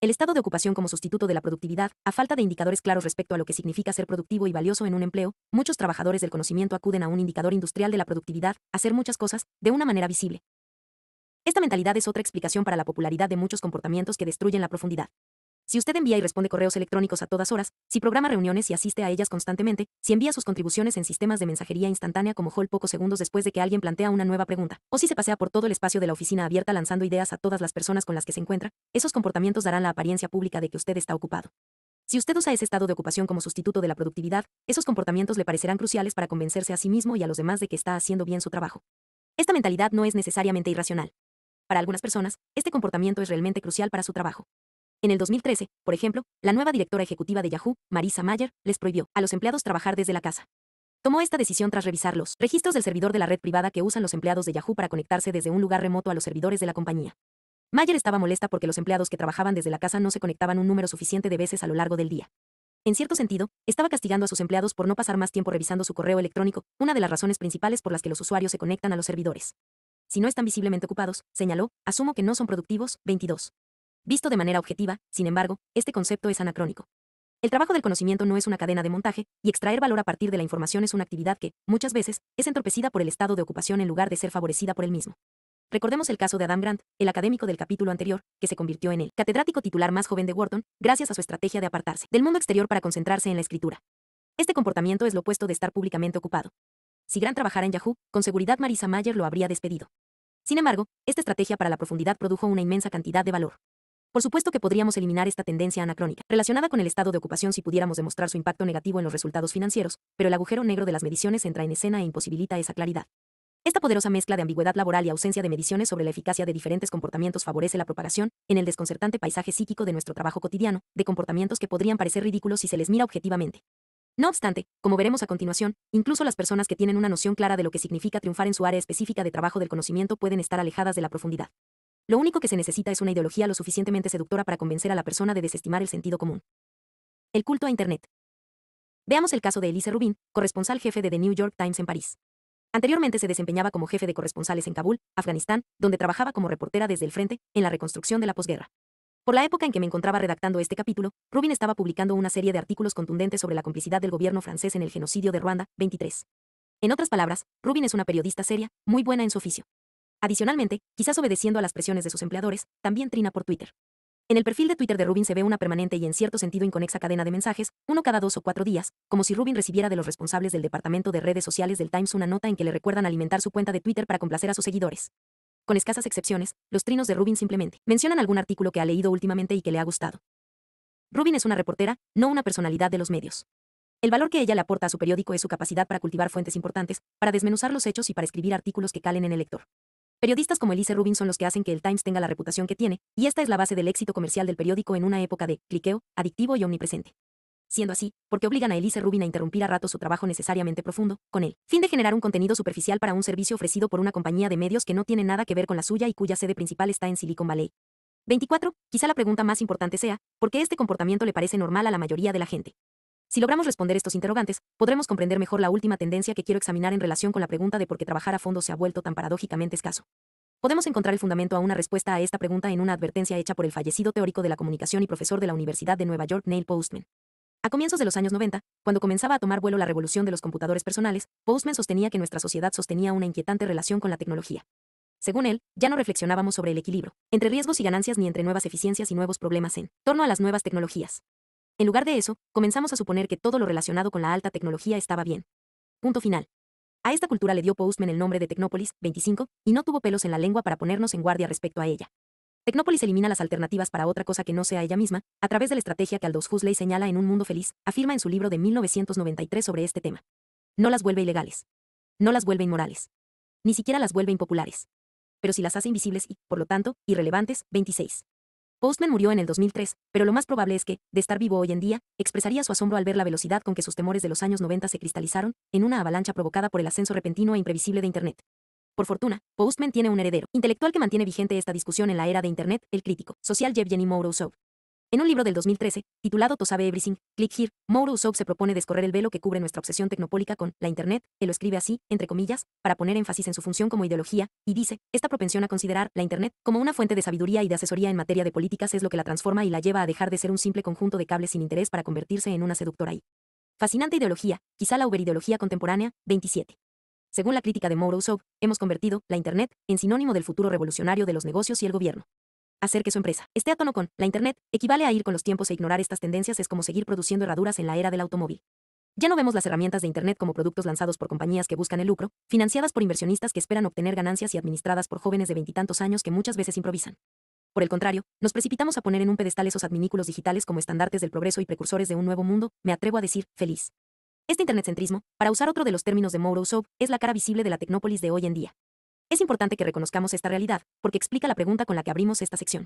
El estado de ocupación como sustituto de la productividad, a falta de indicadores claros respecto a lo que significa ser productivo y valioso en un empleo, muchos trabajadores del conocimiento acuden a un indicador industrial de la productividad, hacer muchas cosas, de una manera visible. Esta mentalidad es otra explicación para la popularidad de muchos comportamientos que destruyen la profundidad. Si usted envía y responde correos electrónicos a todas horas, si programa reuniones y asiste a ellas constantemente, si envía sus contribuciones en sistemas de mensajería instantánea como Hall pocos segundos después de que alguien plantea una nueva pregunta, o si se pasea por todo el espacio de la oficina abierta lanzando ideas a todas las personas con las que se encuentra, esos comportamientos darán la apariencia pública de que usted está ocupado. Si usted usa ese estado de ocupación como sustituto de la productividad, esos comportamientos le parecerán cruciales para convencerse a sí mismo y a los demás de que está haciendo bien su trabajo. Esta mentalidad no es necesariamente irracional. Para algunas personas, este comportamiento es realmente crucial para su trabajo. En el 2013, por ejemplo, la nueva directora ejecutiva de Yahoo, Marisa Mayer, les prohibió a los empleados trabajar desde la casa. Tomó esta decisión tras revisar los registros del servidor de la red privada que usan los empleados de Yahoo para conectarse desde un lugar remoto a los servidores de la compañía. Mayer estaba molesta porque los empleados que trabajaban desde la casa no se conectaban un número suficiente de veces a lo largo del día. En cierto sentido, estaba castigando a sus empleados por no pasar más tiempo revisando su correo electrónico, una de las razones principales por las que los usuarios se conectan a los servidores. Si no están visiblemente ocupados, señaló, asumo que no son productivos, 22. Visto de manera objetiva, sin embargo, este concepto es anacrónico. El trabajo del conocimiento no es una cadena de montaje, y extraer valor a partir de la información es una actividad que, muchas veces, es entorpecida por el estado de ocupación en lugar de ser favorecida por el mismo. Recordemos el caso de Adam Grant, el académico del capítulo anterior, que se convirtió en el catedrático titular más joven de Wharton, gracias a su estrategia de apartarse del mundo exterior para concentrarse en la escritura. Este comportamiento es lo opuesto de estar públicamente ocupado. Si Grant trabajara en Yahoo, con seguridad Marisa Mayer lo habría despedido. Sin embargo, esta estrategia para la profundidad produjo una inmensa cantidad de valor. Por supuesto que podríamos eliminar esta tendencia anacrónica, relacionada con el estado de ocupación si pudiéramos demostrar su impacto negativo en los resultados financieros, pero el agujero negro de las mediciones entra en escena e imposibilita esa claridad. Esta poderosa mezcla de ambigüedad laboral y ausencia de mediciones sobre la eficacia de diferentes comportamientos favorece la propagación, en el desconcertante paisaje psíquico de nuestro trabajo cotidiano, de comportamientos que podrían parecer ridículos si se les mira objetivamente. No obstante, como veremos a continuación, incluso las personas que tienen una noción clara de lo que significa triunfar en su área específica de trabajo del conocimiento pueden estar alejadas de la profundidad. Lo único que se necesita es una ideología lo suficientemente seductora para convencer a la persona de desestimar el sentido común. El culto a Internet. Veamos el caso de Elise Rubin, corresponsal jefe de The New York Times en París. Anteriormente se desempeñaba como jefe de corresponsales en Kabul, Afganistán, donde trabajaba como reportera desde el frente, en la reconstrucción de la posguerra. Por la época en que me encontraba redactando este capítulo, Rubin estaba publicando una serie de artículos contundentes sobre la complicidad del gobierno francés en el genocidio de Ruanda, 23. En otras palabras, Rubin es una periodista seria, muy buena en su oficio. Adicionalmente, quizás obedeciendo a las presiones de sus empleadores, también trina por Twitter. En el perfil de Twitter de Rubin se ve una permanente y en cierto sentido inconexa cadena de mensajes, uno cada dos o cuatro días, como si Rubin recibiera de los responsables del departamento de redes sociales del Times una nota en que le recuerdan alimentar su cuenta de Twitter para complacer a sus seguidores. Con escasas excepciones, los trinos de Rubin simplemente mencionan algún artículo que ha leído últimamente y que le ha gustado. Rubin es una reportera, no una personalidad de los medios. El valor que ella le aporta a su periódico es su capacidad para cultivar fuentes importantes, para desmenuzar los hechos y para escribir artículos que calen en el lector. Periodistas como Elise Rubin son los que hacen que el Times tenga la reputación que tiene, y esta es la base del éxito comercial del periódico en una época de cliqueo, adictivo y omnipresente. Siendo así, qué obligan a Elise Rubin a interrumpir a rato su trabajo necesariamente profundo, con el fin de generar un contenido superficial para un servicio ofrecido por una compañía de medios que no tiene nada que ver con la suya y cuya sede principal está en Silicon Valley. 24. Quizá la pregunta más importante sea, ¿por qué este comportamiento le parece normal a la mayoría de la gente? Si logramos responder estos interrogantes, podremos comprender mejor la última tendencia que quiero examinar en relación con la pregunta de por qué trabajar a fondo se ha vuelto tan paradójicamente escaso. Podemos encontrar el fundamento a una respuesta a esta pregunta en una advertencia hecha por el fallecido teórico de la comunicación y profesor de la Universidad de Nueva York, Neil Postman. A comienzos de los años 90, cuando comenzaba a tomar vuelo la revolución de los computadores personales, Postman sostenía que nuestra sociedad sostenía una inquietante relación con la tecnología. Según él, ya no reflexionábamos sobre el equilibrio entre riesgos y ganancias ni entre nuevas eficiencias y nuevos problemas en torno a las nuevas tecnologías. En lugar de eso, comenzamos a suponer que todo lo relacionado con la alta tecnología estaba bien. Punto final. A esta cultura le dio Postman el nombre de Tecnópolis 25 y no tuvo pelos en la lengua para ponernos en guardia respecto a ella. Tecnópolis elimina las alternativas para otra cosa que no sea ella misma, a través de la estrategia que Aldous Huxley señala en Un Mundo Feliz, afirma en su libro de 1993 sobre este tema. No las vuelve ilegales. No las vuelve inmorales. Ni siquiera las vuelve impopulares. Pero si las hace invisibles y, por lo tanto, irrelevantes, 26. Postman murió en el 2003, pero lo más probable es que, de estar vivo hoy en día, expresaría su asombro al ver la velocidad con que sus temores de los años 90 se cristalizaron en una avalancha provocada por el ascenso repentino e imprevisible de Internet. Por fortuna, Postman tiene un heredero intelectual que mantiene vigente esta discusión en la era de Internet, el crítico social Yevgeny Morozov. En un libro del 2013, titulado To Sabe Everything, Click Here, Mauro se propone descorrer el velo que cubre nuestra obsesión tecnopólica con la Internet, él lo escribe así, entre comillas, para poner énfasis en su función como ideología, y dice, esta propensión a considerar la Internet como una fuente de sabiduría y de asesoría en materia de políticas es lo que la transforma y la lleva a dejar de ser un simple conjunto de cables sin interés para convertirse en una seductora y fascinante ideología, quizá la uberideología contemporánea, 27. Según la crítica de Mauro hemos convertido la Internet en sinónimo del futuro revolucionario de los negocios y el gobierno hacer que su empresa esté a tono con la Internet, equivale a ir con los tiempos e ignorar estas tendencias es como seguir produciendo herraduras en la era del automóvil. Ya no vemos las herramientas de Internet como productos lanzados por compañías que buscan el lucro, financiadas por inversionistas que esperan obtener ganancias y administradas por jóvenes de veintitantos años que muchas veces improvisan. Por el contrario, nos precipitamos a poner en un pedestal esos adminículos digitales como estandartes del progreso y precursores de un nuevo mundo, me atrevo a decir, feliz. Este internetcentrismo, para usar otro de los términos de Morozov, es la cara visible de la tecnópolis de hoy en día. Es importante que reconozcamos esta realidad, porque explica la pregunta con la que abrimos esta sección.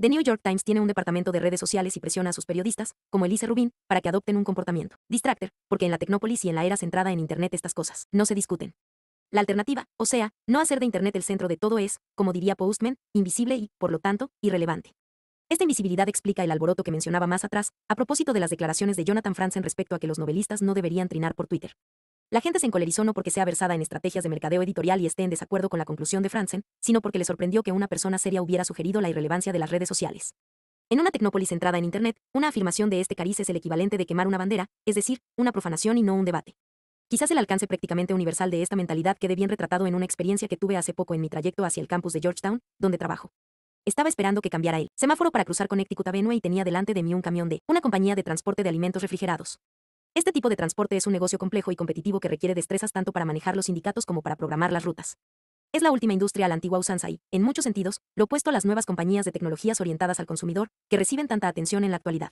The New York Times tiene un departamento de redes sociales y presiona a sus periodistas, como Elise Rubin, para que adopten un comportamiento. Distractor, porque en la tecnópolis y en la era centrada en Internet estas cosas no se discuten. La alternativa, o sea, no hacer de Internet el centro de todo es, como diría Postman, invisible y, por lo tanto, irrelevante. Esta invisibilidad explica el alboroto que mencionaba más atrás, a propósito de las declaraciones de Jonathan Franzen respecto a que los novelistas no deberían trinar por Twitter. La gente se encolerizó no porque sea versada en estrategias de mercadeo editorial y esté en desacuerdo con la conclusión de Franzen, sino porque le sorprendió que una persona seria hubiera sugerido la irrelevancia de las redes sociales. En una tecnópolis centrada en Internet, una afirmación de este cariz es el equivalente de quemar una bandera, es decir, una profanación y no un debate. Quizás el alcance prácticamente universal de esta mentalidad quede bien retratado en una experiencia que tuve hace poco en mi trayecto hacia el campus de Georgetown, donde trabajo. Estaba esperando que cambiara el semáforo para cruzar Connecticut Avenue y tenía delante de mí un camión de una compañía de transporte de alimentos refrigerados. Este tipo de transporte es un negocio complejo y competitivo que requiere destrezas tanto para manejar los sindicatos como para programar las rutas. Es la última industria a la antigua usanza y, en muchos sentidos, lo opuesto a las nuevas compañías de tecnologías orientadas al consumidor, que reciben tanta atención en la actualidad.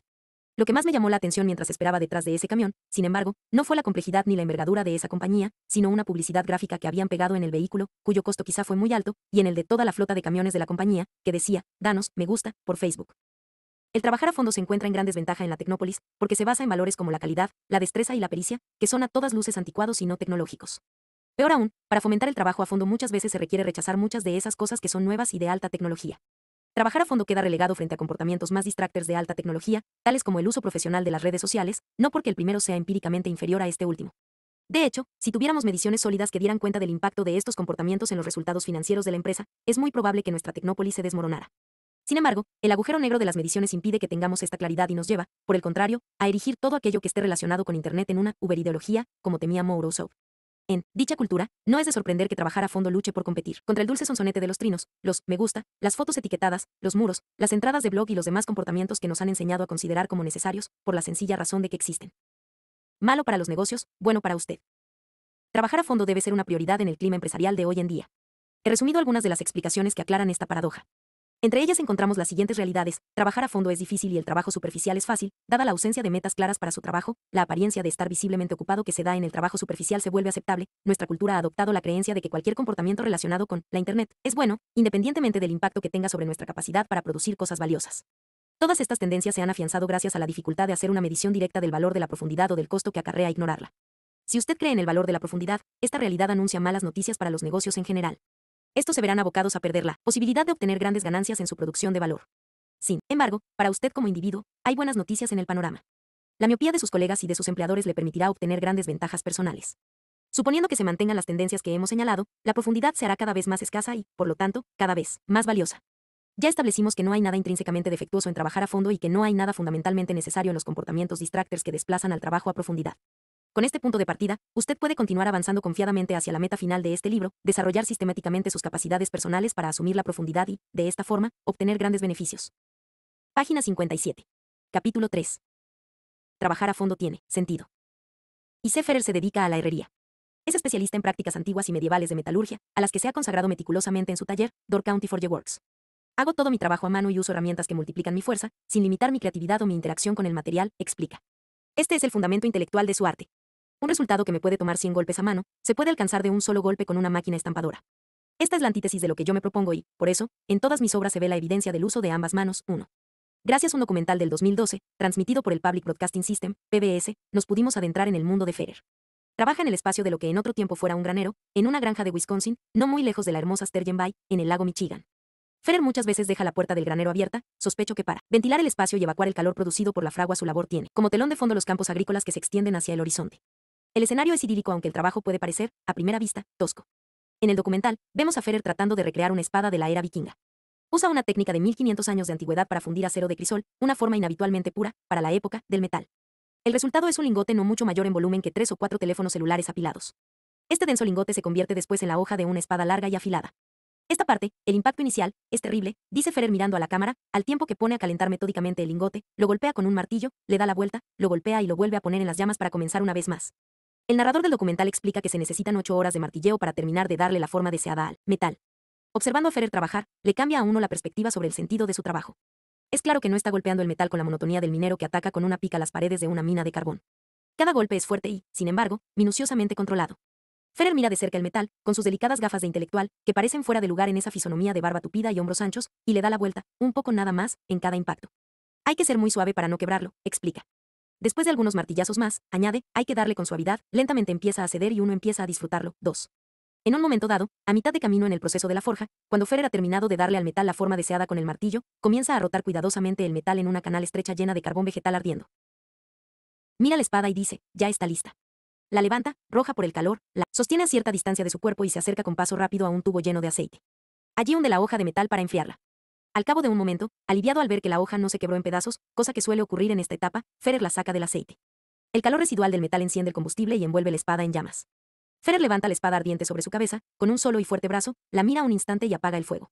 Lo que más me llamó la atención mientras esperaba detrás de ese camión, sin embargo, no fue la complejidad ni la envergadura de esa compañía, sino una publicidad gráfica que habían pegado en el vehículo, cuyo costo quizá fue muy alto, y en el de toda la flota de camiones de la compañía, que decía, Danos, me gusta, por Facebook. El trabajar a fondo se encuentra en gran desventaja en la Tecnópolis, porque se basa en valores como la calidad, la destreza y la pericia, que son a todas luces anticuados y no tecnológicos. Peor aún, para fomentar el trabajo a fondo muchas veces se requiere rechazar muchas de esas cosas que son nuevas y de alta tecnología. Trabajar a fondo queda relegado frente a comportamientos más distractores de alta tecnología, tales como el uso profesional de las redes sociales, no porque el primero sea empíricamente inferior a este último. De hecho, si tuviéramos mediciones sólidas que dieran cuenta del impacto de estos comportamientos en los resultados financieros de la empresa, es muy probable que nuestra Tecnópolis se desmoronara. Sin embargo, el agujero negro de las mediciones impide que tengamos esta claridad y nos lleva, por el contrario, a erigir todo aquello que esté relacionado con Internet en una uberideología, como temía Morozov. En dicha cultura, no es de sorprender que trabajar a fondo luche por competir contra el dulce sonsonete de los trinos, los me gusta, las fotos etiquetadas, los muros, las entradas de blog y los demás comportamientos que nos han enseñado a considerar como necesarios por la sencilla razón de que existen. Malo para los negocios, bueno para usted. Trabajar a fondo debe ser una prioridad en el clima empresarial de hoy en día. He resumido algunas de las explicaciones que aclaran esta paradoja. Entre ellas encontramos las siguientes realidades, trabajar a fondo es difícil y el trabajo superficial es fácil, dada la ausencia de metas claras para su trabajo, la apariencia de estar visiblemente ocupado que se da en el trabajo superficial se vuelve aceptable, nuestra cultura ha adoptado la creencia de que cualquier comportamiento relacionado con la Internet es bueno, independientemente del impacto que tenga sobre nuestra capacidad para producir cosas valiosas. Todas estas tendencias se han afianzado gracias a la dificultad de hacer una medición directa del valor de la profundidad o del costo que acarrea ignorarla. Si usted cree en el valor de la profundidad, esta realidad anuncia malas noticias para los negocios en general estos se verán abocados a perder la posibilidad de obtener grandes ganancias en su producción de valor. Sin embargo, para usted como individuo, hay buenas noticias en el panorama. La miopía de sus colegas y de sus empleadores le permitirá obtener grandes ventajas personales. Suponiendo que se mantengan las tendencias que hemos señalado, la profundidad se hará cada vez más escasa y, por lo tanto, cada vez más valiosa. Ya establecimos que no hay nada intrínsecamente defectuoso en trabajar a fondo y que no hay nada fundamentalmente necesario en los comportamientos distractors que desplazan al trabajo a profundidad. Con este punto de partida, usted puede continuar avanzando confiadamente hacia la meta final de este libro, desarrollar sistemáticamente sus capacidades personales para asumir la profundidad y, de esta forma, obtener grandes beneficios. Página 57. Capítulo 3. Trabajar a fondo tiene sentido. Y se dedica a la herrería. Es especialista en prácticas antiguas y medievales de metalurgia, a las que se ha consagrado meticulosamente en su taller, Door County Forge Works. Hago todo mi trabajo a mano y uso herramientas que multiplican mi fuerza, sin limitar mi creatividad o mi interacción con el material, explica. Este es el fundamento intelectual de su arte, un resultado que me puede tomar 100 golpes a mano, se puede alcanzar de un solo golpe con una máquina estampadora. Esta es la antítesis de lo que yo me propongo y, por eso, en todas mis obras se ve la evidencia del uso de ambas manos. uno. Gracias a un documental del 2012, transmitido por el Public Broadcasting System, PBS, nos pudimos adentrar en el mundo de Ferrer. Trabaja en el espacio de lo que en otro tiempo fuera un granero, en una granja de Wisconsin, no muy lejos de la hermosa Sturgeon Bay, en el lago Michigan. Ferrer muchas veces deja la puerta del granero abierta, sospecho que para ventilar el espacio y evacuar el calor producido por la fragua su labor tiene, como telón de fondo los campos agrícolas que se extienden hacia el horizonte. El escenario es idílico aunque el trabajo puede parecer, a primera vista, tosco. En el documental, vemos a Ferrer tratando de recrear una espada de la era vikinga. Usa una técnica de 1500 años de antigüedad para fundir acero de crisol, una forma inhabitualmente pura, para la época, del metal. El resultado es un lingote no mucho mayor en volumen que tres o cuatro teléfonos celulares apilados. Este denso lingote se convierte después en la hoja de una espada larga y afilada. Esta parte, el impacto inicial, es terrible, dice Ferrer mirando a la cámara, al tiempo que pone a calentar metódicamente el lingote, lo golpea con un martillo, le da la vuelta, lo golpea y lo vuelve a poner en las llamas para comenzar una vez más. El narrador del documental explica que se necesitan ocho horas de martilleo para terminar de darle la forma deseada al metal. Observando a Ferrer trabajar, le cambia a uno la perspectiva sobre el sentido de su trabajo. Es claro que no está golpeando el metal con la monotonía del minero que ataca con una pica las paredes de una mina de carbón. Cada golpe es fuerte y, sin embargo, minuciosamente controlado. Ferrer mira de cerca el metal, con sus delicadas gafas de intelectual, que parecen fuera de lugar en esa fisonomía de barba tupida y hombros anchos, y le da la vuelta, un poco nada más, en cada impacto. Hay que ser muy suave para no quebrarlo, explica. Después de algunos martillazos más, añade, hay que darle con suavidad, lentamente empieza a ceder y uno empieza a disfrutarlo. dos. En un momento dado, a mitad de camino en el proceso de la forja, cuando Ferrer ha terminado de darle al metal la forma deseada con el martillo, comienza a rotar cuidadosamente el metal en una canal estrecha llena de carbón vegetal ardiendo. Mira la espada y dice, ya está lista. La levanta, roja por el calor, la sostiene a cierta distancia de su cuerpo y se acerca con paso rápido a un tubo lleno de aceite. Allí hunde la hoja de metal para enfriarla. Al cabo de un momento, aliviado al ver que la hoja no se quebró en pedazos, cosa que suele ocurrir en esta etapa, Ferrer la saca del aceite. El calor residual del metal enciende el combustible y envuelve la espada en llamas. Ferrer levanta la espada ardiente sobre su cabeza, con un solo y fuerte brazo, la mira un instante y apaga el fuego.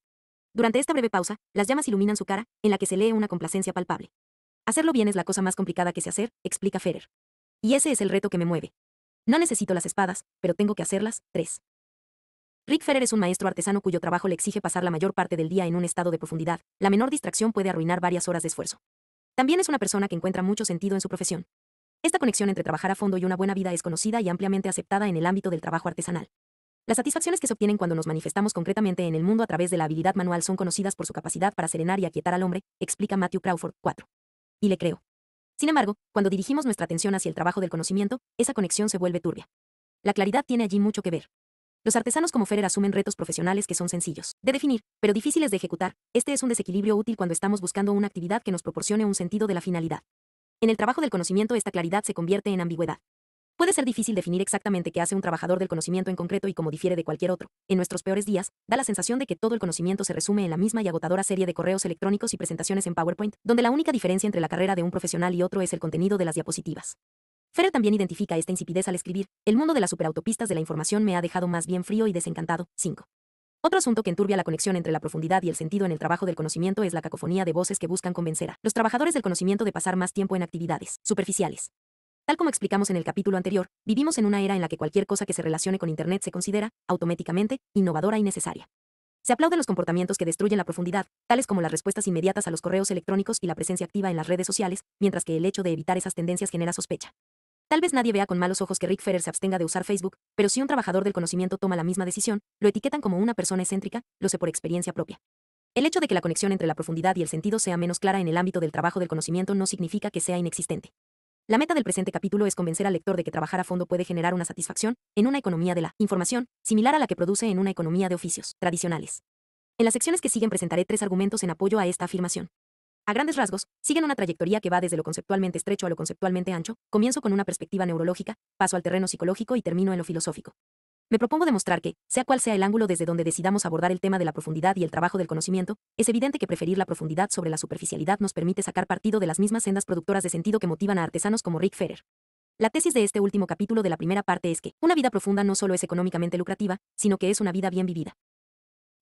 Durante esta breve pausa, las llamas iluminan su cara, en la que se lee una complacencia palpable. Hacerlo bien es la cosa más complicada que se hacer, explica Ferrer. Y ese es el reto que me mueve. No necesito las espadas, pero tengo que hacerlas, tres. Rick Ferrer es un maestro artesano cuyo trabajo le exige pasar la mayor parte del día en un estado de profundidad. La menor distracción puede arruinar varias horas de esfuerzo. También es una persona que encuentra mucho sentido en su profesión. Esta conexión entre trabajar a fondo y una buena vida es conocida y ampliamente aceptada en el ámbito del trabajo artesanal. Las satisfacciones que se obtienen cuando nos manifestamos concretamente en el mundo a través de la habilidad manual son conocidas por su capacidad para serenar y aquietar al hombre, explica Matthew Crawford 4. Y le creo. Sin embargo, cuando dirigimos nuestra atención hacia el trabajo del conocimiento, esa conexión se vuelve turbia. La claridad tiene allí mucho que ver. Los artesanos como Ferrer asumen retos profesionales que son sencillos de definir, pero difíciles de ejecutar. Este es un desequilibrio útil cuando estamos buscando una actividad que nos proporcione un sentido de la finalidad. En el trabajo del conocimiento esta claridad se convierte en ambigüedad. Puede ser difícil definir exactamente qué hace un trabajador del conocimiento en concreto y cómo difiere de cualquier otro. En nuestros peores días, da la sensación de que todo el conocimiento se resume en la misma y agotadora serie de correos electrónicos y presentaciones en PowerPoint, donde la única diferencia entre la carrera de un profesional y otro es el contenido de las diapositivas. Ferrer también identifica esta insipidez al escribir, el mundo de las superautopistas de la información me ha dejado más bien frío y desencantado. 5. Otro asunto que enturbia la conexión entre la profundidad y el sentido en el trabajo del conocimiento es la cacofonía de voces que buscan convencer a los trabajadores del conocimiento de pasar más tiempo en actividades superficiales. Tal como explicamos en el capítulo anterior, vivimos en una era en la que cualquier cosa que se relacione con Internet se considera, automáticamente, innovadora y necesaria. Se aplauden los comportamientos que destruyen la profundidad, tales como las respuestas inmediatas a los correos electrónicos y la presencia activa en las redes sociales, mientras que el hecho de evitar esas tendencias genera sospecha. Tal vez nadie vea con malos ojos que Rick Ferrer se abstenga de usar Facebook, pero si un trabajador del conocimiento toma la misma decisión, lo etiquetan como una persona excéntrica, lo sé por experiencia propia. El hecho de que la conexión entre la profundidad y el sentido sea menos clara en el ámbito del trabajo del conocimiento no significa que sea inexistente. La meta del presente capítulo es convencer al lector de que trabajar a fondo puede generar una satisfacción en una economía de la información, similar a la que produce en una economía de oficios tradicionales. En las secciones que siguen presentaré tres argumentos en apoyo a esta afirmación. A grandes rasgos, siguen una trayectoria que va desde lo conceptualmente estrecho a lo conceptualmente ancho, comienzo con una perspectiva neurológica, paso al terreno psicológico y termino en lo filosófico. Me propongo demostrar que, sea cual sea el ángulo desde donde decidamos abordar el tema de la profundidad y el trabajo del conocimiento, es evidente que preferir la profundidad sobre la superficialidad nos permite sacar partido de las mismas sendas productoras de sentido que motivan a artesanos como Rick Ferrer. La tesis de este último capítulo de la primera parte es que una vida profunda no solo es económicamente lucrativa, sino que es una vida bien vivida.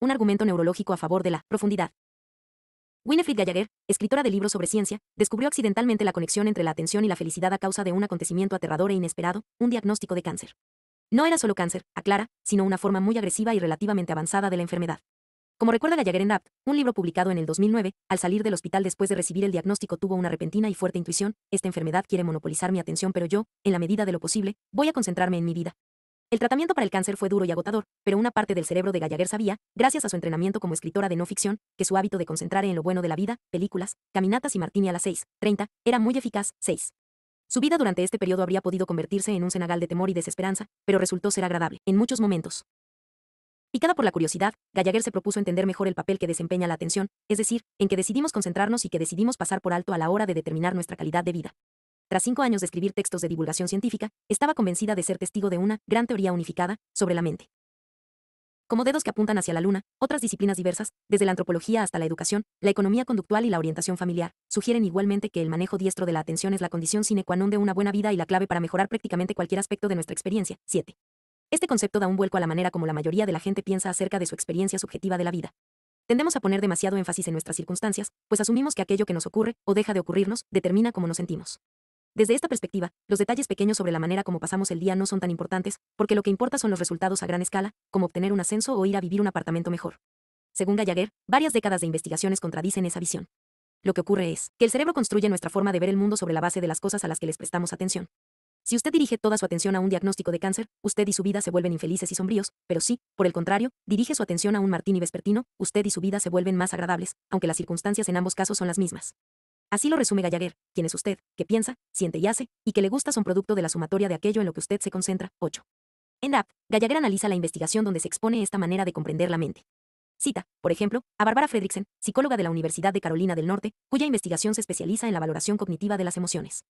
Un argumento neurológico a favor de la profundidad Winifred Gallagher, escritora de libros sobre ciencia, descubrió accidentalmente la conexión entre la atención y la felicidad a causa de un acontecimiento aterrador e inesperado, un diagnóstico de cáncer. No era solo cáncer, aclara, sino una forma muy agresiva y relativamente avanzada de la enfermedad. Como recuerda Gallagher en Rapt, un libro publicado en el 2009, al salir del hospital después de recibir el diagnóstico tuvo una repentina y fuerte intuición, esta enfermedad quiere monopolizar mi atención pero yo, en la medida de lo posible, voy a concentrarme en mi vida, el tratamiento para el cáncer fue duro y agotador, pero una parte del cerebro de Gallagher sabía, gracias a su entrenamiento como escritora de no ficción, que su hábito de concentrar en lo bueno de la vida, películas, caminatas y martini a las 6:30, era muy eficaz. 6. Su vida durante este periodo habría podido convertirse en un cenagal de temor y desesperanza, pero resultó ser agradable, en muchos momentos. Picada por la curiosidad, Gallagher se propuso entender mejor el papel que desempeña la atención, es decir, en que decidimos concentrarnos y que decidimos pasar por alto a la hora de determinar nuestra calidad de vida. Tras cinco años de escribir textos de divulgación científica, estaba convencida de ser testigo de una gran teoría unificada sobre la mente. Como dedos que apuntan hacia la luna, otras disciplinas diversas, desde la antropología hasta la educación, la economía conductual y la orientación familiar, sugieren igualmente que el manejo diestro de la atención es la condición sine qua non de una buena vida y la clave para mejorar prácticamente cualquier aspecto de nuestra experiencia. 7. Este concepto da un vuelco a la manera como la mayoría de la gente piensa acerca de su experiencia subjetiva de la vida. Tendemos a poner demasiado énfasis en nuestras circunstancias, pues asumimos que aquello que nos ocurre o deja de ocurrirnos determina cómo nos sentimos. Desde esta perspectiva, los detalles pequeños sobre la manera como pasamos el día no son tan importantes, porque lo que importa son los resultados a gran escala, como obtener un ascenso o ir a vivir un apartamento mejor. Según Gallagher, varias décadas de investigaciones contradicen esa visión. Lo que ocurre es que el cerebro construye nuestra forma de ver el mundo sobre la base de las cosas a las que les prestamos atención. Si usted dirige toda su atención a un diagnóstico de cáncer, usted y su vida se vuelven infelices y sombríos, pero si, por el contrario, dirige su atención a un martín y vespertino, usted y su vida se vuelven más agradables, aunque las circunstancias en ambos casos son las mismas. Así lo resume Gallagher, quien es usted, que piensa, siente y hace, y que le gusta son producto de la sumatoria de aquello en lo que usted se concentra. 8. En DAP, Gallagher analiza la investigación donde se expone esta manera de comprender la mente. Cita, por ejemplo, a Barbara Fredricksen, psicóloga de la Universidad de Carolina del Norte, cuya investigación se especializa en la valoración cognitiva de las emociones.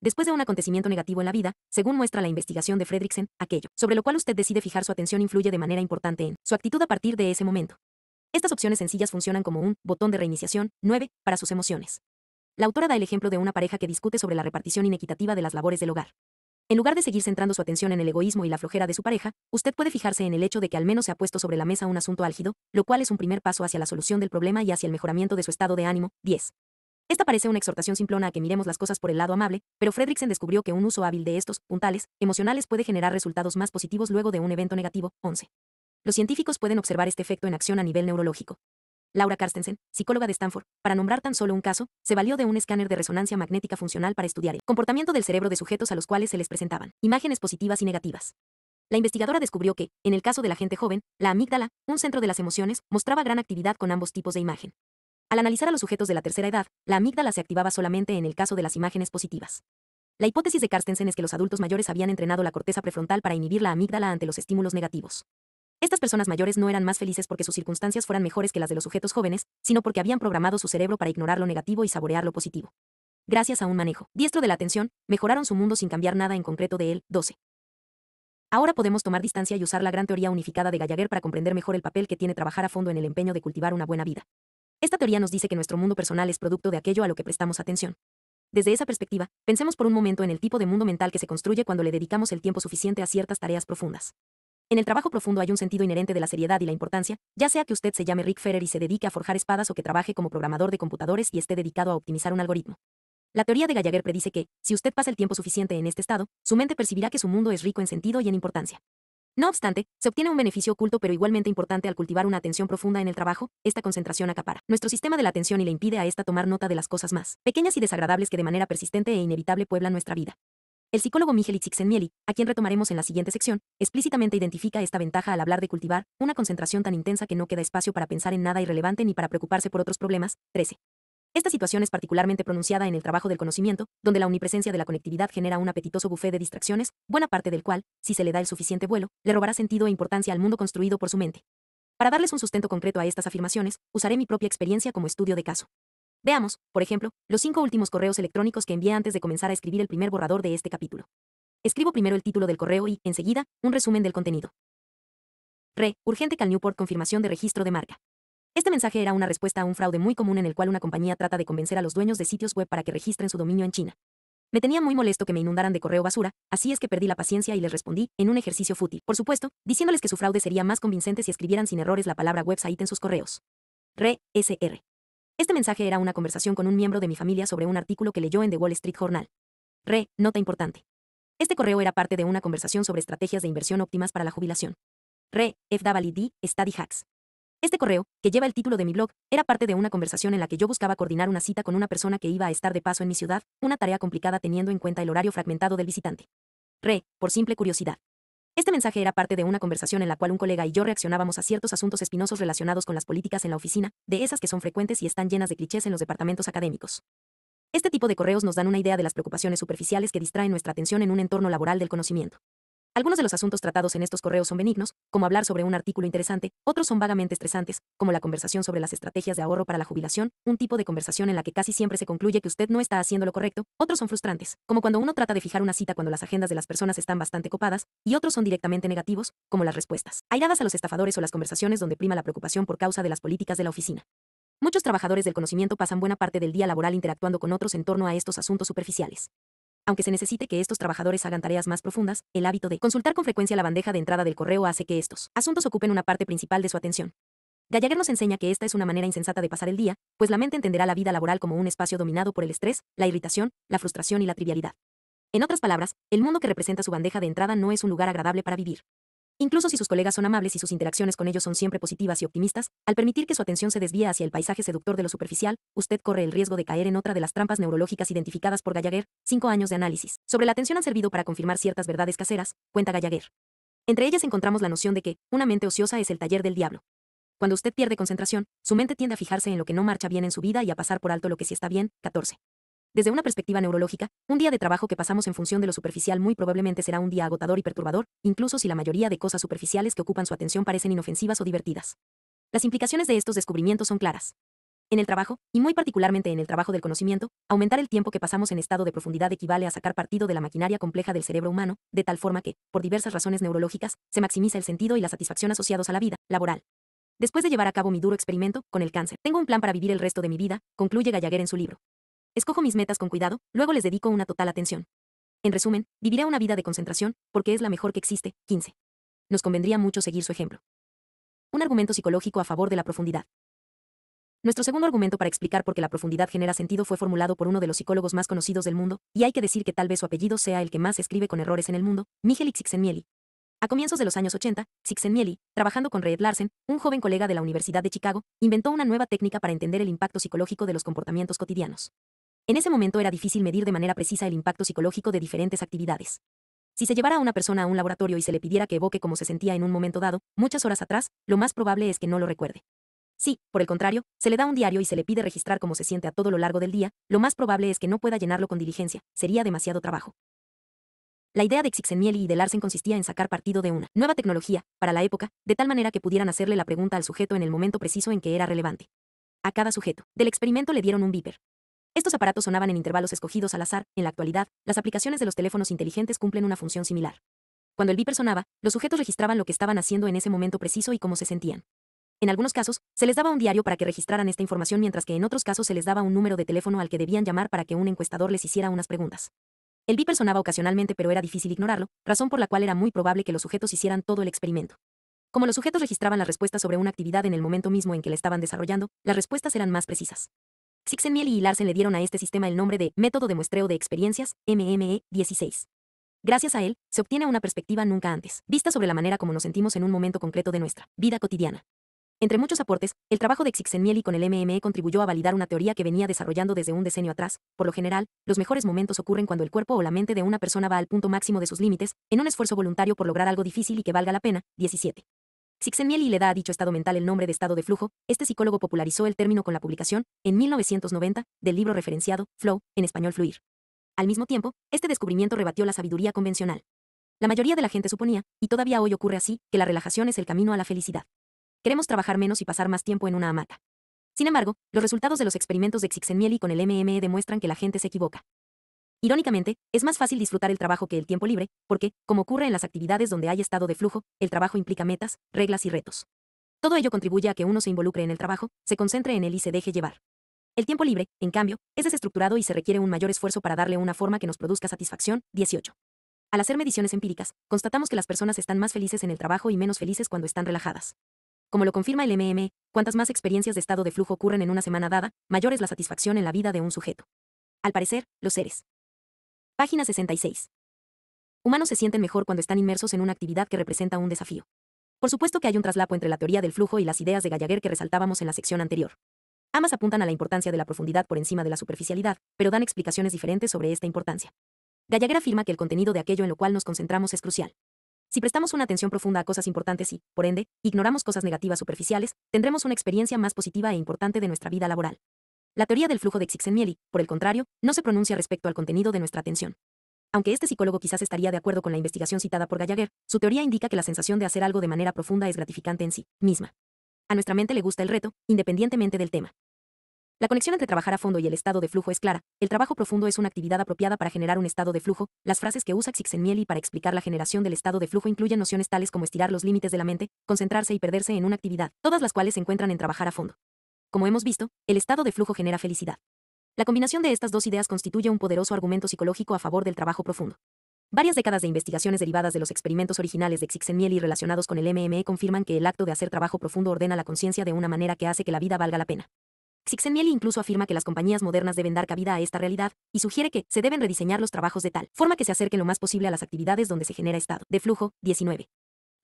Después de un acontecimiento negativo en la vida, según muestra la investigación de Fredricksen, aquello sobre lo cual usted decide fijar su atención influye de manera importante en su actitud a partir de ese momento. Estas opciones sencillas funcionan como un botón de reiniciación, 9, para sus emociones. La autora da el ejemplo de una pareja que discute sobre la repartición inequitativa de las labores del hogar. En lugar de seguir centrando su atención en el egoísmo y la flojera de su pareja, usted puede fijarse en el hecho de que al menos se ha puesto sobre la mesa un asunto álgido, lo cual es un primer paso hacia la solución del problema y hacia el mejoramiento de su estado de ánimo. 10. Esta parece una exhortación simplona a que miremos las cosas por el lado amable, pero Fredricksen descubrió que un uso hábil de estos puntales emocionales puede generar resultados más positivos luego de un evento negativo. 11. Los científicos pueden observar este efecto en acción a nivel neurológico. Laura Carstensen, psicóloga de Stanford, para nombrar tan solo un caso, se valió de un escáner de resonancia magnética funcional para estudiar el comportamiento del cerebro de sujetos a los cuales se les presentaban imágenes positivas y negativas. La investigadora descubrió que, en el caso de la gente joven, la amígdala, un centro de las emociones, mostraba gran actividad con ambos tipos de imagen. Al analizar a los sujetos de la tercera edad, la amígdala se activaba solamente en el caso de las imágenes positivas. La hipótesis de Carstensen es que los adultos mayores habían entrenado la corteza prefrontal para inhibir la amígdala ante los estímulos negativos. Estas personas mayores no eran más felices porque sus circunstancias fueran mejores que las de los sujetos jóvenes, sino porque habían programado su cerebro para ignorar lo negativo y saborear lo positivo. Gracias a un manejo diestro de la atención, mejoraron su mundo sin cambiar nada en concreto de él. 12. Ahora podemos tomar distancia y usar la gran teoría unificada de Gallagher para comprender mejor el papel que tiene trabajar a fondo en el empeño de cultivar una buena vida. Esta teoría nos dice que nuestro mundo personal es producto de aquello a lo que prestamos atención. Desde esa perspectiva, pensemos por un momento en el tipo de mundo mental que se construye cuando le dedicamos el tiempo suficiente a ciertas tareas profundas. En el trabajo profundo hay un sentido inherente de la seriedad y la importancia, ya sea que usted se llame Rick Ferrer y se dedique a forjar espadas o que trabaje como programador de computadores y esté dedicado a optimizar un algoritmo. La teoría de Gallagher predice que, si usted pasa el tiempo suficiente en este estado, su mente percibirá que su mundo es rico en sentido y en importancia. No obstante, se obtiene un beneficio oculto pero igualmente importante al cultivar una atención profunda en el trabajo, esta concentración acapara nuestro sistema de la atención y le impide a esta tomar nota de las cosas más pequeñas y desagradables que de manera persistente e inevitable pueblan nuestra vida. El psicólogo Michel Mieli, a quien retomaremos en la siguiente sección, explícitamente identifica esta ventaja al hablar de cultivar una concentración tan intensa que no queda espacio para pensar en nada irrelevante ni para preocuparse por otros problemas. 13. Esta situación es particularmente pronunciada en el trabajo del conocimiento, donde la omnipresencia de la conectividad genera un apetitoso buffet de distracciones, buena parte del cual, si se le da el suficiente vuelo, le robará sentido e importancia al mundo construido por su mente. Para darles un sustento concreto a estas afirmaciones, usaré mi propia experiencia como estudio de caso. Veamos, por ejemplo, los cinco últimos correos electrónicos que envié antes de comenzar a escribir el primer borrador de este capítulo. Escribo primero el título del correo y, enseguida, un resumen del contenido. Re, urgente Cal Newport confirmación de registro de marca. Este mensaje era una respuesta a un fraude muy común en el cual una compañía trata de convencer a los dueños de sitios web para que registren su dominio en China. Me tenía muy molesto que me inundaran de correo basura, así es que perdí la paciencia y les respondí, en un ejercicio fútil, por supuesto, diciéndoles que su fraude sería más convincente si escribieran sin errores la palabra website en sus correos. Re, SR. Este mensaje era una conversación con un miembro de mi familia sobre un artículo que leyó en The Wall Street Journal. Re, nota importante. Este correo era parte de una conversación sobre estrategias de inversión óptimas para la jubilación. Re, FWD, Study Hacks. Este correo, que lleva el título de mi blog, era parte de una conversación en la que yo buscaba coordinar una cita con una persona que iba a estar de paso en mi ciudad, una tarea complicada teniendo en cuenta el horario fragmentado del visitante. Re, por simple curiosidad. Este mensaje era parte de una conversación en la cual un colega y yo reaccionábamos a ciertos asuntos espinosos relacionados con las políticas en la oficina, de esas que son frecuentes y están llenas de clichés en los departamentos académicos. Este tipo de correos nos dan una idea de las preocupaciones superficiales que distraen nuestra atención en un entorno laboral del conocimiento. Algunos de los asuntos tratados en estos correos son benignos, como hablar sobre un artículo interesante, otros son vagamente estresantes, como la conversación sobre las estrategias de ahorro para la jubilación, un tipo de conversación en la que casi siempre se concluye que usted no está haciendo lo correcto, otros son frustrantes, como cuando uno trata de fijar una cita cuando las agendas de las personas están bastante copadas, y otros son directamente negativos, como las respuestas, airadas a los estafadores o las conversaciones donde prima la preocupación por causa de las políticas de la oficina. Muchos trabajadores del conocimiento pasan buena parte del día laboral interactuando con otros en torno a estos asuntos superficiales. Aunque se necesite que estos trabajadores hagan tareas más profundas, el hábito de consultar con frecuencia la bandeja de entrada del correo hace que estos asuntos ocupen una parte principal de su atención. Gallagher nos enseña que esta es una manera insensata de pasar el día, pues la mente entenderá la vida laboral como un espacio dominado por el estrés, la irritación, la frustración y la trivialidad. En otras palabras, el mundo que representa su bandeja de entrada no es un lugar agradable para vivir. Incluso si sus colegas son amables y sus interacciones con ellos son siempre positivas y optimistas, al permitir que su atención se desvíe hacia el paisaje seductor de lo superficial, usted corre el riesgo de caer en otra de las trampas neurológicas identificadas por Gallagher. Cinco años de análisis sobre la atención han servido para confirmar ciertas verdades caseras, cuenta Gallagher. Entre ellas encontramos la noción de que una mente ociosa es el taller del diablo. Cuando usted pierde concentración, su mente tiende a fijarse en lo que no marcha bien en su vida y a pasar por alto lo que sí está bien. 14. Desde una perspectiva neurológica, un día de trabajo que pasamos en función de lo superficial muy probablemente será un día agotador y perturbador, incluso si la mayoría de cosas superficiales que ocupan su atención parecen inofensivas o divertidas. Las implicaciones de estos descubrimientos son claras. En el trabajo, y muy particularmente en el trabajo del conocimiento, aumentar el tiempo que pasamos en estado de profundidad equivale a sacar partido de la maquinaria compleja del cerebro humano, de tal forma que, por diversas razones neurológicas, se maximiza el sentido y la satisfacción asociados a la vida laboral. Después de llevar a cabo mi duro experimento con el cáncer, tengo un plan para vivir el resto de mi vida, concluye Gallagher en su libro. Escojo mis metas con cuidado, luego les dedico una total atención. En resumen, viviré una vida de concentración, porque es la mejor que existe. 15. Nos convendría mucho seguir su ejemplo. Un argumento psicológico a favor de la profundidad. Nuestro segundo argumento para explicar por qué la profundidad genera sentido fue formulado por uno de los psicólogos más conocidos del mundo, y hay que decir que tal vez su apellido sea el que más escribe con errores en el mundo, Miguel Ixixenmieli. A comienzos de los años 80, Sixenmieli, trabajando con Reed Larsen, un joven colega de la Universidad de Chicago, inventó una nueva técnica para entender el impacto psicológico de los comportamientos cotidianos. En ese momento era difícil medir de manera precisa el impacto psicológico de diferentes actividades. Si se llevara a una persona a un laboratorio y se le pidiera que evoque cómo se sentía en un momento dado, muchas horas atrás, lo más probable es que no lo recuerde. Si, por el contrario, se le da un diario y se le pide registrar cómo se siente a todo lo largo del día, lo más probable es que no pueda llenarlo con diligencia, sería demasiado trabajo. La idea de Xixenmiel y de Larsen consistía en sacar partido de una nueva tecnología, para la época, de tal manera que pudieran hacerle la pregunta al sujeto en el momento preciso en que era relevante. A cada sujeto del experimento le dieron un viper, estos aparatos sonaban en intervalos escogidos al azar. En la actualidad, las aplicaciones de los teléfonos inteligentes cumplen una función similar. Cuando el beeper sonaba, los sujetos registraban lo que estaban haciendo en ese momento preciso y cómo se sentían. En algunos casos, se les daba un diario para que registraran esta información, mientras que en otros casos se les daba un número de teléfono al que debían llamar para que un encuestador les hiciera unas preguntas. El beeper sonaba ocasionalmente, pero era difícil ignorarlo, razón por la cual era muy probable que los sujetos hicieran todo el experimento. Como los sujetos registraban las respuestas sobre una actividad en el momento mismo en que la estaban desarrollando, las respuestas eran más precisas. Sixenmiel y Larsen le dieron a este sistema el nombre de Método de Muestreo de Experiencias, MME 16. Gracias a él, se obtiene una perspectiva nunca antes, vista sobre la manera como nos sentimos en un momento concreto de nuestra vida cotidiana. Entre muchos aportes, el trabajo de y con el MME contribuyó a validar una teoría que venía desarrollando desde un decenio atrás. Por lo general, los mejores momentos ocurren cuando el cuerpo o la mente de una persona va al punto máximo de sus límites, en un esfuerzo voluntario por lograr algo difícil y que valga la pena. 17. Csikszentmihalyi le da a dicho estado mental el nombre de estado de flujo. Este psicólogo popularizó el término con la publicación, en 1990, del libro referenciado, Flow, en español fluir. Al mismo tiempo, este descubrimiento rebatió la sabiduría convencional. La mayoría de la gente suponía, y todavía hoy ocurre así, que la relajación es el camino a la felicidad. Queremos trabajar menos y pasar más tiempo en una hamaca. Sin embargo, los resultados de los experimentos de Csikszentmihalyi con el MME demuestran que la gente se equivoca. Irónicamente, es más fácil disfrutar el trabajo que el tiempo libre, porque, como ocurre en las actividades donde hay estado de flujo, el trabajo implica metas, reglas y retos. Todo ello contribuye a que uno se involucre en el trabajo, se concentre en él y se deje llevar. El tiempo libre, en cambio, es desestructurado y se requiere un mayor esfuerzo para darle una forma que nos produzca satisfacción. 18. Al hacer mediciones empíricas, constatamos que las personas están más felices en el trabajo y menos felices cuando están relajadas. Como lo confirma el MM, cuantas más experiencias de estado de flujo ocurren en una semana dada, mayor es la satisfacción en la vida de un sujeto. Al parecer, los seres Página 66. Humanos se sienten mejor cuando están inmersos en una actividad que representa un desafío. Por supuesto que hay un traslapo entre la teoría del flujo y las ideas de Gallagher que resaltábamos en la sección anterior. Ambas apuntan a la importancia de la profundidad por encima de la superficialidad, pero dan explicaciones diferentes sobre esta importancia. Gallagher afirma que el contenido de aquello en lo cual nos concentramos es crucial. Si prestamos una atención profunda a cosas importantes y, por ende, ignoramos cosas negativas superficiales, tendremos una experiencia más positiva e importante de nuestra vida laboral. La teoría del flujo de Csikszentmihalyi, por el contrario, no se pronuncia respecto al contenido de nuestra atención. Aunque este psicólogo quizás estaría de acuerdo con la investigación citada por Gallagher, su teoría indica que la sensación de hacer algo de manera profunda es gratificante en sí misma. A nuestra mente le gusta el reto, independientemente del tema. La conexión entre trabajar a fondo y el estado de flujo es clara. El trabajo profundo es una actividad apropiada para generar un estado de flujo. Las frases que usa Csikszentmihalyi para explicar la generación del estado de flujo incluyen nociones tales como estirar los límites de la mente, concentrarse y perderse en una actividad, todas las cuales se encuentran en trabajar a fondo. Como hemos visto, el estado de flujo genera felicidad. La combinación de estas dos ideas constituye un poderoso argumento psicológico a favor del trabajo profundo. Varias décadas de investigaciones derivadas de los experimentos originales de Csikszentmihalyi relacionados con el MME confirman que el acto de hacer trabajo profundo ordena la conciencia de una manera que hace que la vida valga la pena. Csikszentmihalyi incluso afirma que las compañías modernas deben dar cabida a esta realidad y sugiere que se deben rediseñar los trabajos de tal forma que se acerquen lo más posible a las actividades donde se genera estado de flujo 19.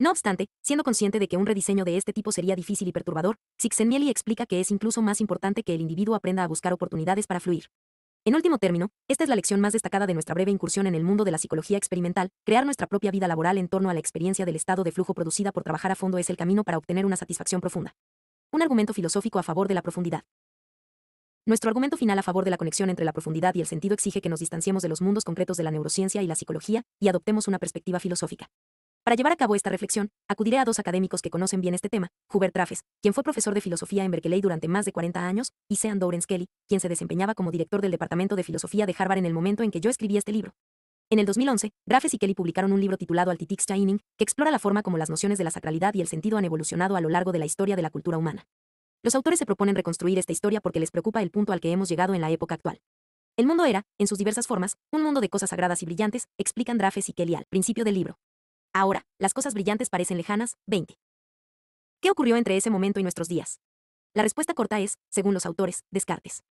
No obstante, siendo consciente de que un rediseño de este tipo sería difícil y perturbador, Csikszentmihalyi explica que es incluso más importante que el individuo aprenda a buscar oportunidades para fluir. En último término, esta es la lección más destacada de nuestra breve incursión en el mundo de la psicología experimental, crear nuestra propia vida laboral en torno a la experiencia del estado de flujo producida por trabajar a fondo es el camino para obtener una satisfacción profunda. Un argumento filosófico a favor de la profundidad. Nuestro argumento final a favor de la conexión entre la profundidad y el sentido exige que nos distanciemos de los mundos concretos de la neurociencia y la psicología y adoptemos una perspectiva filosófica. Para llevar a cabo esta reflexión, acudiré a dos académicos que conocen bien este tema, Hubert Trafes, quien fue profesor de filosofía en Berkeley durante más de 40 años, y Sean Dorens Kelly, quien se desempeñaba como director del Departamento de Filosofía de Harvard en el momento en que yo escribí este libro. En el 2011, Traffes y Kelly publicaron un libro titulado Altitix Shining, que explora la forma como las nociones de la sacralidad y el sentido han evolucionado a lo largo de la historia de la cultura humana. Los autores se proponen reconstruir esta historia porque les preocupa el punto al que hemos llegado en la época actual. El mundo era, en sus diversas formas, un mundo de cosas sagradas y brillantes, explican Traffes y Kelly al principio del libro. Ahora, las cosas brillantes parecen lejanas, 20. ¿Qué ocurrió entre ese momento y nuestros días? La respuesta corta es, según los autores, Descartes.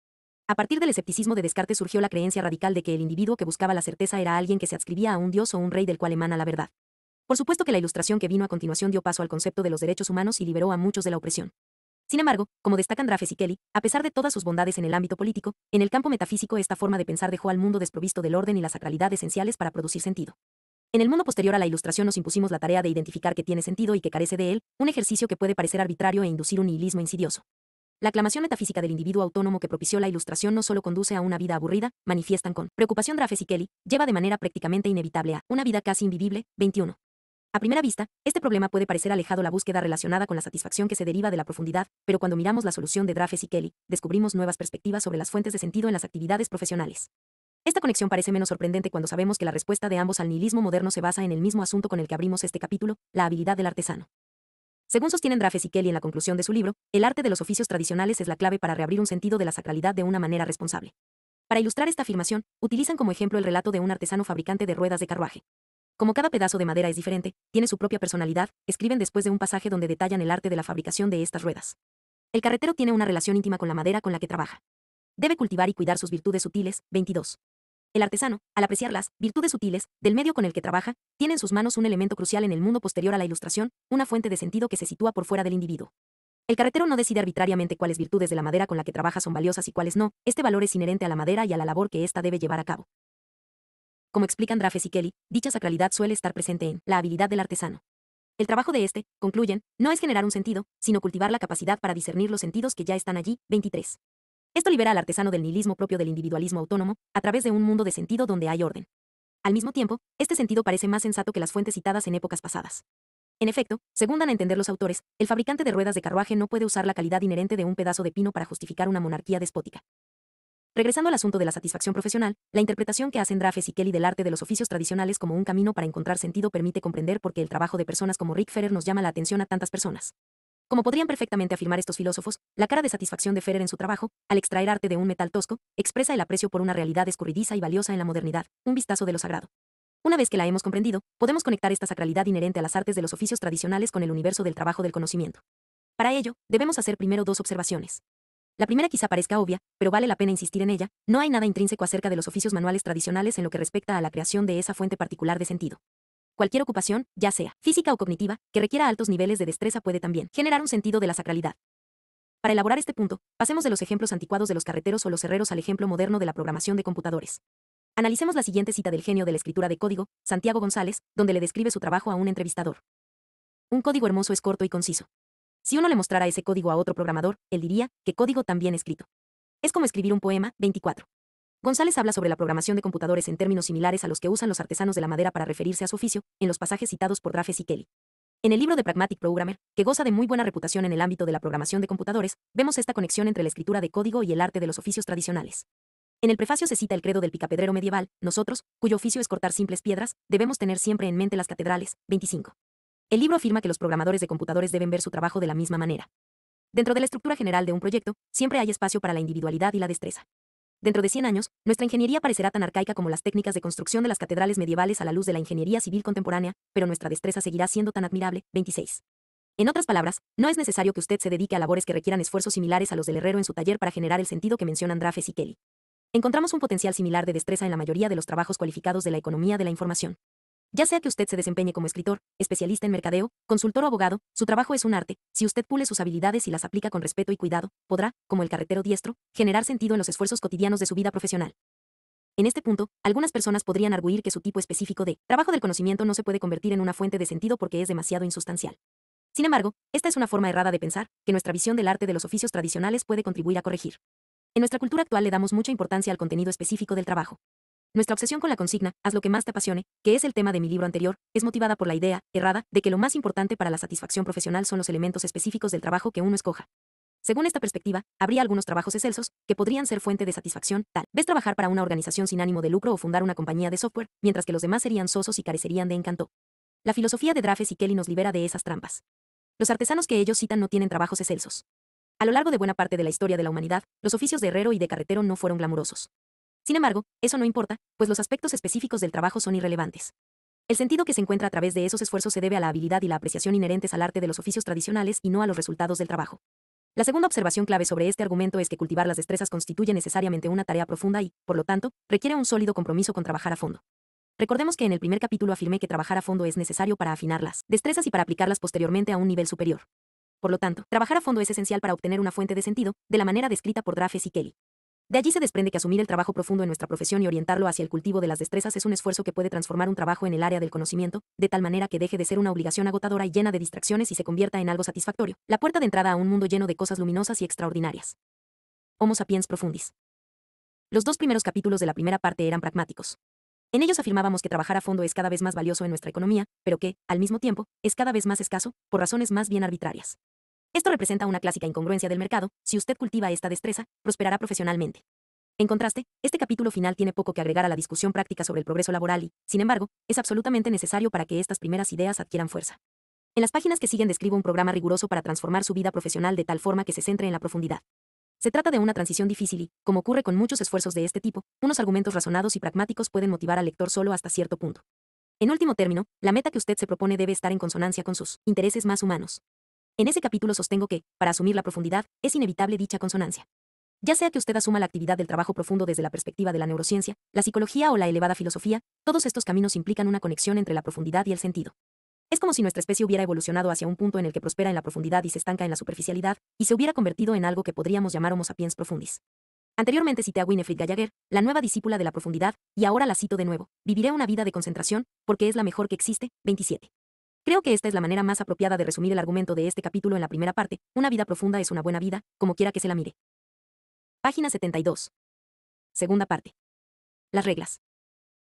A partir del escepticismo de Descartes surgió la creencia radical de que el individuo que buscaba la certeza era alguien que se adscribía a un dios o un rey del cual emana la verdad. Por supuesto que la ilustración que vino a continuación dio paso al concepto de los derechos humanos y liberó a muchos de la opresión. Sin embargo, como destacan Drafes y Kelly, a pesar de todas sus bondades en el ámbito político, en el campo metafísico esta forma de pensar dejó al mundo desprovisto del orden y la sacralidad esenciales para producir sentido. En el mundo posterior a la ilustración nos impusimos la tarea de identificar qué tiene sentido y qué carece de él, un ejercicio que puede parecer arbitrario e inducir un nihilismo insidioso. La aclamación metafísica del individuo autónomo que propició la ilustración no solo conduce a una vida aburrida, manifiestan con preocupación Drafes y Kelly, lleva de manera prácticamente inevitable a una vida casi invivible, 21. A primera vista, este problema puede parecer alejado la búsqueda relacionada con la satisfacción que se deriva de la profundidad, pero cuando miramos la solución de Drafes y Kelly, descubrimos nuevas perspectivas sobre las fuentes de sentido en las actividades profesionales. Esta conexión parece menos sorprendente cuando sabemos que la respuesta de ambos al nihilismo moderno se basa en el mismo asunto con el que abrimos este capítulo, la habilidad del artesano. Según sostienen Drafes y Kelly en la conclusión de su libro, el arte de los oficios tradicionales es la clave para reabrir un sentido de la sacralidad de una manera responsable. Para ilustrar esta afirmación, utilizan como ejemplo el relato de un artesano fabricante de ruedas de carruaje. Como cada pedazo de madera es diferente, tiene su propia personalidad, escriben después de un pasaje donde detallan el arte de la fabricación de estas ruedas. El carretero tiene una relación íntima con la madera con la que trabaja debe cultivar y cuidar sus virtudes sutiles. 22. El artesano, al apreciar las virtudes sutiles del medio con el que trabaja, tiene en sus manos un elemento crucial en el mundo posterior a la ilustración, una fuente de sentido que se sitúa por fuera del individuo. El carretero no decide arbitrariamente cuáles virtudes de la madera con la que trabaja son valiosas y cuáles no, este valor es inherente a la madera y a la labor que ésta debe llevar a cabo. Como explican Drafes y Kelly, dicha sacralidad suele estar presente en la habilidad del artesano. El trabajo de este, concluyen, no es generar un sentido, sino cultivar la capacidad para discernir los sentidos que ya están allí. 23. Esto libera al artesano del nihilismo propio del individualismo autónomo, a través de un mundo de sentido donde hay orden. Al mismo tiempo, este sentido parece más sensato que las fuentes citadas en épocas pasadas. En efecto, según dan a entender los autores, el fabricante de ruedas de carruaje no puede usar la calidad inherente de un pedazo de pino para justificar una monarquía despótica. Regresando al asunto de la satisfacción profesional, la interpretación que hacen Drafes y Kelly del arte de los oficios tradicionales como un camino para encontrar sentido permite comprender por qué el trabajo de personas como Rick Ferrer nos llama la atención a tantas personas. Como podrían perfectamente afirmar estos filósofos, la cara de satisfacción de Ferrer en su trabajo, al extraer arte de un metal tosco, expresa el aprecio por una realidad escurridiza y valiosa en la modernidad, un vistazo de lo sagrado. Una vez que la hemos comprendido, podemos conectar esta sacralidad inherente a las artes de los oficios tradicionales con el universo del trabajo del conocimiento. Para ello, debemos hacer primero dos observaciones. La primera quizá parezca obvia, pero vale la pena insistir en ella, no hay nada intrínseco acerca de los oficios manuales tradicionales en lo que respecta a la creación de esa fuente particular de sentido. Cualquier ocupación, ya sea física o cognitiva, que requiera altos niveles de destreza puede también generar un sentido de la sacralidad. Para elaborar este punto, pasemos de los ejemplos anticuados de los carreteros o los herreros al ejemplo moderno de la programación de computadores. Analicemos la siguiente cita del genio de la escritura de código, Santiago González, donde le describe su trabajo a un entrevistador. Un código hermoso es corto y conciso. Si uno le mostrara ese código a otro programador, él diría, que código tan bien escrito. Es como escribir un poema, 24. González habla sobre la programación de computadores en términos similares a los que usan los artesanos de la madera para referirse a su oficio, en los pasajes citados por Drafes y Kelly. En el libro de Pragmatic Programmer, que goza de muy buena reputación en el ámbito de la programación de computadores, vemos esta conexión entre la escritura de código y el arte de los oficios tradicionales. En el prefacio se cita el credo del picapedrero medieval, nosotros, cuyo oficio es cortar simples piedras, debemos tener siempre en mente las catedrales, 25. El libro afirma que los programadores de computadores deben ver su trabajo de la misma manera. Dentro de la estructura general de un proyecto, siempre hay espacio para la individualidad y la destreza. Dentro de 100 años, nuestra ingeniería parecerá tan arcaica como las técnicas de construcción de las catedrales medievales a la luz de la ingeniería civil contemporánea, pero nuestra destreza seguirá siendo tan admirable. 26. En otras palabras, no es necesario que usted se dedique a labores que requieran esfuerzos similares a los del herrero en su taller para generar el sentido que mencionan Drafes y Kelly. Encontramos un potencial similar de destreza en la mayoría de los trabajos cualificados de la economía de la información. Ya sea que usted se desempeñe como escritor, especialista en mercadeo, consultor o abogado, su trabajo es un arte. Si usted pule sus habilidades y las aplica con respeto y cuidado, podrá, como el carretero diestro, generar sentido en los esfuerzos cotidianos de su vida profesional. En este punto, algunas personas podrían arguir que su tipo específico de trabajo del conocimiento no se puede convertir en una fuente de sentido porque es demasiado insustancial. Sin embargo, esta es una forma errada de pensar que nuestra visión del arte de los oficios tradicionales puede contribuir a corregir. En nuestra cultura actual le damos mucha importancia al contenido específico del trabajo. Nuestra obsesión con la consigna, haz lo que más te apasione, que es el tema de mi libro anterior, es motivada por la idea, errada, de que lo más importante para la satisfacción profesional son los elementos específicos del trabajo que uno escoja. Según esta perspectiva, habría algunos trabajos excelsos que podrían ser fuente de satisfacción, tal vez trabajar para una organización sin ánimo de lucro o fundar una compañía de software, mientras que los demás serían sosos y carecerían de encanto. La filosofía de Drafes y Kelly nos libera de esas trampas. Los artesanos que ellos citan no tienen trabajos excelsos. A lo largo de buena parte de la historia de la humanidad, los oficios de herrero y de carretero no fueron glamurosos. Sin embargo, eso no importa, pues los aspectos específicos del trabajo son irrelevantes. El sentido que se encuentra a través de esos esfuerzos se debe a la habilidad y la apreciación inherentes al arte de los oficios tradicionales y no a los resultados del trabajo. La segunda observación clave sobre este argumento es que cultivar las destrezas constituye necesariamente una tarea profunda y, por lo tanto, requiere un sólido compromiso con trabajar a fondo. Recordemos que en el primer capítulo afirmé que trabajar a fondo es necesario para afinar las destrezas y para aplicarlas posteriormente a un nivel superior. Por lo tanto, trabajar a fondo es esencial para obtener una fuente de sentido, de la manera descrita por Drafes y Kelly. De allí se desprende que asumir el trabajo profundo en nuestra profesión y orientarlo hacia el cultivo de las destrezas es un esfuerzo que puede transformar un trabajo en el área del conocimiento, de tal manera que deje de ser una obligación agotadora y llena de distracciones y se convierta en algo satisfactorio, la puerta de entrada a un mundo lleno de cosas luminosas y extraordinarias. Homo sapiens profundis. Los dos primeros capítulos de la primera parte eran pragmáticos. En ellos afirmábamos que trabajar a fondo es cada vez más valioso en nuestra economía, pero que, al mismo tiempo, es cada vez más escaso, por razones más bien arbitrarias. Esto representa una clásica incongruencia del mercado, si usted cultiva esta destreza, prosperará profesionalmente. En contraste, este capítulo final tiene poco que agregar a la discusión práctica sobre el progreso laboral y, sin embargo, es absolutamente necesario para que estas primeras ideas adquieran fuerza. En las páginas que siguen describo un programa riguroso para transformar su vida profesional de tal forma que se centre en la profundidad. Se trata de una transición difícil y, como ocurre con muchos esfuerzos de este tipo, unos argumentos razonados y pragmáticos pueden motivar al lector solo hasta cierto punto. En último término, la meta que usted se propone debe estar en consonancia con sus intereses más humanos. En ese capítulo sostengo que, para asumir la profundidad, es inevitable dicha consonancia. Ya sea que usted asuma la actividad del trabajo profundo desde la perspectiva de la neurociencia, la psicología o la elevada filosofía, todos estos caminos implican una conexión entre la profundidad y el sentido. Es como si nuestra especie hubiera evolucionado hacia un punto en el que prospera en la profundidad y se estanca en la superficialidad, y se hubiera convertido en algo que podríamos llamar Homo sapiens profundis. Anteriormente cité a Winifred Gallagher, la nueva discípula de la profundidad, y ahora la cito de nuevo. Viviré una vida de concentración, porque es la mejor que existe. 27. Creo que esta es la manera más apropiada de resumir el argumento de este capítulo en la primera parte, una vida profunda es una buena vida, como quiera que se la mire. Página 72. Segunda parte. Las reglas.